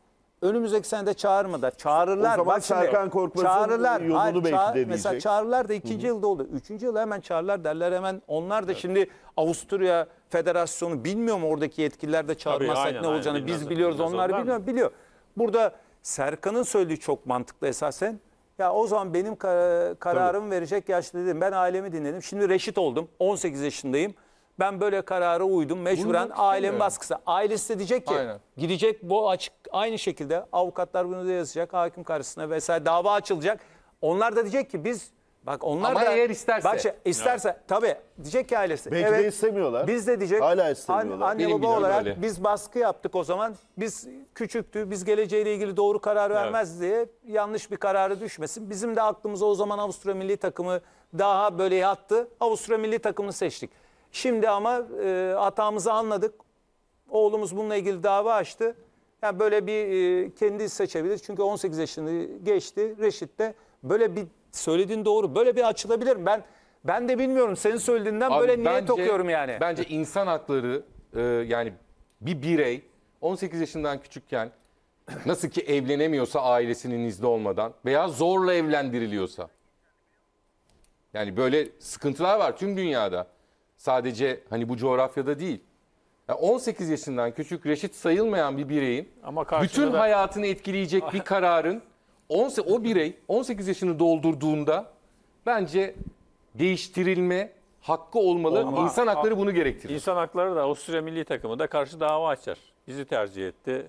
önümüzdeki sene de çağırmadılar. Çağırırlar. O zaman Bak Serkan Korkmaz'ın çağırırlar. yolunu Hayır, belki çağır, de diyecek. Mesela çağırırlar da ikinci Hı -hı. yılda oldu. Üçüncü yılda hemen çağırırlar derler hemen. Onlar da evet. şimdi Avusturya Federasyonu bilmiyorum mu oradaki yetkililer de çağırmazsak Tabii, aynen, ne olacağını? Aynen, Biz bilmez, biliyoruz bilmez, onlar, onlar bilmiyor Biliyor. Burada Serkan'ın söylediği çok mantıklı esasen. Ya o zaman benim kar kararımı Tabii. verecek yaşlı dedim. Ben ailemi dinledim. Şimdi reşit oldum. 18 yaşındayım. Ben böyle karara uydum. Mecburen Bunu baskısı. Ailesi de diyecek ki Aynen. gidecek bu açık aynı şekilde avukatlar bunu da yazacak. Hakim karşısına vesaire dava açılacak. Onlar da diyecek ki biz Bak onlar Ama da eğer isterse. Bak şey, isterse yani. tabii diyecek ki ailesi. Belki evet, de istemiyorlar. Biz de diyecek. Hala istemiyorlar. Anne Benim baba olarak öyle. biz baskı yaptık o zaman. Biz küçüktü. Biz geleceğiyle ilgili doğru karar evet. vermez diye yanlış bir kararı düşmesin. Bizim de aklımıza o zaman Avusturya milli takımı daha böyle yattı. Avusturya milli takımını seçtik. Şimdi ama e, hatamızı anladık. Oğlumuz bununla ilgili dava açtı. Yani böyle bir e, kendi seçebilir. Çünkü 18 yaşını geçti Reşit de. Böyle bir söylediğin doğru. Böyle bir açılabilir mi? Ben ben de bilmiyorum. Senin söylediğinden Abi böyle niye tokuyorum yani. Bence insan hakları e, yani bir birey 18 yaşından küçükken nasıl ki evlenemiyorsa ailesinin izni olmadan veya zorla evlendiriliyorsa. Yani böyle sıkıntılar var tüm dünyada. Sadece hani bu coğrafyada değil. Yani 18 yaşından küçük reşit sayılmayan bir bireyin Ama bütün da... hayatını etkileyecek bir kararın 10 o birey 18 yaşını doldurduğunda bence değiştirilme hakkı olmalı. Olma. İnsan hakları bunu gerektirir. İnsan hakları da Avusturya milli takımı da karşı dava açar. Bizi tercih etti.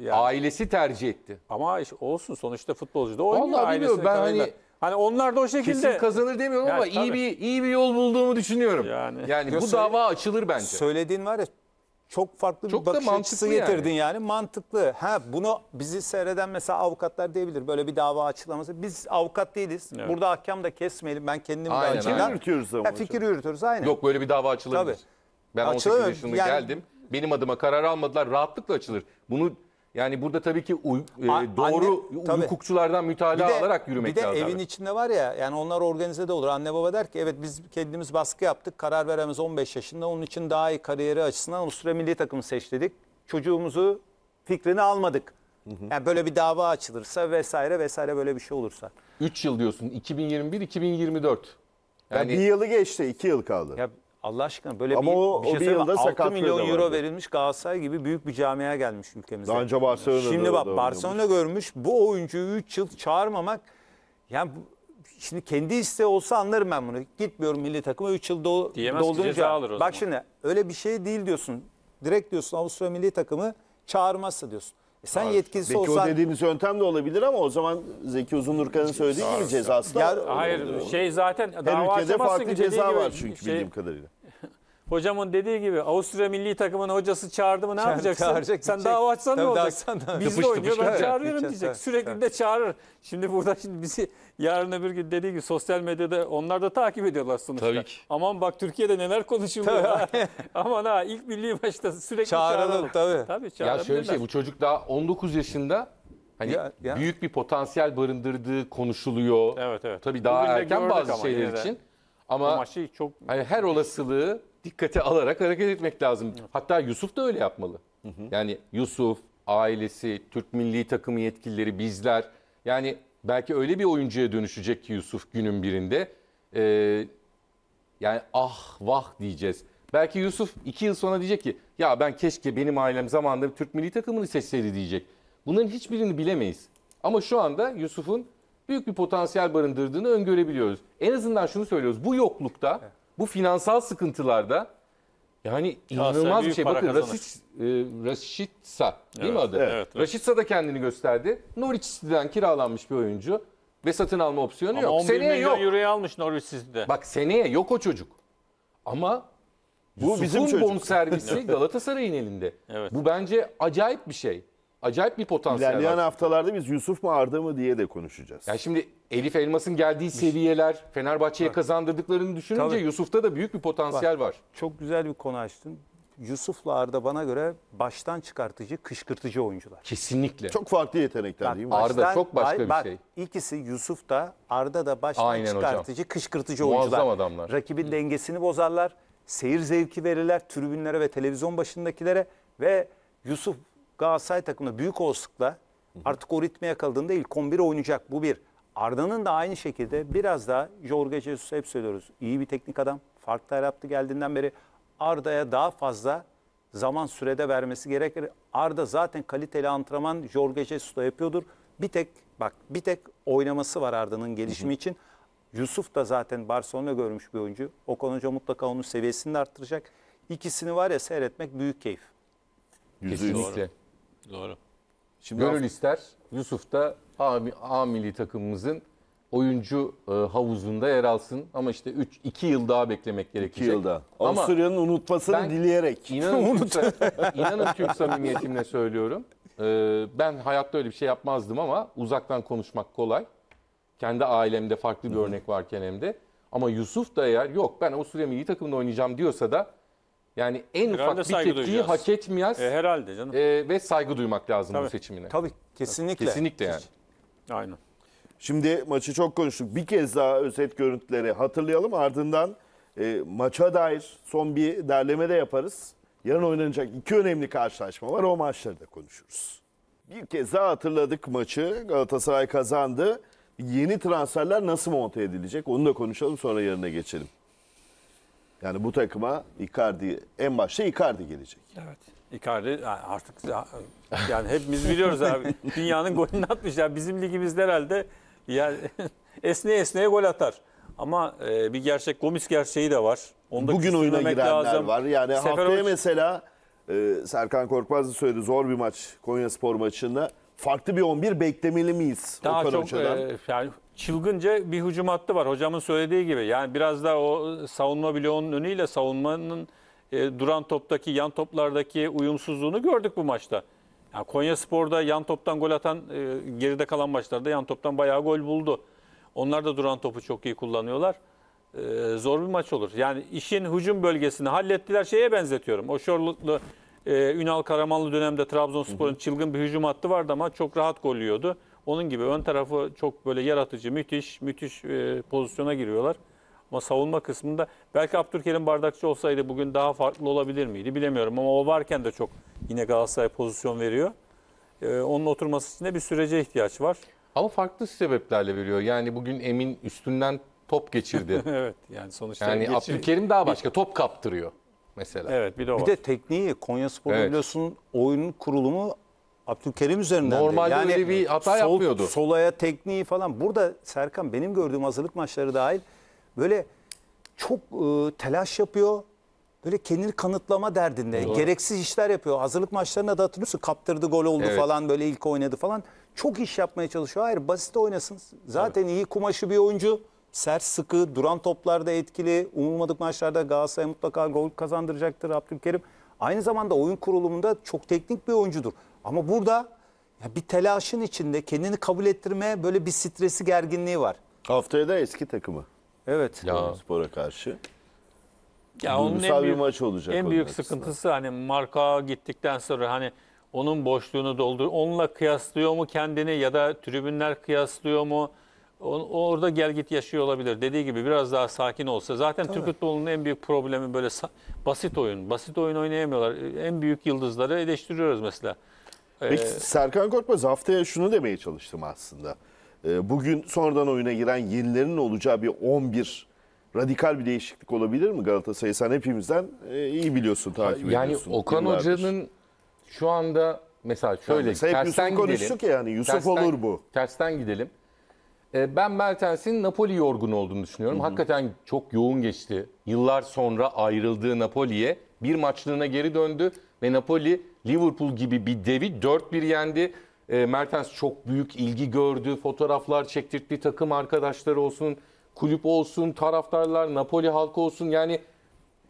E, yani. Ailesi tercih etti. Ama olsun sonuçta futbolcu da oynuyor. Vallahi bilmiyorum ben hani Hani onlar da o şekilde. Kesin kazanır demiyorum yani, ama tabii. iyi bir iyi bir yol bulduğumu düşünüyorum. Yani, yani bu dava açılır bence. Söylediğin var ya çok farklı çok bir bakış açısı yani. getirdin yani. Mantıklı. Ha bunu bizi seyreden mesela avukatlar diyebilir. Böyle bir dava açıklaması. Biz avukat değiliz. Evet. Burada hakem de kesmeyelim. Ben kendim aynen, de açımdan. yürütüyoruz ama. fikir yürütüyoruz aynen. Yok böyle bir dava açılabilir. Tabii. Ben Açılır. 18 yaşında yani... geldim. Benim adıma karar almadılar. Rahatlıkla açılır. Bunu yani burada tabii ki uy, e, doğru anne- tabii. hukukçulardan mütalaa alarak yürümek bir de lazım. evin içinde var ya yani onlar organize de olur. Anne baba der ki evet biz kendimiz baskı yaptık. Karar veremez 15 yaşında. Onun için daha iyi kariyeri açısından Avusturya milli takımı seçtik. Çocuğumuzu fikrini almadık. Yani böyle bir dava açılırsa vesaire vesaire böyle bir şey olursa. 3 yıl diyorsun 2021-2024. Yani, Yani bir yılı geçti, iki yıl kaldı. Ya Allah aşkına böyle Ama bir, o- bir o şey bir yılda 6 milyon euro verilmiş Galatasaray gibi büyük bir camiaya gelmiş ülkemize. Daha önce Barcelona'da Şimdi bak Barcelona görmüş bu oyuncuyu 3 yıl çağırmamak yani bu- şimdi kendi isteği olsa anlarım ben bunu. Gitmiyorum milli takıma 3 yıl do- Diyemez ki, doldurunca. ceza alır o bak zaman. şimdi öyle bir şey değil diyorsun. Direkt diyorsun Avusturya milli takımı çağırmazsa diyorsun. E sen yetkilisi Belki olsan... o yöntem de olabilir ama o zaman Zeki Uzunurkan'ın söylediği gibi cezası da... Hayır şey zaten Her ülkede farklı ceza var çünkü şey, bildiğim kadarıyla. Hocamın dediği gibi Avusturya milli takımın hocası çağırdı mı ne Çağır, yapacaksın? Çağıracak, Sen daha açsan ne olacak? Biz de oynuyor ben çağırıyorum diyecek. Sürekli de çağırır. Şimdi burada şimdi bizi yarın öbür gün dediği gibi sosyal medyada onlar da takip ediyorlar sonuçta. Tabii ki. Aman bak Türkiye'de neler konuşuluyor. Ha. Aman ha ilk milli maçta sürekli çağıralım. Çağıralım tabii. Tabii çağıralım. Ya şöyle şey bu çocuk daha 19 yaşında Hani ya, ya. büyük bir potansiyel barındırdığı konuşuluyor. Evet evet. Tabii daha Bugün erken bazı şeyler için. Ama, ama çok hani her olasılığı dikkate alarak hareket etmek lazım. Hatta Yusuf da öyle yapmalı. Hı hı. Yani Yusuf, ailesi, Türk milli takımı yetkilileri, bizler. Yani belki öyle bir oyuncuya dönüşecek ki Yusuf günün birinde. Ee, yani ah vah diyeceğiz. Belki Yusuf iki yıl sonra diyecek ki ya ben keşke benim ailem zamanında Türk milli takımını seçseydi diyecek. Bunların hiçbirini bilemeyiz. Ama şu anda Yusuf'un büyük bir potansiyel barındırdığını öngörebiliyoruz. En azından şunu söylüyoruz. Bu yoklukta bu finansal sıkıntılarda yani inanılmaz bir şey. para Bakın kazanır. e, Raşitsa değil mi adı? evet, evet. da kendini gösterdi. Norwich City'den kiralanmış bir oyuncu ve satın alma opsiyonu Ama yok. 11 Seneye milyon yok. euroya almış Norwich City'de. Bak seneye yok o çocuk. Ama bu Yusuf'un bizim çocuk. bonservisi Galatasaray'ın elinde. Evet. Bu bence acayip bir şey acayip bir potansiyel İlerleyen var. haftalarda biz Yusuf mu Arda mı diye de konuşacağız. Ya şimdi Elif Elmas'ın geldiği şey- seviyeler Fenerbahçe'ye kazandırdıklarını düşününce Tabii. Yusuf'ta da büyük bir potansiyel var. Çok güzel bir konu açtın. Yusuf'la Arda bana göre baştan çıkartıcı, kışkırtıcı oyuncular. Kesinlikle. Çok farklı yetenekler değil mi? Arda çok başka bir bak, şey. İkisi Yusuf da Arda da baştan Aynen hocam. kışkırtıcı Muazzam oyuncular. adamlar. Rakibin dengesini bozarlar, seyir zevki verirler tribünlere ve televizyon başındakilere ve Yusuf Galatasaray takımında büyük olasılıkla artık o ritme yakaladığında ilk 11 oynayacak. Bu bir. Arda'nın da aynı şekilde biraz daha Jorge Jesus hep söylüyoruz. iyi bir teknik adam. Farklı yaptı geldiğinden beri Arda'ya daha fazla zaman sürede vermesi gerekir. Arda zaten kaliteli antrenman Jorge Jesus'la yapıyordur. Bir tek bak bir tek oynaması var Arda'nın gelişimi için. Yusuf da zaten Barcelona görmüş bir oyuncu. O Hoca mutlaka onun seviyesini de arttıracak. İkisini var ya seyretmek büyük keyif. Kesinlikle. Kesinlikle. Doğru. Şimdi Gönül ister Yusuf da A, A milli takımımızın oyuncu e, havuzunda yer alsın ama işte 3 2 yıl daha beklemek gerekecek. 2 yıl daha. Avusturya'nın unutmasını ben, dileyerek. Inanın, Unut. inanın Türk samimiyetimle söylüyorum. E, ben hayatta öyle bir şey yapmazdım ama uzaktan konuşmak kolay. Kendi ailemde farklı bir örnek varken hem de. Ama Yusuf da eğer yok ben Avusturya milli takımında oynayacağım diyorsa da yani en herhalde ufak bir tepkiyi hak etmeyeceğiz. E, herhalde canım. E, ve saygı duymak lazım Tabii. bu seçimine. Tabii kesinlikle. Kesinlikle yani. Aynen. Şimdi maçı çok konuştuk. Bir kez daha özet görüntüleri hatırlayalım. Ardından e, maça dair son bir derleme de yaparız. Yarın oynanacak iki önemli karşılaşma var. O maçları da konuşuruz. Bir kez daha hatırladık maçı. Galatasaray kazandı. Yeni transferler nasıl monte edilecek? Onu da konuşalım sonra yarına geçelim. Yani bu takıma Icardi en başta Icardi gelecek. Evet. Icardi artık yani hepimiz biliyoruz abi. Dünyanın golünü atmış. Yani bizim ligimizde herhalde yani esneye esneye gol atar. Ama e, bir gerçek Gomis gerçeği de var. Onu da Bugün oyuna girenler lazım. var. Yani Seferovic... haftaya mesela e, Serkan Korkmaz da söyledi zor bir maç Konya Spor maçında farklı bir 11 beklemeli miyiz Daha Okan çok e, yani çılgınca bir hücum hattı var hocamın söylediği gibi. Yani biraz daha o savunma bloğunun önüyle savunmanın e, duran toptaki yan toplardaki uyumsuzluğunu gördük bu maçta. Yani Konya Spor'da yan toptan gol atan e, geride kalan maçlarda yan toptan bayağı gol buldu. Onlar da duran topu çok iyi kullanıyorlar. E, zor bir maç olur. Yani işin hücum bölgesini hallettiler şeye benzetiyorum. O şorluklu e, Ünal Karamanlı dönemde Trabzonspor'un çılgın bir hücum hattı vardı ama çok rahat gol yiyordu. Onun gibi ön tarafı çok böyle yaratıcı, müthiş, müthiş e, pozisyona giriyorlar. Ama savunma kısmında belki Abdülkerim Bardakçı olsaydı bugün daha farklı olabilir miydi bilemiyorum. Ama o varken de çok yine Galatasaray pozisyon veriyor. E, onun oturması için de bir sürece ihtiyaç var. Ama farklı sebeplerle veriyor. Yani bugün Emin üstünden top geçirdi. evet yani sonuçta. Yani geçir... Abdülkerim daha başka top kaptırıyor mesela. Evet bir de o Bir var. de tekniği Konya Spor'un Evet. biliyorsun oyunun kurulumu Abdülkerim üzerinden. Normalde öyle bir hata yapmıyordu. Solaya tekniği falan. Burada Serkan benim gördüğüm hazırlık maçları dahil böyle çok e, telaş yapıyor. Böyle kendini kanıtlama derdinde. Gereksiz işler yapıyor. Hazırlık maçlarında da hatırlıyorsun kaptırdı gol oldu Evet. falan böyle ilk oynadı falan. Çok iş yapmaya çalışıyor. Hayır basit oynasın. Zaten iyi kumaşı bir oyuncu sert sıkı, duran toplarda etkili. Umulmadık maçlarda Galatasaray'a mutlaka gol kazandıracaktır Abdülkerim. Aynı zamanda oyun kurulumunda çok teknik bir oyuncudur. Ama burada ya bir telaşın içinde kendini kabul ettirme böyle bir stresi gerginliği var. Haftaya da eski takımı. Evet. Ya. Spora karşı. Ya onun en büyük, maç olacak. En büyük açısından. sıkıntısı hani marka gittikten sonra hani onun boşluğunu doldur. Onunla kıyaslıyor mu kendini ya da tribünler kıyaslıyor mu? orada gel git yaşıyor olabilir. Dediği gibi biraz daha sakin olsa. Zaten Tabii. Türk futbolunun en büyük problemi böyle basit oyun. Basit oyun oynayamıyorlar. En büyük yıldızları eleştiriyoruz mesela. Ee, Peki ee, Serkan Korkmaz haftaya şunu demeye çalıştım aslında. Ee, bugün sonradan oyuna giren yenilerin olacağı bir 11 radikal bir değişiklik olabilir mi Galatasaray? Sen hepimizden e, iyi biliyorsun, takip yani ediyorsun. Yani Okan yıllardır. Hoca'nın şu anda mesela şöyle yani mesela tersten gidelim. konuştuk ya yani Yusuf tersten, olur bu. Tersten gidelim. Ee, ben Mertens'in Napoli yorgun olduğunu düşünüyorum. Hı hı. Hakikaten çok yoğun geçti. Yıllar sonra ayrıldığı Napoli'ye bir maçlığına geri döndü ve Napoli Liverpool gibi bir devi 4-1 yendi. Ee, Mertens çok büyük ilgi gördü. Fotoğraflar çektirtti takım arkadaşları olsun, kulüp olsun, taraftarlar, Napoli halkı olsun. Yani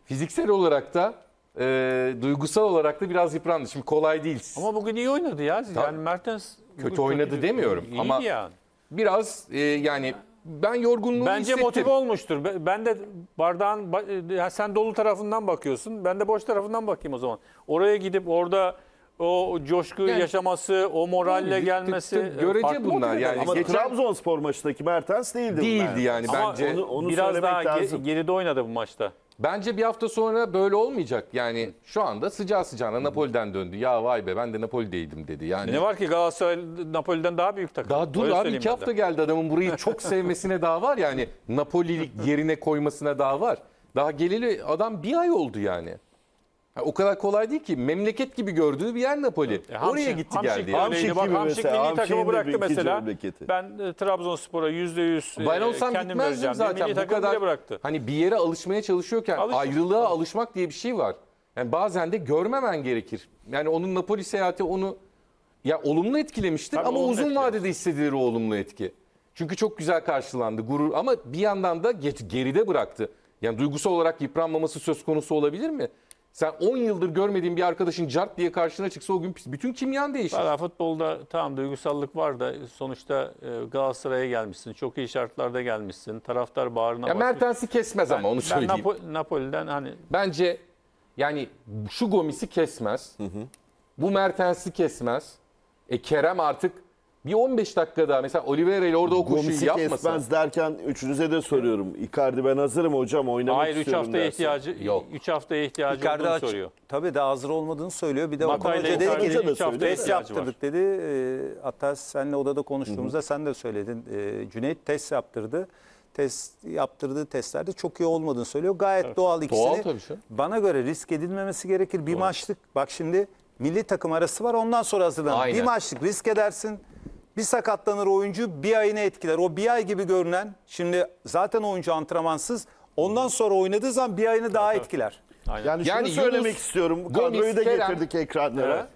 fiziksel olarak da e, duygusal olarak da biraz yıprandı. Şimdi kolay değil. Ama bugün iyi oynadı ya. Yani Mertens kötü oynadı kötü, demiyorum İyi ama yani biraz e, yani ben yorgunluğu Bence hissettim. motive olmuştur. Ben de bardağın e, ya sen dolu tarafından bakıyorsun. Ben de boş tarafından bakayım o zaman. Oraya gidip orada o coşku Yani- yaşaması, o moralle Tabii, gelmesi tabii, tabii. Görece e, bunlar yani. Ama Geçen- Trabzonspor maçındaki Mertens değildi. Değildi Mertens. yani Ama bence. onu, onu biraz daha ge- lazım. geride oynadı bu maçta. Bence bir hafta sonra böyle olmayacak. Yani şu anda sıcağı sıcağına Napoli'den döndü. Ya vay be ben de Napoli'deydim dedi. Yani Ne var ki Galatasaray Napoli'den daha büyük takım. Daha dur Öyle abi iki ben de. hafta geldi adamın burayı çok sevmesine daha var yani. Napoli'lik yerine koymasına daha var. Daha geleli adam bir ay oldu yani o kadar kolay değil ki. Memleket gibi gördüğü bir yer Napoli. E, Hamşik, Oraya gitti Hamşik geldi. Yani. Hamşik, bak, Hamşik milli takımı bıraktı mesela. Ben e, Trabzonspor'a %100 e, ben olsam zaten. Milli bu kadar, bıraktı. Hani bir yere alışmaya çalışıyorken Alışın. ayrılığa alışmak diye bir şey var. Yani bazen de görmemen gerekir. Yani onun Napoli seyahati onu ya olumlu etkilemiştir Tabii ama uzun etkilemiş. vadede hissedilir o olumlu etki. Çünkü çok güzel karşılandı gurur ama bir yandan da geride bıraktı. Yani duygusal olarak yıpranmaması söz konusu olabilir mi? Sen 10 yıldır görmediğin bir arkadaşın cart diye karşına çıksa o gün bütün kimyan değişir. Valla futbolda tamam duygusallık var da sonuçta e, Galatasaray'a gelmişsin. Çok iyi şartlarda gelmişsin. Taraftar bağrına ya Mertens'i kesmez ben, ama onu söyleyeyim. Ben Napo Napoli'den hani... Bence yani şu Gomis'i kesmez. Hı hı. Bu Mertens'i kesmez. E Kerem artık bir 15 dakika daha mesela Oliveira ile orada o koşuyu Gomsik yapmasa. Esmez derken üçünüze de soruyorum. Icardi ben hazırım hocam oynamak Hayır 3 istiyorum haftaya dersen. ihtiyacı Yok. 3 haftaya ihtiyacı Icardi olduğunu soruyor. Tabii daha hazır olmadığını söylüyor. Bir de Mata Okan ile Hoca dedi Icardi'nin üç ki test ihtiyacı yaptırdık dedi. Ee, Hatta seninle odada konuştuğumuzda sen de söyledin. Ee, Cüneyt test yaptırdı. Test yaptırdığı testlerde çok iyi olmadığını söylüyor. Gayet doğal ikisini. Doğal tabii canım. Bana göre risk edilmemesi gerekir. Bir maçlık bak şimdi milli takım arası var ondan sonra hazırlanır. Bir maçlık risk edersin. Bir sakatlanır oyuncu bir ayını etkiler. O bir ay gibi görünen şimdi zaten oyuncu antrenmansız. Ondan sonra oynadığı zaman bir ayını daha etkiler. Aynen. Yani, yani söylemek Yunus, istiyorum. Bu kadroyu da getirdik ekranlara.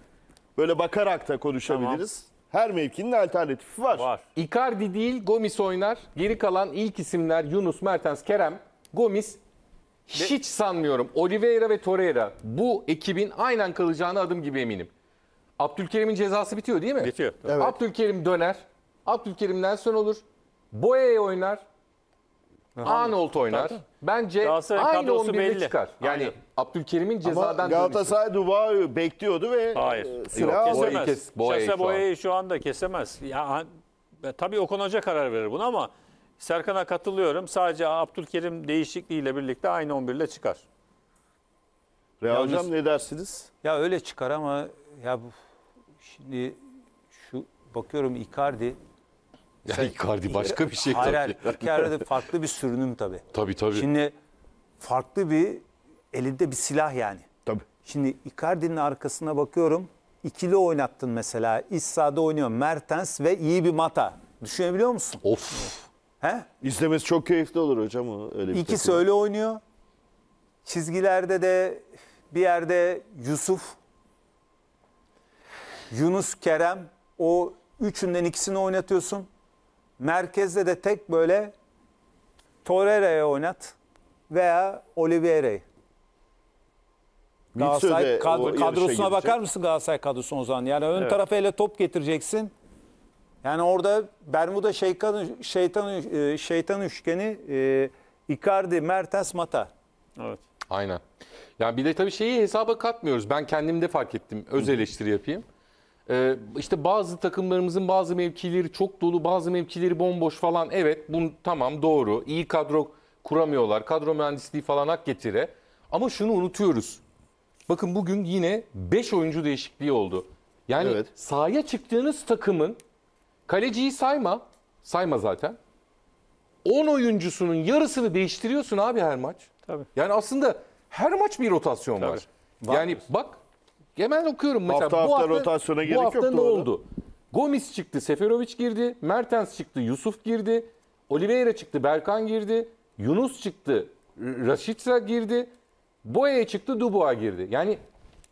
Böyle bakarak da konuşabiliriz. Her mevkinin alternatifi var. Var. Icardi değil Gomis oynar. Geri kalan ilk isimler Yunus, Mertens, Kerem, Gomis. Hiç sanmıyorum. Oliveira ve Torreira bu ekibin aynen kalacağına adım gibi eminim. Abdülkerim'in cezası bitiyor değil mi? Bitiyor. Evet. Abdülkerim döner. Abdülkerimden Nelson olur. Boya'ya oynar. Arnold oynar. Tabii. Bence aynı kadrosu 11'de belli. çıkar. Yani Aynen. Abdülkerim'in Ama cezadan Galatasaray Dubao'yu bekliyordu ve Hayır. e, Yok, Silah kesemez. kes- boyayı şu boyayı şu anda kesemez. Ya, tabii Okan Hoca karar verir bunu ama Serkan'a katılıyorum. Sadece Abdülkerim değişikliğiyle birlikte aynı 11 ile çıkar. Real Yalnız- hocam ne dersiniz? Ya öyle çıkar ama ya bu- Şimdi şu bakıyorum Icardi ya sen, Icardi başka bir şey hayır, tabii. Icardi farklı bir sürünüm tabii. Tabii tabii. Şimdi farklı bir elinde bir silah yani. Tabii. Şimdi Icardi'nin arkasına bakıyorum. İkili oynattın mesela. İssa'da oynuyor. Mertens ve iyi bir Mata. Düşünebiliyor musun? Of. He? İzlemesi çok keyifli olur hocam o öyle İkisi öyle oynuyor. Çizgilerde de bir yerde Yusuf Yunus Kerem o üçünden ikisini oynatıyorsun. Merkezde de tek böyle Torreira'yı oynat veya Oliveira'yı. Galatasaray Mitsu'da kadrosuna girecek. bakar mısın Galatasaray kadrosuna o zaman? Yani ön Evet. tarafa ele top getireceksin. Yani orada Bermuda şeytan şeytan şeytan üçgeni e, Icardi, Mertens, Mata. Evet. Aynen. Yani bir de tabii şeyi hesaba katmıyoruz. Ben kendimde fark ettim. Öz eleştiri yapayım. Ee, işte bazı takımlarımızın bazı mevkileri çok dolu, bazı mevkileri bomboş falan. Evet, bu tamam doğru. İyi kadro kuramıyorlar. Kadro mühendisliği falan hak getire. Ama şunu unutuyoruz. Bakın bugün yine 5 oyuncu değişikliği oldu. Yani evet. sahaya çıktığınız takımın kaleciyi sayma, sayma zaten. 10 oyuncusunun yarısını değiştiriyorsun abi her maç. Tabii. Yani aslında her maç bir rotasyon Tabii. var. var. Yani bak Hemen okuyorum mesela hafta bu hafta, hafta rotasyona bu hafta yoktu ne oldu? Gomis çıktı, Seferovic girdi, Mertens çıktı, Yusuf girdi, Oliveira çıktı, Berkan girdi, Yunus çıktı, Raşitsa girdi, Boya çıktı, Dubois girdi. Yani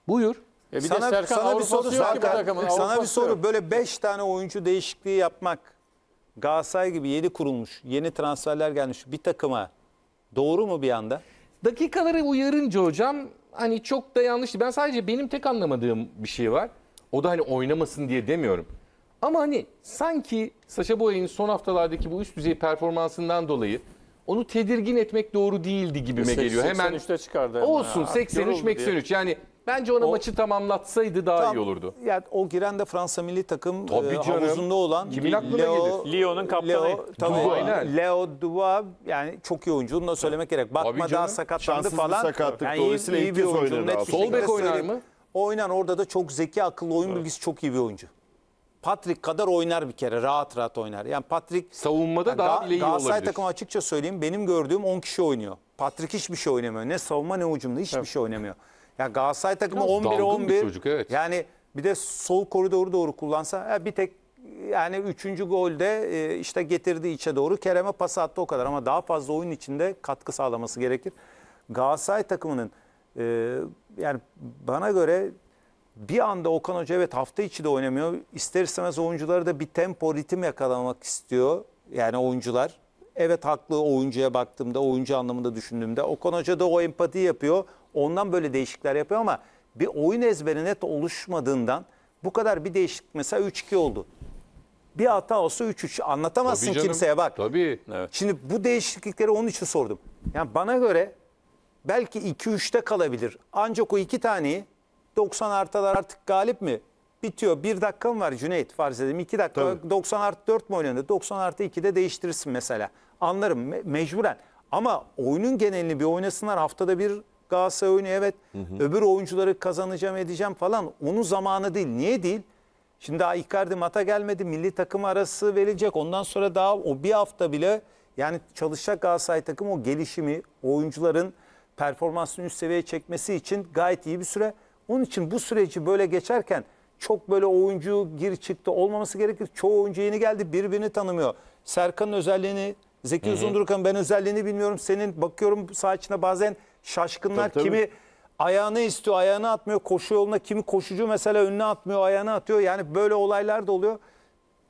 buyur. Ya e bir sana, de Serkan sana bir soru zaten, bu sana bir soru böyle 5 tane oyuncu değişikliği yapmak Galatasaray gibi yeni kurulmuş, yeni transferler gelmiş bir takıma doğru mu bir anda? Dakikaları uyarınca hocam hani çok da yanlıştı. Ben sadece benim tek anlamadığım bir şey var. O da hani oynamasın diye demiyorum. Ama hani sanki Saşa Boya'nın son haftalardaki bu üst düzey performansından dolayı onu tedirgin etmek doğru değildi gibime geliyor. Hemen 83'te çıkardı. olsun ya. 83 83 yani Bence ona O- maçı tamamlatsaydı daha iyi olurdu. Yani o giren de Fransa milli takım Tabii e, canım. havuzunda olan Kimin aklına Leo, gelir? Lyon'un kaptanı. Leo, tabii, Leo Dubois yani çok iyi oyuncu. Bunu da söylemek gerek. Bakma daha sakatlandı falan. sakatlık. Yani iyi- Dolayısıyla iyi ilk bir oyuncu. Sol şekilde bek oynar mı? Oynar orada da çok zeki, akıllı oyun bilgisi çok iyi bir oyuncu. Patrick kadar oynar bir kere. Rahat rahat oynar. Yani Patrick Savunmada yani daha Ga- bile iyi Galatasaray olabilir. takımı açıkça söyleyeyim benim gördüğüm 10 kişi oynuyor. Patrick hiçbir şey oynamıyor. Ne savunma ne ucumda hiçbir şey oynamıyor. Yani Galatasaray takımı 11 11. çocuk, evet. Yani bir de sol koridoru doğru kullansa ha, bir tek yani 3. golde e, işte getirdiği içe doğru Kerem'e pas attı o kadar ama daha fazla oyun içinde katkı sağlaması gerekir. Galatasaray takımının e, yani bana göre bir anda Okan Hoca evet hafta içi de oynamıyor. İster istemez oyuncuları da bir tempo ritim yakalamak istiyor. Yani oyuncular. Evet haklı oyuncuya baktığımda, oyuncu anlamında düşündüğümde. Okan Hoca da o empati yapıyor. Ondan böyle değişiklikler yapıyor ama bir oyun ezberi net oluşmadığından bu kadar bir değişiklik mesela 3-2 oldu. Bir hata olsa 3-3 anlatamazsın Tabii kimseye bak. Tabii. Evet. Şimdi bu değişiklikleri onun için sordum. Yani bana göre belki 2-3'te kalabilir. Ancak o iki taneyi 90 artılar artık galip mi? Bitiyor. Bir dakika mı var Cüneyt farz edelim. 2 dakika Tabii. 90 artı 4 mü oynandı? 90 artı 2'de değiştirirsin mesela. Anlarım me mecburen. Ama oyunun genelini bir oynasınlar haftada bir Galatasaray oynuyor evet. Hı hı. Öbür oyuncuları kazanacağım edeceğim falan. Onun zamanı değil. Niye değil? Şimdi daha Icardi mata gelmedi. Milli takım arası verilecek. Ondan sonra daha o bir hafta bile yani çalışacak Galatasaray takım o gelişimi, oyuncuların performansını üst seviyeye çekmesi için gayet iyi bir süre. Onun için bu süreci böyle geçerken çok böyle oyuncu gir çıktı olmaması gerekir. Çoğu oyuncu yeni geldi birbirini tanımıyor. Serkan'ın özelliğini, Zeki Uzundurkan'ın ben özelliğini bilmiyorum. Senin bakıyorum sağ içine bazen Şaşkınlar tabii, tabii. kimi ayağını istiyor, ayağını atmıyor. Koşu yoluna kimi koşucu mesela önüne atmıyor, ayağını atıyor. Yani böyle olaylar da oluyor.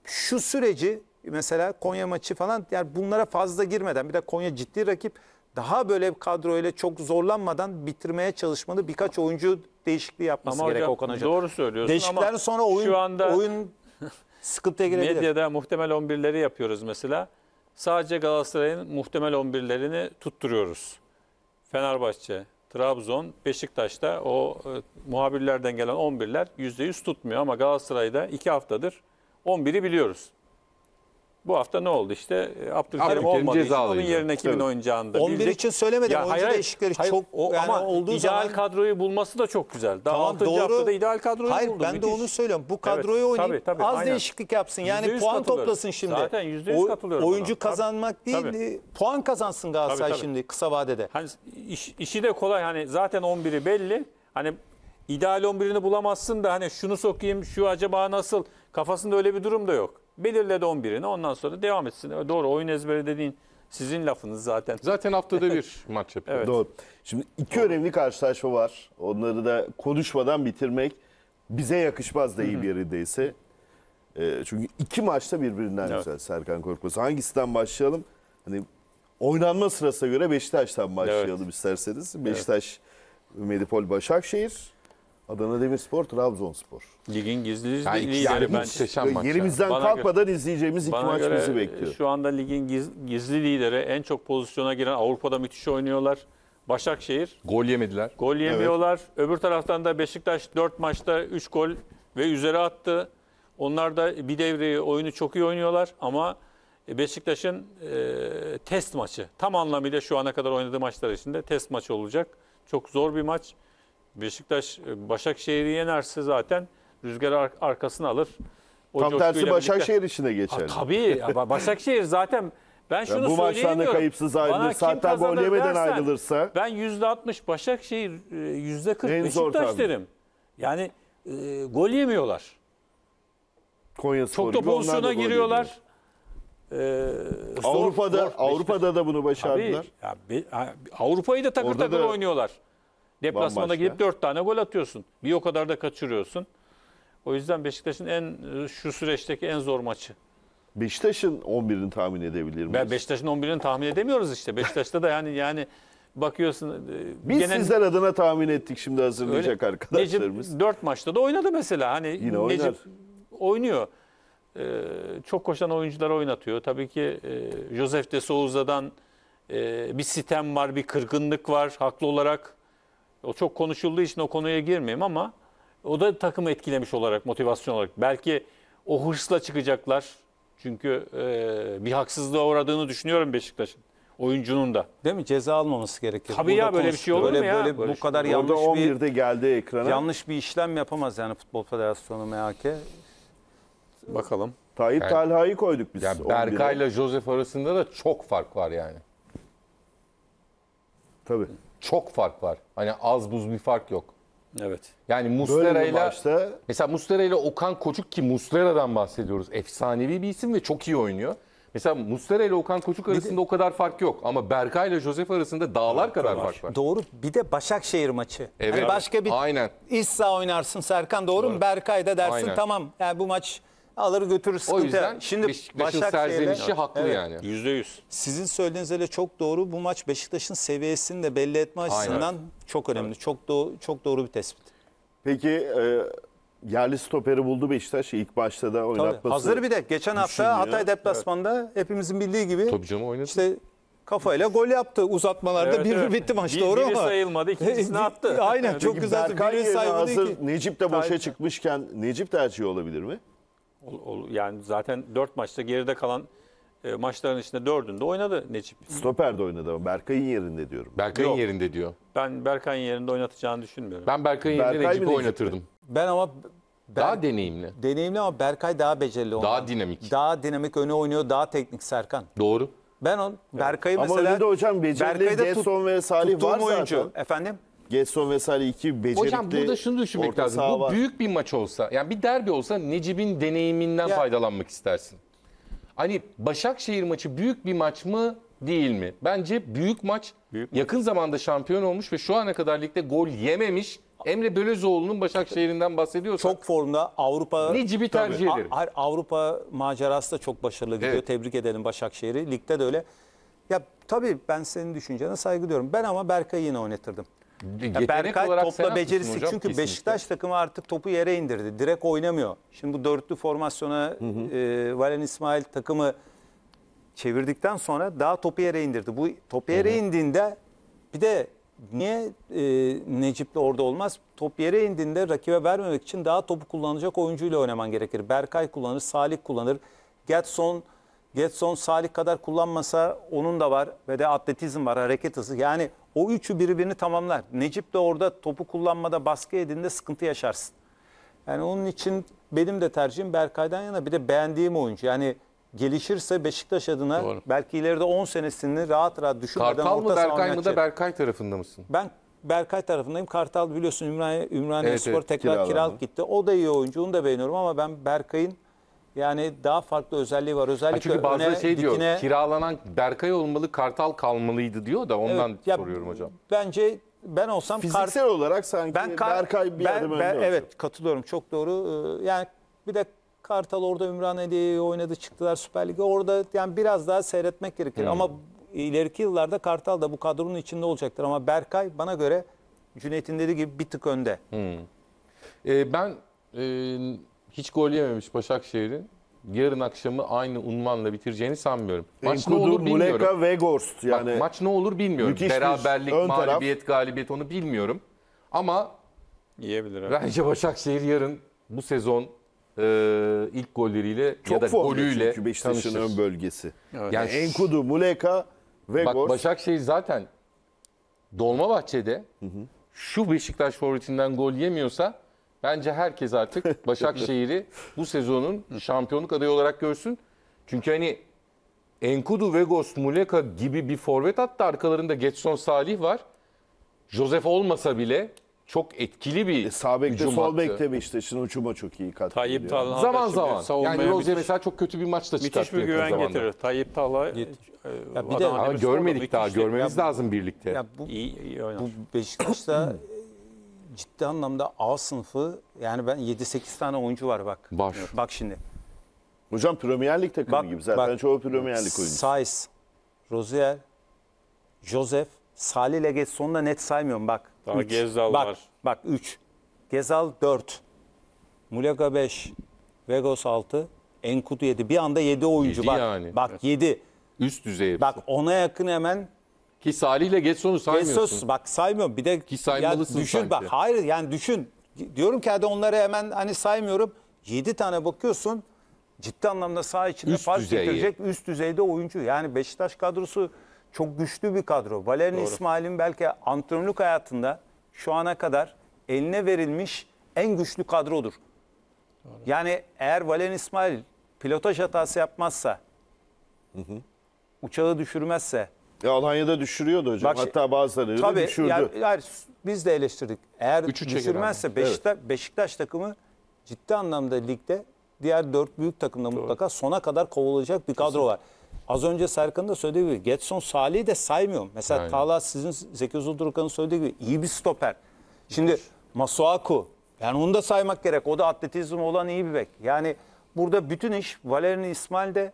Şu süreci mesela Konya maçı falan yani bunlara fazla girmeden bir de Konya ciddi rakip daha böyle bir kadroyla çok zorlanmadan bitirmeye çalışmalı. Birkaç oyuncu değişikliği yapması ama gerek hocam, Okan Hoca. Doğru söylüyorsun Değişiklikler ama sonra oyun, şu anda oyun sıkıntıya girebilir. Medyada muhtemel 11'leri yapıyoruz mesela. Sadece Galatasaray'ın muhtemel 11'lerini tutturuyoruz. Fenerbahçe, Trabzon, Beşiktaş'ta o e, muhabirlerden gelen 11'ler %100 tutmuyor ama Galatasaray'da 2 haftadır 11'i biliyoruz. Bu hafta ne oldu işte? E, Abdülkerim olmadı. Onun yerine kimin oynayacağını 11 bilecek. için söylemedim. Ya, Oyuncu hayır, hayır, çok o, yani ama olduğu ideal zaman... kadroyu bulması da çok güzel. Daha tamam, 6. Doğru. haftada ideal kadroyu hayır, buldu. Hayır ben Müthiş. de onu söylüyorum. Bu kadroyu evet, oynayıp tabii, tabii, az aynen. değişiklik yapsın. Yani puan toplasın şimdi. Zaten %100 katılıyorum. Oyuncu buna. kazanmak tabii, değil tabii. puan kazansın Galatasaray tabii, tabii. şimdi kısa vadede. Hani iş, işi de kolay. Hani zaten 11'i belli. Hani ideal 11'ini bulamazsın da hani şunu sokayım şu acaba nasıl kafasında öyle bir durum da yok belirledi 11'ini ondan sonra devam etsin. Doğru oyun ezberi dediğin sizin lafınız zaten. Zaten haftada bir maç yapıyor. Evet. Doğru. Şimdi iki Doğru. önemli karşılaşma var. Onları da konuşmadan bitirmek bize yakışmaz da iyi bir yerindeyse. E, çünkü iki maçta birbirinden evet. güzel Serkan Korkmaz. Hangisinden başlayalım? Hani oynanma sırasına göre Beşiktaş'tan başlayalım evet. isterseniz. Beşiktaş, evet. Medipol, Başakşehir. Adana Demirspor, Trabzonspor. Ligin gizli yani lideri yani bence. Muhteşem maç. Yerimizden Bana kalkmadan göre, izleyeceğimiz iki maç bizi bekliyor. Şu anda ligin giz, gizli lideri en çok pozisyona giren Avrupa'da müthiş oynuyorlar. Başakşehir. Gol yemediler. Gol yemiyorlar. Evet. Öbür taraftan da Beşiktaş 4 maçta 3 gol ve üzeri attı. Onlar da bir devreyi oyunu çok iyi oynuyorlar ama Beşiktaş'ın e, test maçı tam anlamıyla şu ana kadar oynadığı maçlar içinde test maçı olacak. Çok zor bir maç. Beşiktaş e, Başakşehir'i yenerse zaten rüzgarı ar- arkasına alır. O Tam coşkuyla tersi birlikte- içine geçer. Ha, tabii ya Başakşehir zaten ben şunu bu maçtan da kayıpsız Bana ayrılırsa hatta gol yemeden dersen, ayrılırsa. Ben %60 Başakşehir e, %40 En zor Beşiktaş tahmin. derim. Yani e, gol yemiyorlar. Konya Çok da pozisyona giriyorlar. Ee, Avrupa'da zor Beşiktaş. Avrupa'da da bunu Tabii. başardılar. Ya, be- Avrupa'yı da takır Orada takır da- oynuyorlar. Deplasmana gidip 4 tane gol atıyorsun. Bir o kadar da kaçırıyorsun. O yüzden Beşiktaş'ın en şu süreçteki en zor maçı. Beşiktaş'ın 11'ini tahmin edebilir miyiz? Ben Beşiktaş'ın 11'ini tahmin edemiyoruz işte. Beşiktaş'ta da yani yani bakıyorsun. E, Biz genel... sizler adına tahmin ettik şimdi hazırlayacak Öyle, arkadaşlarımız. Necip 4 maçta da oynadı mesela. Hani Yine oynar. oynuyor. Ee, çok koşan oyuncuları oynatıyor. Tabii ki e, Josef de Souza'dan e, bir sitem var, bir kırgınlık var haklı olarak. O çok konuşulduğu için o konuya girmeyeyim ama o da takımı etkilemiş olarak, motivasyon olarak. Belki o hırsla çıkacaklar. Çünkü e, bir haksızlığa uğradığını düşünüyorum Beşiktaş'ın. Oyuncunun da. Değil mi? Ceza almaması gerekir. Tabii Burada ya böyle bir şey olur böyle, mu ya? Böyle, bu kadar yanlış 11'de bir, geldi ekrana. Yanlış bir işlem yapamaz yani Futbol Federasyonu MHK. Bakalım. Tayyip yani, Talha'yı koyduk biz. Yani Berkay ile Josef arasında da çok fark var yani. Tabii çok fark var. Hani az buz bir fark yok. Evet. Yani Muslera ile maçta- mesela Muslera ile Okan Koçuk ki Muslera'dan bahsediyoruz. Efsanevi bir isim ve çok iyi oynuyor. Mesela Muslera ile Okan Koçuk arasında o kadar fark yok ama Berkay ile Josef arasında dağlar kadar fark var. Doğru. Bir de Başakşehir maçı. Hani evet. Hani başka bir Aynen. İssa oynarsın Serkan doğru, mu? Berkay da dersin Aynen. tamam. Yani bu maç Alır götürür sıkıntı. O yüzden Şimdi Beşiktaş'ın serzenişi haklı evet. yani. Yüzde yüz. Sizin söylediğinizle öyle çok doğru. Bu maç Beşiktaş'ın seviyesini de belli etme açısından Aynen. çok önemli. Evet. Çok, doğru, çok doğru bir tespit. Peki e, yerli stoperi buldu Beşiktaş ilk başta da oynatması. Tabii. Hazır bir de geçen hafta Hatay deplasmanda evet. hepimizin bildiği gibi. Tabii canım oynadı. İşte kafayla gol yaptı uzatmalarda. Evet, bir evet. bitti maç bir, doğru biri mu? Biri sayılmadı ikincisini attı. Aynen Peki, çok güzel. Berkay sayılmadı. Hazır, ki. Necip de boşa Tabii. çıkmışken Necip tercih olabilir mi? Yani zaten 4 maçta geride kalan e, maçların içinde dördünde oynadı Necip. Stoper de oynadı ama Berkay'ın yerinde diyorum. Berkay'ın Yok. yerinde diyor. Ben Berkay'ın yerinde oynatacağını düşünmüyorum. Ben Berkay'ın Berkay yerine Necip'i oynatırdım. Ben ama ben, daha deneyimli. Deneyimli ama Berkay daha becerili. Ondan. Daha dinamik. Daha dinamik öne oynuyor, daha teknik Serkan. Doğru. Ben on Berkay'ı evet. mesela Ama önünde hocam becerili Gerson ve Salih var zaten. oyuncu efendim. Gerson vesaire iki becerikli Hocam burada şunu düşünmek lazım. Bu var. büyük bir maç olsa, yani bir derbi olsa Necip'in deneyiminden Ya. faydalanmak istersin. Hani Başakşehir maçı büyük bir maç mı değil mi? Bence büyük maç. Büyük Yakın zamanda şampiyon olmuş ve şu ana kadar ligde gol yememiş Emre Belözoğlu'nun Başakşehir'inden bahsediyorsak Çok formda Avrupa Necip'i tercih Tabii. ederim. A- Avrupa macerası da çok başarılı gidiyor. Evet. Tebrik edelim Başakşehir'i. Ligde de öyle. Ya tabii ben senin düşüncene saygı duyuyorum. Ben ama Berkay'ı yine oynatırdım. Yetenek Berkay topla becerisi hocam? çünkü Kesinlikle. Beşiktaş takımı artık topu yere indirdi. Direkt oynamıyor. Şimdi bu dörtlü formasyona hı hı. E, Valen İsmail takımı çevirdikten sonra daha topu yere indirdi. Bu topu yere hı hı. indiğinde bir de niye e, Necip'le orada olmaz? Top yere indiğinde rakibe vermemek için daha topu kullanacak oyuncuyla oynaman gerekir. Berkay kullanır, Salih kullanır, Getson kullanır Getson Salih kadar kullanmasa onun da var ve de atletizm var, hareket hızı. Yani o üçü birbirini tamamlar. Necip de orada topu kullanmada, baskı edinde sıkıntı yaşarsın. Yani onun için benim de tercihim Berkay'dan yana bir de beğendiğim oyuncu. Yani gelişirse Beşiktaş adına Doğru. belki ileride 10 senesini rahat rahat düşünmeden Kartal mı orta saha Berkay mı da Berkay tarafında mısın? Ben Berkay tarafındayım. Kartal biliyorsun Ümraniye, Ümraniye Evet, Spor tekrar kiralandı. kiralık gitti. O da iyi oyuncu. Onu da beğeniyorum ama ben Berkay'ın yani daha farklı özelliği var. Özellikle çünkü bazıları şey diyor, dikine... kiralanan Berkay olmalı, Kartal kalmalıydı diyor da ondan evet, ya, soruyorum hocam. Bence ben olsam fiziksel kart... olarak sanki ben kar... Berkay bir ben, adım ben, önde. Evet katılıyorum. Çok doğru. Ee, yani bir de Kartal orada Ümraniye'yi oynadı, çıktılar Süper Lig'e. Orada yani biraz daha seyretmek gerekir. Hmm. Ama ileriki yıllarda Kartal da bu kadronun içinde olacaktır. Ama Berkay bana göre Cüneyt'in dediği gibi bir tık önde. Hmm. Ee, ben e, hiç gol yememiş Başakşehir'in yarın akşamı aynı unvanla bitireceğini sanmıyorum. Maç Enkudu, ne olur bilmiyorum. Muleka, ve Weghorst yani. Bak, maç ne olur bilmiyorum. Müthiş Beraberlik, mağlubiyet, taraf. galibiyet onu bilmiyorum. Ama yiyebilir. Abi. Bence Başakşehir yarın bu sezon e, ilk golleriyle Çok ya da golüyle çünkü Beşiktaş'ın ön bölgesi. Evet. Yani Enkudu, Muleka, ve Bak Başakşehir zaten Dolmabahçe'de hı hı. şu Beşiktaş forvetinden gol yemiyorsa Bence herkes artık Başakşehir'i bu sezonun şampiyonluk adayı olarak görsün. Çünkü hani Enkudu, Vegos, Muleka gibi bir forvet hattı arkalarında Getson Salih var. Josef olmasa bile çok etkili bir e, sağ bekte sol bekte mi işte şimdi uçuma çok iyi katkı Tayyip Talha zaman zaman. Yani Rozier mesela çok kötü bir maçta çıkarttı. Müthiş bir güven getirir. Tayyip Talha Get e, bir de görmedik daha. Görmemiz ya, lazım birlikte. Ya bu, iyi, iyi bu Beşiktaş'ta ciddi anlamda A sınıfı yani ben 7-8 tane oyuncu var bak. Var. Bak şimdi. Hocam Premier Lig takımı Bak- gibi zaten bak- çoğu Premier Lig oyuncusu. Saiz, Rozier, Joseph, Salih Legeson'u da net saymıyorum bak. Daha Üç. Gezdal bak, var. Bak 3. Gezal 4. Muleka 5. Vegos 6. Enkudu 7. Bir anda 7 oyuncu Yedi bak. yani. Bak 7. Üst düzey. Bak ona yakın hemen ki Salih ile Getson'u saymıyorsun. Getson bak saymıyorum. Bir de Ki saymalısın düşün sanki. bak hayır yani düşün. Diyorum ki hadi onları hemen hani saymıyorum. 7 tane bakıyorsun ciddi anlamda saha içinde üst fark düzeyi. getirecek üst düzeyde oyuncu. Yani Beşiktaş kadrosu çok güçlü bir kadro. Valerian İsmail'in belki antrenörlük hayatında şu ana kadar eline verilmiş en güçlü kadrodur. Doğru. Yani eğer Valerian İsmail pilotaj hatası yapmazsa, hı hı. uçağı düşürmezse, ya Alanya'da düşürüyordu hocam. Bak, şey- Hatta bazıları tabii, düşürdü. Yani, yani biz de eleştirdik. Eğer düşürmezse Beşiktaş, evet. Beşiktaş takımı ciddi anlamda ligde diğer dört büyük takımda Doğru. mutlaka sona kadar kovulacak bir kadro var. Az önce Serkan'ın da söylediği gibi Getson Salih'i de saymıyorum. Mesela Aynen. Tala sizin Zeki Uzundurukan'ın söylediği gibi iyi bir stoper. Şimdi Masuaku yani onu da saymak gerek. O da atletizm olan iyi bir bek. Yani burada bütün iş Valerian İsmail'de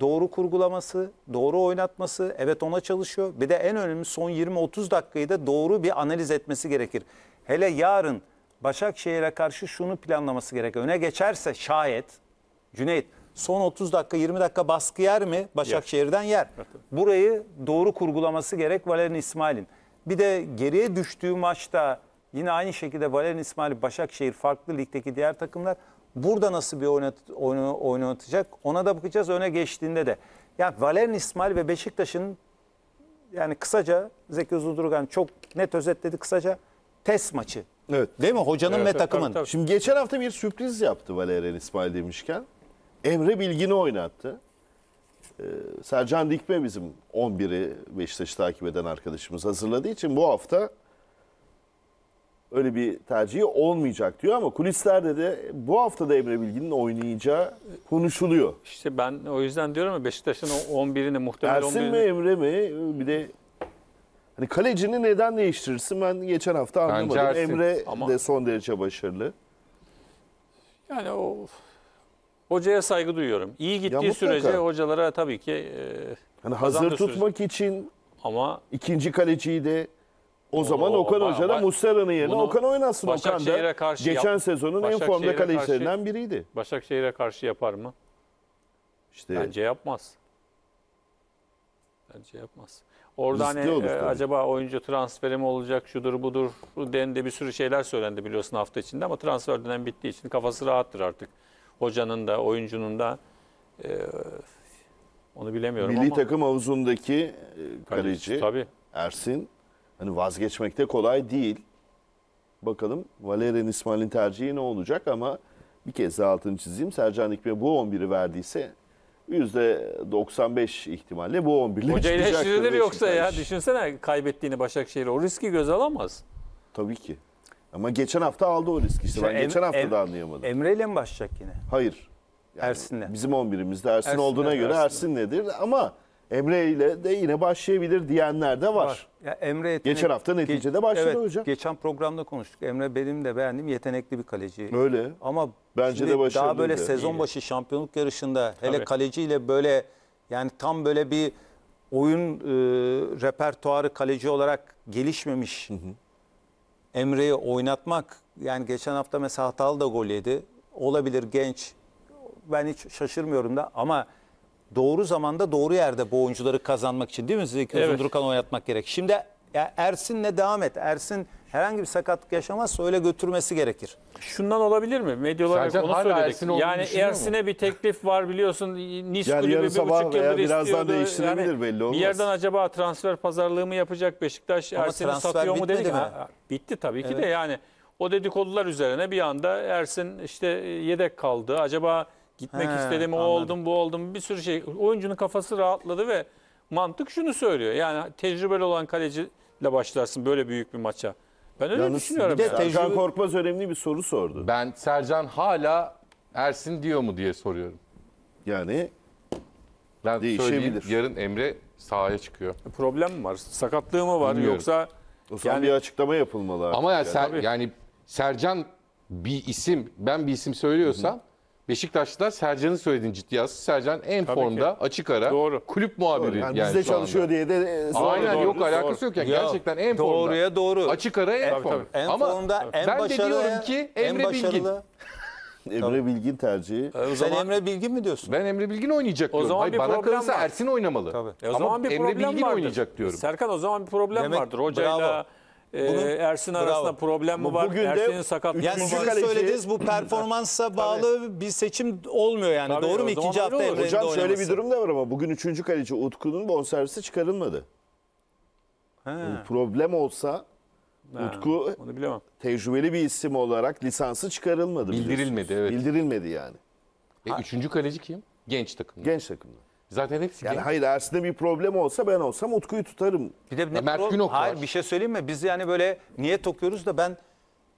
Doğru kurgulaması, doğru oynatması, evet ona çalışıyor. Bir de en önemli son 20-30 dakikayı da doğru bir analiz etmesi gerekir. Hele yarın Başakşehir'e karşı şunu planlaması gerek. Öne geçerse şayet Cüneyt son 30 dakika 20 dakika baskı yer mi? Başakşehir'den yer. Burayı doğru kurgulaması gerek Valerian İsmail'in. Bir de geriye düştüğü maçta yine aynı şekilde Valerian İsmail, Başakşehir farklı ligdeki diğer takımlar Burada nasıl bir oynat, oyunu oynatacak ona da bakacağız öne geçtiğinde de. Yani Valerian İsmail ve Beşiktaş'ın yani kısaca Zeki Uzundurgan çok net özetledi kısaca test maçı. Evet. Değil mi? Hocanın evet, ve takımın. Tabii, tabii. Şimdi geçen hafta bir sürpriz yaptı Valerian İsmail demişken. Emre Bilgin'i oynattı. Ee, Sercan Dikme bizim 11'i Beşiktaş'ı takip eden arkadaşımız hazırladığı için bu hafta öyle bir tercihi olmayacak diyor ama kulislerde de bu hafta da Emre Bilgin'in oynayacağı konuşuluyor. İşte ben o yüzden diyorum ya Beşiktaş'ın 11'ini muhtemel Ersin 11'ini... mi Emre mi bir de hani kalecini neden değiştirirsin ben geçen hafta Bence anlamadım. Ersin. Emre Ama- de son derece başarılı. Yani o hocaya saygı duyuyorum. İyi gittiği sürece hocalara tabii ki e, Hani hazır Kazandı tutmak için ama ikinci kaleciyi de o zaman Okan Hoca da Muslera'nın yerine Okan oynasın. Okan da Başakşehir'e karşı yap- geçen sezonun en formda Başakşehir'e kalecilerinden biriydi. Başakşehir'e karşı yapar mı? İşte Bence yapmaz. Bence yapmaz. Orada Riskli hani, olur hani e, acaba oyuncu transferi mi olacak, şudur budur dendi bir sürü şeyler söylendi biliyorsun hafta içinde ama transfer dönem bittiği için kafası rahattır artık. Hocanın da oyuncunun da e, onu bilemiyorum milli ama. takım havuzundaki e, kaleci Tabii. Ersin Hani vazgeçmek de kolay değil. Bakalım Valerian İsmail'in tercihi ne olacak ama bir kez daha altını çizeyim. Sercan Hikmet bu 11'i verdiyse %95 ihtimalle bu 11 ile Hoca eleştirilir yoksa ya düşünsene kaybettiğini Başakşehir o riski göz alamaz. Tabii ki. Ama geçen hafta aldı o riski. İşte ben em, geçen hafta em, da anlayamadım. Emre ile mi başlayacak yine? Hayır. Yani Ersin'le. Bizim 11'imizde Ersin, Ersin olduğuna göre Ersin nedir? Ama Emre ile de yine başlayabilir diyenler de var. var. Ya Emre yetenek, geçen hafta neticede ge başladı evet, hocam. Geçen programda konuştuk. Emre benim de beğendiğim yetenekli bir kaleci. Öyle. Ama bence de başarılı. Daha böyle de. sezon başı şampiyonluk yarışında hele Tabii. kaleciyle böyle yani tam böyle bir oyun e, repertuarı kaleci olarak gelişmemiş. Hı hı. Emre'yi oynatmak yani geçen hafta mesela hatalı da gol yedi. Olabilir genç. Ben hiç şaşırmıyorum da ama doğru zamanda doğru yerde bu oyuncuları kazanmak için değil mi? Zeki evet. Uzundurkan oynatmak gerek. Şimdi ya Ersin'le devam et. Ersin herhangi bir sakatlık yaşamazsa öyle götürmesi gerekir. Şundan olabilir mi? Medya olarak Sercan onu söyledik. Ersin yani Ersin'e bir teklif var biliyorsun. Nis yani kulübü bir buçuk yıldır istiyordu. değiştirebilir yani belli olmaz. Bir yerden acaba transfer pazarlığı mı yapacak Beşiktaş? Ama Ersin'i satıyor mu dedik. Mi? bitti tabii evet. ki de yani. O dedikodular üzerine bir anda Ersin işte e, yedek kaldı. Acaba Gitmek He, istedim, o oldum, bu oldum. Bir sürü şey. Oyuncunun kafası rahatladı ve mantık şunu söylüyor. Yani tecrübeli olan kaleciyle başlarsın böyle büyük bir maça. Ben öyle Yalnız düşünüyorum. Bir de yani. Sercan Korkmaz önemli bir soru sordu. Ben Sercan hala Ersin diyor mu diye soruyorum. Yani ben değişebilir. Yarın Emre sahaya çıkıyor. E, problem mi var? Sakatlığı mı var Bilmiyorum. yoksa o zaman yani... bir açıklama yapılmalı. Ama ya yani, yani, ser, yani Sercan bir isim ben bir isim söylüyorsam Hı -hı. Beşiktaş'ta Sercan'ın söylediğin ciddiye alsın. Sercan en Tabii formda ki. açık ara Doğru. kulüp muhabiri. Yani, yani bizde çalışıyor anda. diye de e, Aynen doğru, yok doğru. alakası yok yani doğru. gerçekten en formda. Doğruya doğru. Açık ara en tabii, formda. Tabii. En Ama formda en ben de diyorum ki Emre başarılı. Bilgin. Emre Bilgin tercihi. E, o zaman, Sen Emre Bilgin mi diyorsun? Ben Emre Bilgin oynayacak diyorum. E, o zaman Hayır, bana kalırsa var. Ersin oynamalı. Tabii. E, o Ama zaman bir Emre Bilgin vardır. oynayacak diyorum. Serkan o zaman bir problem Demek, vardır. Hocayla bravo. Ee, Bunun, e, Ersin bravo. arasında problem mi var? Bugün Ersin'in sakatlığı yani mı var? Sizin söylediğiniz bu performansa bağlı bir seçim olmuyor yani. Tabii, Doğru mu? İkinci hafta evreninde Hocam oynaması. şöyle bir durum da var ama bugün üçüncü kaleci Utku'nun bonservisi çıkarılmadı. He. problem olsa ha, Utku onu bilemem. tecrübeli bir isim olarak lisansı çıkarılmadı. Bildirilmedi evet. Bildirilmedi yani. E, üçüncü kaleci kim? Genç takımda. Genç takımda. Zaten hepsi Yani genç. hayır Ersin'de bir problem olsa ben olsam Utku'yu tutarım. Bir de ne Mert Günok Hayır bir şey söyleyeyim mi? Biz yani böyle niyet okuyoruz da ben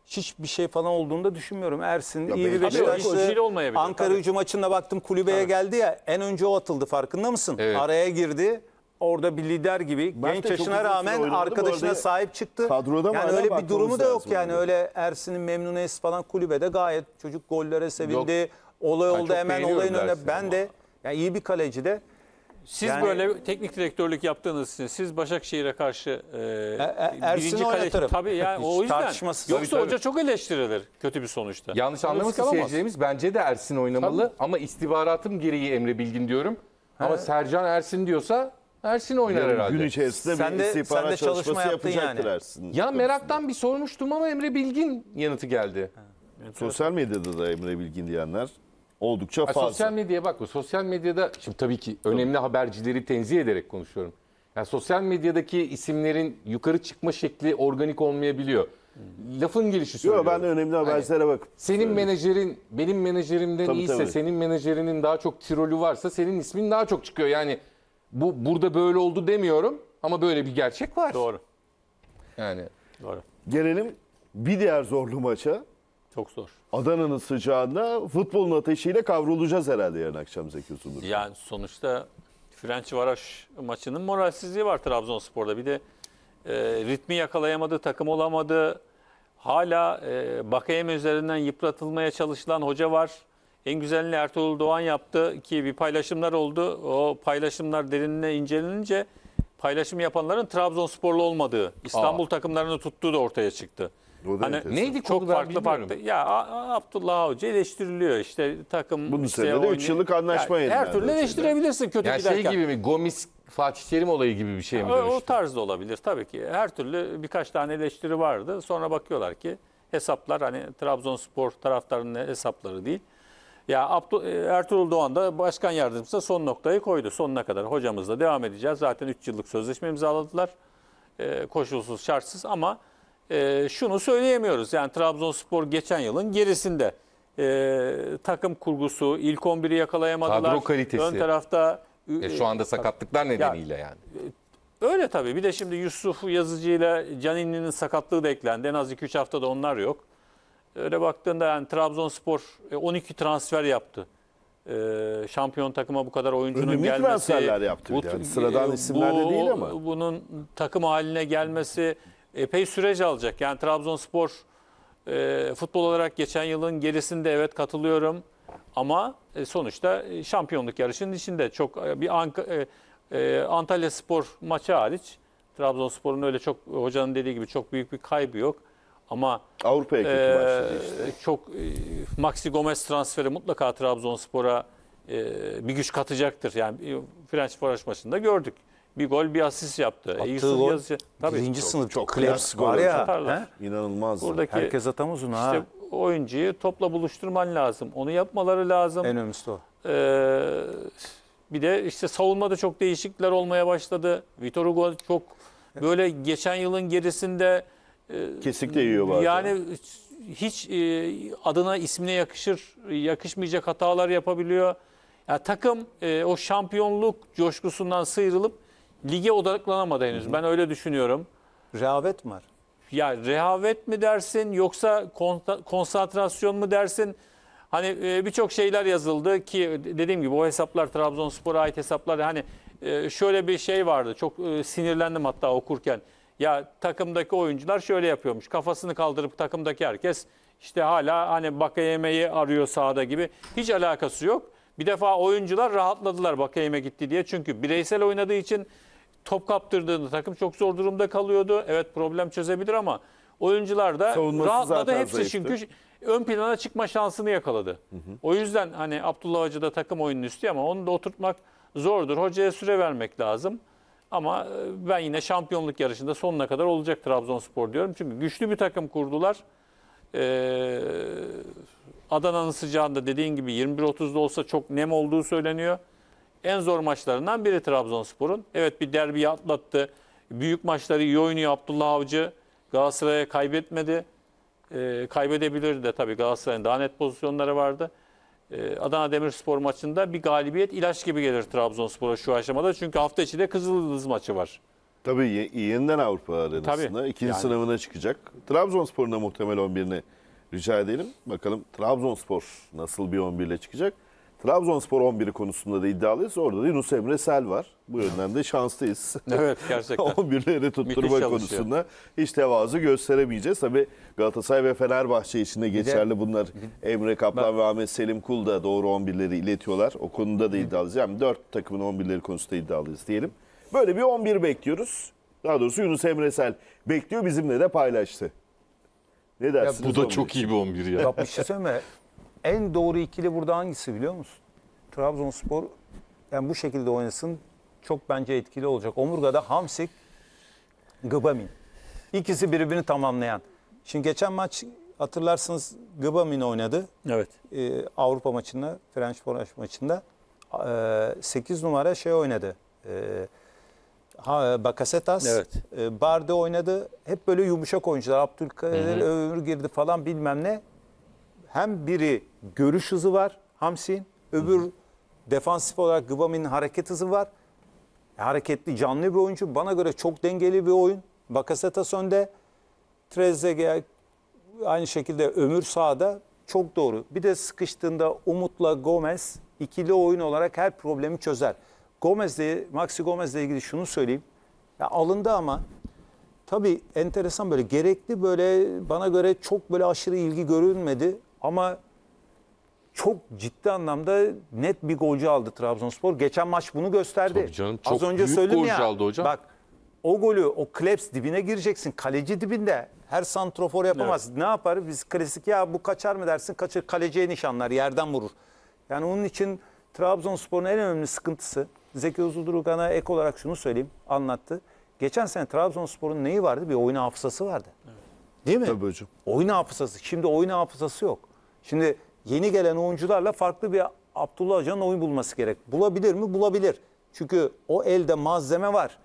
hiçbir şey falan olduğunda düşünmüyorum. Ersin Ya iyi bir Beşiktaşlı. Ankara tabii. hücum maçında baktım kulübeye geldi ya en önce o atıldı farkında mısın? Evet. Araya girdi. Orada bir lider gibi Mert genç yaşına rağmen arkadaşına sahip çıktı. kadroda yani öyle bir durumu da yok yani. Öyle Ersin'in memnuniyeti falan kulübede gayet çocuk gollere sevindi. Olay oldu çok hemen olayın önüne. Ersin'i Ben ama. de yani iyi bir kaleci de siz yani, böyle teknik direktörlük yaptığınız için siz Başakşehir'e karşı e, e, e birinci kaleci tabii yani o yüzden yoksa tabii, tabii. çok eleştirilir kötü bir sonuçta. Yanlış anlamasın seyircilerimiz bence de Ersin oynamalı tabii. ama istihbaratım gereği Emre Bilgin diyorum. He. Ama Sercan Ersin diyorsa Ersin oynar yani herhalde. Gün içerisinde sen bir istihbarat sen de çalışma yapacaktır yani. Ersin. Ya meraktan bir sormuştum ama Emre Bilgin yanıtı geldi. Sosyal medyada da Emre Bilgin diyenler oldukça fazla. sosyal medyaya bak. Sosyal medyada şimdi tabii ki önemli habercileri tenzih ederek konuşuyorum. Yani sosyal medyadaki isimlerin yukarı çıkma şekli organik olmayabiliyor. Hmm. Lafın gelişi söylüyorum. Yok ben de önemli hani habercilere bakıp. Senin menajerin benim menajerimden Tabii, iyiyse, tabii. senin menajerinin daha çok trolü varsa senin ismin daha çok çıkıyor. Yani bu burada böyle oldu demiyorum ama böyle bir gerçek var. Doğru. Yani Doğru. Gelelim bir diğer zorlu maça. Çok zor. Adana'nın sıcağında futbolun ateşiyle kavrulacağız herhalde yarın akşam Zeki Uzundur. Yani sonuçta Frenç Varaş maçının moralsizliği var Trabzonspor'da. Bir de e, ritmi yakalayamadı, takım olamadı. Hala e, Bakayem üzerinden yıpratılmaya çalışılan hoca var. En güzelini Ertuğrul Doğan yaptı ki bir paylaşımlar oldu. O paylaşımlar derinine incelenince paylaşım yapanların Trabzonsporlu olmadığı, İstanbul Aa. takımlarını tuttuğu da ortaya çıktı. O da Hani neydi Çok farklı farklı. Ya A- Abdullah Avcı eleştiriliyor işte takım. Bunun işte sebebi de oynuyor. üç yıllık anlaşma yani. Her türlü eleştirebilirsin kötü Yani şey giderken. şey gibi mi? Gomis Fatih Terim olayı gibi bir şey mi? O, o dönüştü? olabilir tabii ki. Her türlü birkaç tane eleştiri vardı. Sonra bakıyorlar ki hesaplar hani Trabzonspor taraftarının hesapları değil. Ya Abdu- e, Ertuğrul Doğan da başkan yardımcısı son noktayı koydu. Sonuna kadar hocamızla devam edeceğiz. Zaten 3 yıllık sözleşme imzaladılar. Ee, koşulsuz şartsız ama e, şunu söyleyemiyoruz. Yani Trabzonspor geçen yılın gerisinde e, takım kurgusu, ilk 11'i yakalayamadılar. Kadro kalitesi. Ön tarafta... E, e şu anda sakatlıklar nedeniyle yani. yani. E, öyle tabii. Bir de şimdi Yusuf Yazıcı ile Caninli'nin sakatlığı da eklendi. En az 2-3 haftada onlar yok. Öyle baktığında yani Trabzonspor 12 e, transfer yaptı. Ee, şampiyon takıma bu kadar oyuncunun Önemli gelmesi. transferler yaptı. Bu, yani. Sıradan isimlerde bu, değil ama. Bunun takım haline gelmesi epey süreç alacak. Yani Trabzonspor e, futbol olarak geçen yılın gerisinde evet katılıyorum. Ama e, sonuçta e, şampiyonluk yarışının içinde çok e, bir Anka, e, e, Antalya Spor maçı hariç Trabzonspor'un öyle çok hocanın dediği gibi çok büyük bir kaybı yok. Ama Avrupa'ya e, işte. Çok e, Maxi Gomez transferi mutlaka Trabzonspor'a e, bir güç katacaktır. Yani e, French Forage maçında gördük bir gol bir asist yaptı. Attığı gol yazı, tabii, birinci sınıf çok klas gol ya. Atarlar. İnanılmaz. Buradaki, Herkes atamaz onu işte, ha. oyuncuyu topla buluşturman lazım. Onu yapmaları lazım. En önemlisi o. Ee, bir de işte savunmada çok değişiklikler olmaya başladı. Vitor Hugo çok böyle geçen yılın gerisinde e, kesik de yiyor bazen. Yani hiç e, adına ismine yakışır yakışmayacak hatalar yapabiliyor. Yani takım e, o şampiyonluk coşkusundan sıyrılıp lige odaklanamadı henüz. Ben öyle düşünüyorum. Rehavet mi var? Ya rehavet mi dersin yoksa konsantrasyon mu dersin? Hani e, birçok şeyler yazıldı ki dediğim gibi o hesaplar Trabzonspor'a ait hesaplar. Hani e, şöyle bir şey vardı. Çok e, sinirlendim hatta okurken. Ya takımdaki oyuncular şöyle yapıyormuş. Kafasını kaldırıp takımdaki herkes işte hala hani Bakayeme'yi arıyor sahada gibi. Hiç alakası yok. Bir defa oyuncular rahatladılar Bakayeme gitti diye. Çünkü bireysel oynadığı için top kaptırdığında takım çok zor durumda kalıyordu. Evet problem çözebilir ama oyuncular da Savunması rahatladı. Hepsi zayıftı. çünkü ön plana çıkma şansını yakaladı. O yüzden hani Abdullah Hoca da takım oyunun üstü ama onu da oturtmak zordur. Hocaya süre vermek lazım. Ama e, ben yine şampiyonluk yarışında sonuna kadar olacak Trabzonspor diyorum. Çünkü güçlü bir takım kurdular. Ee, Adana'nın sıcağında dediğin gibi 21-30'da olsa çok nem olduğu söyleniyor en zor maçlarından biri Trabzonspor'un. Evet bir derbiyi atlattı. Büyük maçları iyi oynuyor Abdullah Avcı. Galatasaray'a kaybetmedi. E, kaybedebilirdi de tabii Galatasaray'ın daha net pozisyonları vardı. E, Adana Demirspor maçında bir galibiyet ilaç gibi gelir Trabzonspor'a şu aşamada. Çünkü hafta içi de Kızıldız maçı var. Tabii yeniden Avrupa arenasında Tabii, ikinci yani. sınavına çıkacak. Trabzonspor'un da muhtemel 11'ini rica edelim. Bakalım Trabzonspor nasıl bir 11 ile çıkacak. Trabzonspor 11'i konusunda da iddialıyız. Orada da Yunus Emre Sel var. Bu yönden de şanslıyız. evet gerçekten. 11'leri tutturma konusunda hiç tevazu gösteremeyeceğiz. Tabii Galatasaray ve Fenerbahçe için de geçerli bunlar. Emre Kaplan ben, ve Ahmet Selim Kul da doğru 11'leri iletiyorlar. O konuda da iddialıyız. Yani 4 takımın 11'leri konusunda iddialıyız diyelim. Böyle bir 11 bekliyoruz. Daha doğrusu Yunus Emre Sel bekliyor bizimle de paylaştı. Ne dersiniz? Ya bu da 11? çok iyi bir 11 ya. ya bir şey söyleme. En doğru ikili burada hangisi biliyor musun? Trabzonspor yani bu şekilde oynasın çok bence etkili olacak. Omurga'da Hamsik, Gıbamin. İkisi birbirini tamamlayan. Şimdi geçen maç hatırlarsınız Gıbamin oynadı. Evet. Ee, Avrupa maçında, French Forage maçında. E, ee, 8 numara şey oynadı. E, ha, Bakasetas, evet. e, Barde oynadı. Hep böyle yumuşak oyuncular. Abdülkadir Ömür girdi falan bilmem ne hem biri görüş hızı var Hamsi'nin, öbür defansif olarak Gıbami'nin hareket hızı var. Hareketli, canlı bir oyuncu. Bana göre çok dengeli bir oyun. Bakasetas önde. Trezeguet aynı şekilde ömür sağda. Çok doğru. Bir de sıkıştığında Umut'la Gomez ikili oyun olarak her problemi çözer. Gomez'le, Maxi Gomez'le ilgili şunu söyleyeyim. Ya alındı ama tabii enteresan böyle gerekli böyle bana göre çok böyle aşırı ilgi görülmedi. Ama çok ciddi anlamda net bir golcü aldı Trabzonspor. Geçen maç bunu gösterdi. Tabii canım, çok Az önce büyük söyledim golcü ya. aldı hocam. Bak o golü o kleps dibine gireceksin. Kaleci dibinde. Her santrofor yapamaz. Ne yapar? Biz klasik ya bu kaçar mı dersin? Kaçır. Kaleciye nişanlar. Yerden vurur. Yani onun için Trabzonspor'un en önemli sıkıntısı Zeki Uzundurukan'a ek olarak şunu söyleyeyim. Anlattı. Geçen sene Trabzonspor'un neyi vardı? Bir oyun hafızası vardı. Değil mi? Tabii hocam. Oyun hafızası. Şimdi oyun hafızası yok. Şimdi yeni gelen oyuncularla farklı bir Abdullah Hoca'nın oyun bulması gerek. Bulabilir mi? Bulabilir. Çünkü o elde malzeme var.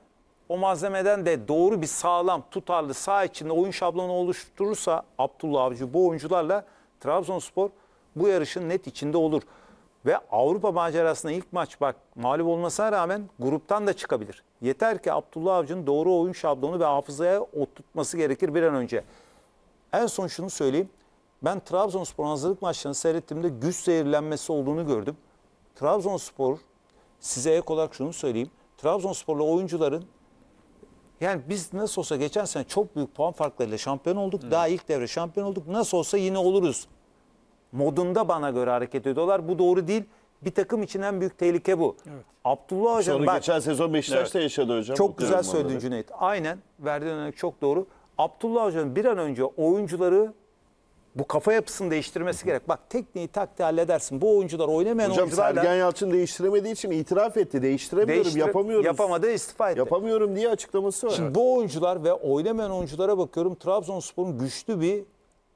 O malzemeden de doğru bir sağlam, tutarlı sağ içinde oyun şablonu oluşturursa Abdullah Avcı bu oyuncularla Trabzonspor bu yarışın net içinde olur. Ve Avrupa macerasında ilk maç bak mağlup olmasına rağmen gruptan da çıkabilir. Yeter ki Abdullah Avcı'nın doğru oyun şablonu ve hafızaya oturtması gerekir bir an önce. En son şunu söyleyeyim. Ben Trabzonspor hazırlık maçlarını seyrettiğimde güç zehirlenmesi olduğunu gördüm. Trabzonspor size ek olarak şunu söyleyeyim. Trabzonsporlu oyuncuların yani biz nasıl olsa geçen sene çok büyük puan farklarıyla şampiyon olduk. Hı. Daha ilk devre şampiyon olduk. Nasıl olsa yine oluruz. Modunda bana göre hareket ediyorlar. Bu doğru değil. Bir takım için en büyük tehlike bu. Evet. Abdullah Hocam Sonra bak, geçen sezon Beşiktaç'ta evet. yaşadı hocam. Çok güzel söyledin Cüneyt. Aynen verdiğin örnek çok doğru. Abdullah Hocam bir an önce oyuncuları bu kafa yapısını değiştirmesi gerek. Bak tekniği takti halledersin. Bu oyuncular oynamayan Hocam oyuncularla... Sergen Yalçın değiştiremediği için itiraf etti. Değiştiremiyorum, Değiştirip, yapamıyoruz. Yapamadı, istifa etti. Yapamıyorum diye açıklaması var. Şimdi bu oyuncular ve oynamayan oyunculara bakıyorum. Trabzonspor'un güçlü bir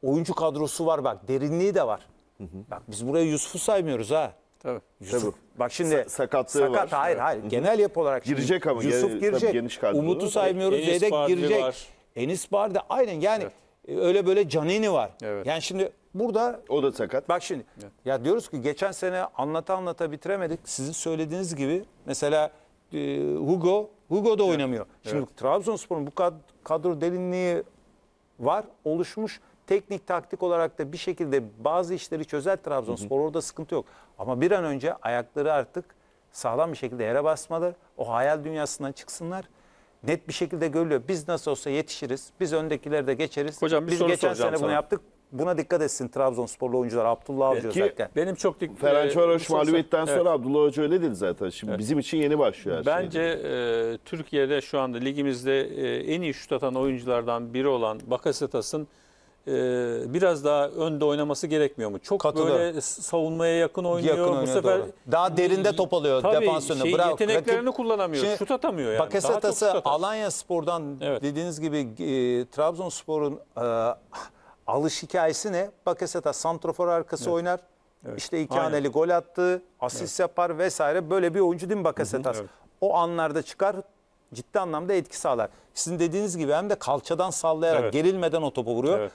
oyuncu kadrosu var bak. Derinliği de var. Hı hı. Bak biz buraya Yusuf'u saymıyoruz ha. Tabii. Yusuf. Tabii. Bak şimdi Sa sakatlığı sakat, var. Sakat hayır hayır. Hı -hı. Genel yapı olarak girecek ama Yusuf girecek. Tabii geniş kadro. Umut'u saymıyoruz. Enis Zedek girecek. Var. Enis de. aynen yani evet. E, öyle böyle Canini var. Evet. Yani şimdi burada O da sakat. bak şimdi ya diyoruz ki geçen sene anlata anlata bitiremedik. Sizin söylediğiniz gibi mesela e, Hugo Hugo da oynamıyor. Şimdi Trabzonspor'un bu kad- kadro derinliği var, oluşmuş. Teknik taktik olarak da bir şekilde bazı işleri çözer Trabzonspor. Orada sıkıntı yok. Ama bir an önce ayakları artık sağlam bir şekilde yere basmalı. O hayal dünyasından çıksınlar net bir şekilde görülüyor. Biz nasıl olsa yetişiriz. Biz öndekileri de geçeriz. Hocam bir Biz geçen sene sana. bunu yaptık. Buna dikkat etsin Trabzonsporlu oyuncular. Abdullah Avcı Ki özellikle. benim çok dik... Ferenc Varoş e, mağlubiyetten sonra Abdullah Hoca öyle dedi zaten. Şimdi bizim için yeni başlıyor her şey Bence e, Türkiye'de şu anda ligimizde e, en iyi şut atan oyunculardan biri olan Bakasetas'ın e, biraz daha önde oynaması gerekmiyor mu? Çok Katılırım. böyle savunmaya yakın oynuyor. Yakın oynuyor, Bu sefer doğru. daha derinde top alıyor Tabii, defans önüne. Şey, yeteneklerini Rakip, kullanamıyor. Şimdi, şey, şut atamıyor yani. Bakasetas'ı Alanya Spor'dan evet. dediğiniz gibi e, Trabzonspor'un e, alış hikayesi ne? Bakasetas santrofor arkası evet. oynar. Evet. İşte iki Aynen. gol attı, asist evet. yapar vesaire. Böyle bir oyuncu değil mi Bakasetas? Hı hı, evet. O anlarda çıkar ciddi anlamda etki sağlar. Sizin dediğiniz gibi hem de kalçadan sallayarak evet. gerilmeden o topu vuruyor. Evet.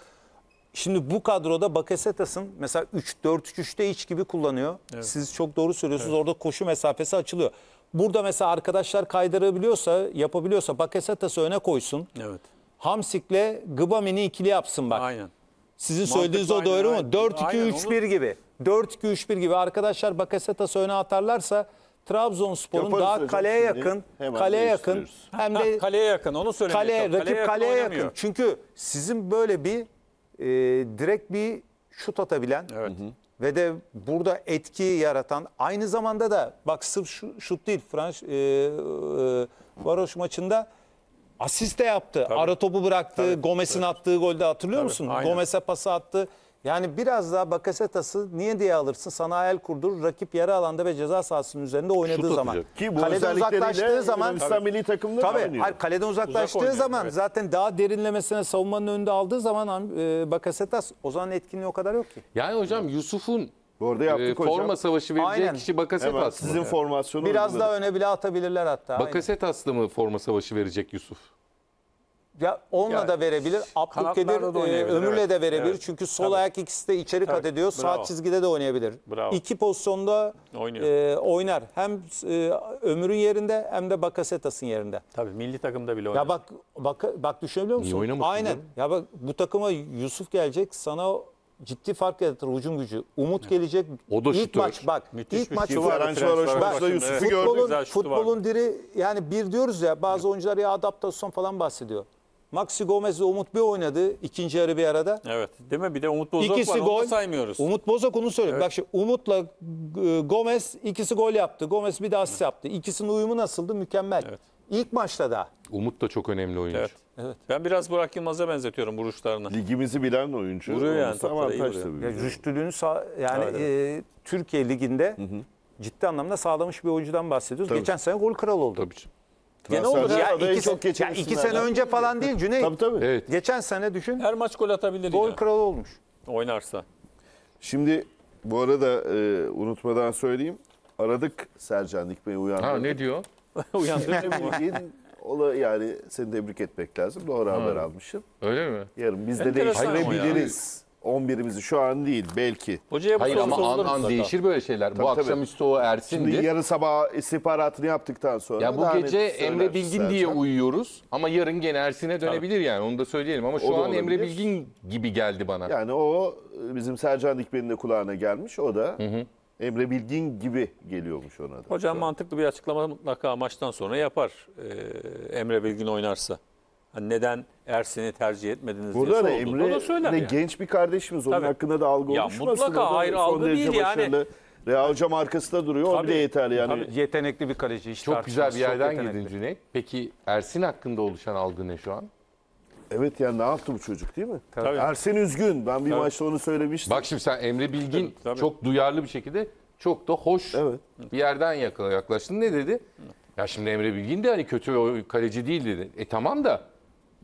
Şimdi bu kadroda Bakasetas'ın mesela 3-4-3'te 3 iç gibi kullanıyor. Evet. Siz çok doğru söylüyorsunuz. Evet. Orada koşu mesafesi açılıyor. Burada mesela arkadaşlar kaydırabiliyorsa, yapabiliyorsa Bakasetas'ı öne koysun. Evet. Hamsik'le Gıbami'ni ikili yapsın bak. Aynen. Sizin söylediğiniz o doğru mu? 4-2-3-1 gibi. 4-2-3-1 gibi arkadaşlar Bakasetas'ı öne atarlarsa Trabzonspor'un daha kaleye yakın, kaleye yakın hem de ha, kaleye yakın onu söylemiyorum. Kale, rakip kaleye, kaleye yakın. Çünkü sizin böyle bir e, direkt bir şut atabilen evet. ve de burada etki yaratan aynı zamanda da bak sırf şu, şut değil Frans e, e, Varoş maçında asist de yaptı. Tabii. Ara topu bıraktı. Tabii. Gomez'in evet. attığı golde hatırlıyor Tabii. musun? Gomez'e pası attı. Yani biraz daha Bakasetas'ı niye diye alırsın? Sana hayal kurdurur. Rakip yarı alanda ve ceza sahasının üzerinde oynadığı zaman. Ki bu kaleden uzaklaştığı zaman Yunanistan milli takımda tabii, Hayır, kaleden uzaklaştığı Uzak oynuyor, zaman evet. zaten daha derinlemesine savunmanın önünde aldığı zaman e, Bakasetas o zaman etkinliği o kadar yok ki. Yani hocam Yusuf'un bu arada yaptık e, forma hocam. Forma savaşı verecek Aynen. kişi Bakasetas Sizin formasyonu Biraz daha öne bile atabilirler hatta. Bakasetaslı mı forma savaşı verecek Yusuf? Ya onunla yani, da verebilir. Abdülkadir e, Ömür'le evet. de verebilir. Evet. Çünkü sol Tabii. ayak ikisi de içeri Tabii. kat ediyor. Bravo. Sağ çizgide de oynayabilir. Bravo. İki pozisyonda e, oynar. Hem e, Ömür'ün yerinde hem de Bakasetas'ın yerinde. Tabii milli takımda bile oynar. Ya bak bak bak düşünebiliyor musun? Niye Aynen. Ya bak bu takıma Yusuf gelecek. Sana ciddi fark yaratır hücum gücü. Umut evet. gelecek. O da ilk maç bak. Müthiş ilk maç var. Arançlar Yusuf'u gördük. Futbolun, futbolun diri yani bir diyoruz ya bazı evet. oyuncular ya adaptasyon falan bahsediyor. Maxi Gomez ve Umut bir oynadı ikinci yarı bir arada. Evet. Değil mi? Bir de Umut Bozok ikisi var. Gol. Onu saymıyoruz. Umut Bozok onu söylüyor. Evet. Bak şimdi Umut'la e, Gomez ikisi gol yaptı. Gomez bir de asist yaptı. İkisinin uyumu nasıldı? Mükemmel. Evet. İlk maçta da. Umut da çok önemli oyuncu. Evet. evet. Ben biraz Burak Yılmaz'a benzetiyorum vuruşlarını. Ligimizi bilen oyuncu. Vuruyor yani. Avantaj tabii. Ya, rüştülüğünü sağ, yani e, Türkiye Ligi'nde hı hı. ciddi anlamda sağlamış bir oyuncudan bahsediyoruz. Tabii. Geçen sene gol kralı oldu. Tabii. Gene olur. Ya iki, çok ya iki sene önce falan değil Cüneyt. tabii tabii. Evet. Geçen sene düşün. Her maç gol atabilir. Gol yine. kralı olmuş. Oynarsa. Şimdi bu arada e, unutmadan söyleyeyim. Aradık Sercan Dikme'yi uyandırdık. Ha ne diyor? uyandırdık Ola yani seni tebrik etmek lazım. Doğru ha. haber almışım. Öyle mi? Yarın biz de değiştirebiliriz. 11'imizi şu an değil belki. Hocaya Hayır ama an an değişir böyle şeyler. Tabii, bu tabii. akşamüstü o Ersin'di. Şimdi yarın sabah istihbaratını yaptıktan sonra. ya bu gece Emre söylersin Bilgin diye uyuyoruz ama yarın gene Ersin'e dönebilir yani onu da söyleyelim. Ama şu da an Emre Bilgin gibi geldi bana. Yani o bizim Sercan Dikmen'in de kulağına gelmiş. O da Emre Bilgin gibi geliyormuş ona da. Hocam mantıklı bir açıklama mutlaka maçtan sonra yapar. Ee, Emre Bilgin oynarsa. Hani neden Ersin'i tercih etmediniz Burada diye soruldu. O da Emre ne yani. genç bir kardeşimiz. Onun Tabii. hakkında da algı Ya oluşmasın. mutlaka O da ayrı algı derece değil yani. başarılı. Real hocam arkasında duruyor. O bile yeterli yani. Yetenekli bir kaleci. Hiç Çok güzel bir yerden girdin Cüneyt. Peki Ersin hakkında oluşan algı ne şu an? Evet yani ne yaptı bu çocuk değil mi? Tabii. Ersin üzgün. Ben bir maçta onu söylemiştim. Bak şimdi sen Emre Bilgin Tabii, tabii. çok duyarlı bir şekilde çok da hoş Evet. bir yerden yakla- yaklaştın. Ne dedi? Ya şimdi Emre Bilgin de hani kötü bir kaleci değil dedi. E tamam da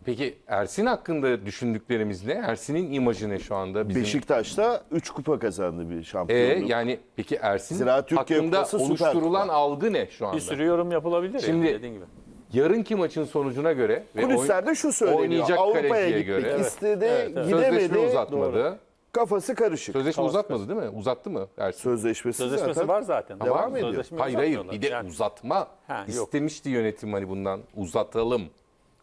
Peki Ersin hakkında düşündüklerimiz ne? Ersin'in imajı ne şu anda? Bizim... Beşiktaş'ta 3 kupa kazandı bir ee, şampiyonluk. E, yani peki Ersin Ziraat Türkiye hakkında oluşturulan kupa. algı ne şu anda? Bir sürü yorum yapılabilir Şimdi, yani dediğin gibi. Yarınki maçın sonucuna göre ve kulüslerde şu söyleniyor. Avrupa'ya gitmek göre. istedi, evet, evet. gidemedi. Sözleşme uzatmadı. Doğru. Kafası karışık. Sözleşme Kafası uzatmadı değil mi? Uzattı mı Ersin? Sözleşmesi, Sözleşmesi zaten var zaten. Devam ediyor. Hayır hayır bir de yani. uzatma ha, yok. istemişti yönetim hani bundan uzatalım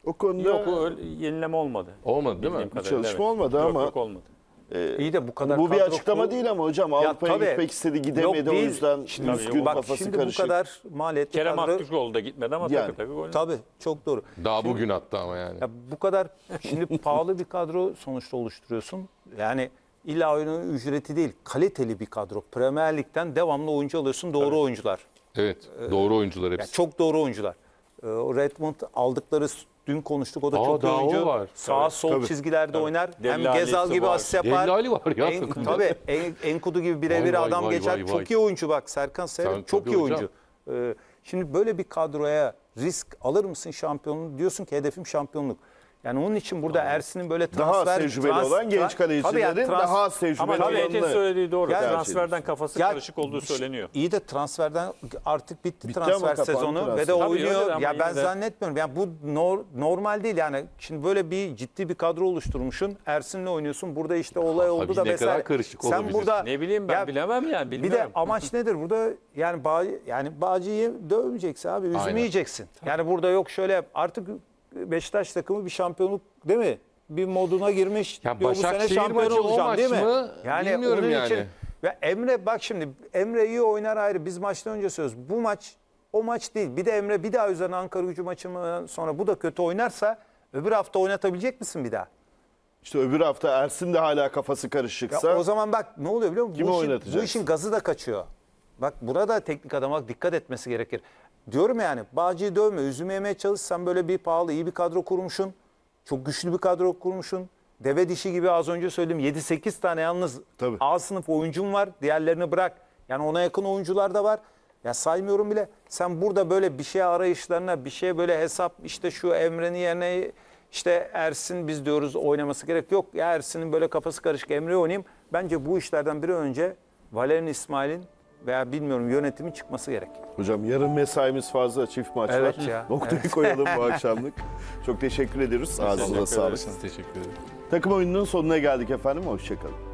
o konuda Yok o öyle yenileme olmadı. Olmadı değil mi? Bildiğim kadarıyla, çalışma olmadı ama- yok, olmadı. e, İyi de bu kadar bu bir kadro kuru- açıklama değil ama hocam Avrupa'ya tabii. gitmek istedi gidemedi Yok o yüzden Şimdi üzgün bak kafası şimdi karışık. bu kadar maliyetli Kerem kadro... Aktürkoğlu da gitmedi ama Yani. takı takı gol. Tabii çok doğru. Daha bugün hatta ama yani. Ya bu kadar şimdi pahalı bir kadro sonuçta oluşturuyorsun. Yani illa oyunun ücreti değil, kaliteli bir kadro. Premier Lig'den devamlı oyuncu alıyorsun, doğru oyuncular. Evet. Ee, doğru oyuncular hepsi. Yani çok doğru oyuncular. Ee, o Redmond aldıkları Dün konuştuk o da Aa, çok daha oyuncu. var. Sağ Tabii, sol tabii. çizgilerde Tabii. oynar. Hem Gezal gibi var. asist yapar. Dellali var ya En, tabii en, Enkudu gibi birebir adam vay, geçer. vay, vay. çok iyi oyuncu bak Serkan Sen- çok iyi oyuncu. Ee, şimdi böyle bir kadroya risk alır mısın şampiyonluğu? Diyorsun ki hedefim şampiyonluk. Yani onun için burada Ersin'in böyle transfer... Daha tecrübeli trans, olan genç kalecilerin yani trans, daha az tecrübeli ama Mehmet'in söylediği doğru. Yani, transferden kafası ya, karışık olduğu söyleniyor. İyi de transferden artık bitti, bitti transfer sezonu transfer. ve de Tabii oynuyor. Ya ben de... zannetmiyorum. Yani bu nor, normal değil yani. Şimdi böyle bir ciddi bir kadro oluşturmuşsun. Ersin'le oynuyorsun. Burada işte olay oldu Abi da ne mesela. kadar karışık sen burada Ne bileyim ben ya, bilemem yani. Bilmiyorum. Bir de amaç nedir? Burada yani bağ, yani Bağcı'yı dövmeyeceksin abi. Üzmeyeceksin. Yani burada yok şöyle Artık Beşiktaş takımı bir şampiyonluk değil mi? Bir moduna girmiş. Ya diyor, bu sene şampiyon maçı olacağım değil mi? mı? Yani Bilmiyorum onun yani. için ya Emre bak şimdi Emre iyi oynar ayrı. Biz maçtan önce söz. Bu maç o maç değil. Bir de Emre bir daha üzerine Ankara gücü maçından sonra bu da kötü oynarsa öbür hafta oynatabilecek misin bir daha? İşte öbür hafta Ersin de hala kafası Ya karışıksa o zaman bak ne oluyor biliyor musun? Kimi bu, işin, bu işin gazı da kaçıyor. Bak burada teknik adama dikkat etmesi gerekir diyorum yani Bağcı'yı dövme, üzüm yemeye çalış. böyle bir pahalı iyi bir kadro kurmuşsun. Çok güçlü bir kadro kurmuşsun. Deve dişi gibi az önce söyledim 7-8 tane yalnız Tabii. A sınıf oyuncum var. Diğerlerini bırak. Yani ona yakın oyuncular da var. Ya saymıyorum bile. Sen burada böyle bir şey arayışlarına, bir şey böyle hesap işte şu Emre'nin yerine işte Ersin biz diyoruz oynaması gerek yok. Ya Ersin'in böyle kafası karışık Emre oynayayım. Bence bu işlerden bir önce Valerian İsmail'in veya bilmiyorum yönetimin çıkması gerek. Hocam yarın mesaimiz fazla çift maç Evet var. ya, Noktayı koyalım bu akşamlık. Çok teşekkür ederiz. Ağzınıza sağlık. teşekkür ederim. Takım oyununun sonuna geldik efendim. Hoşçakalın.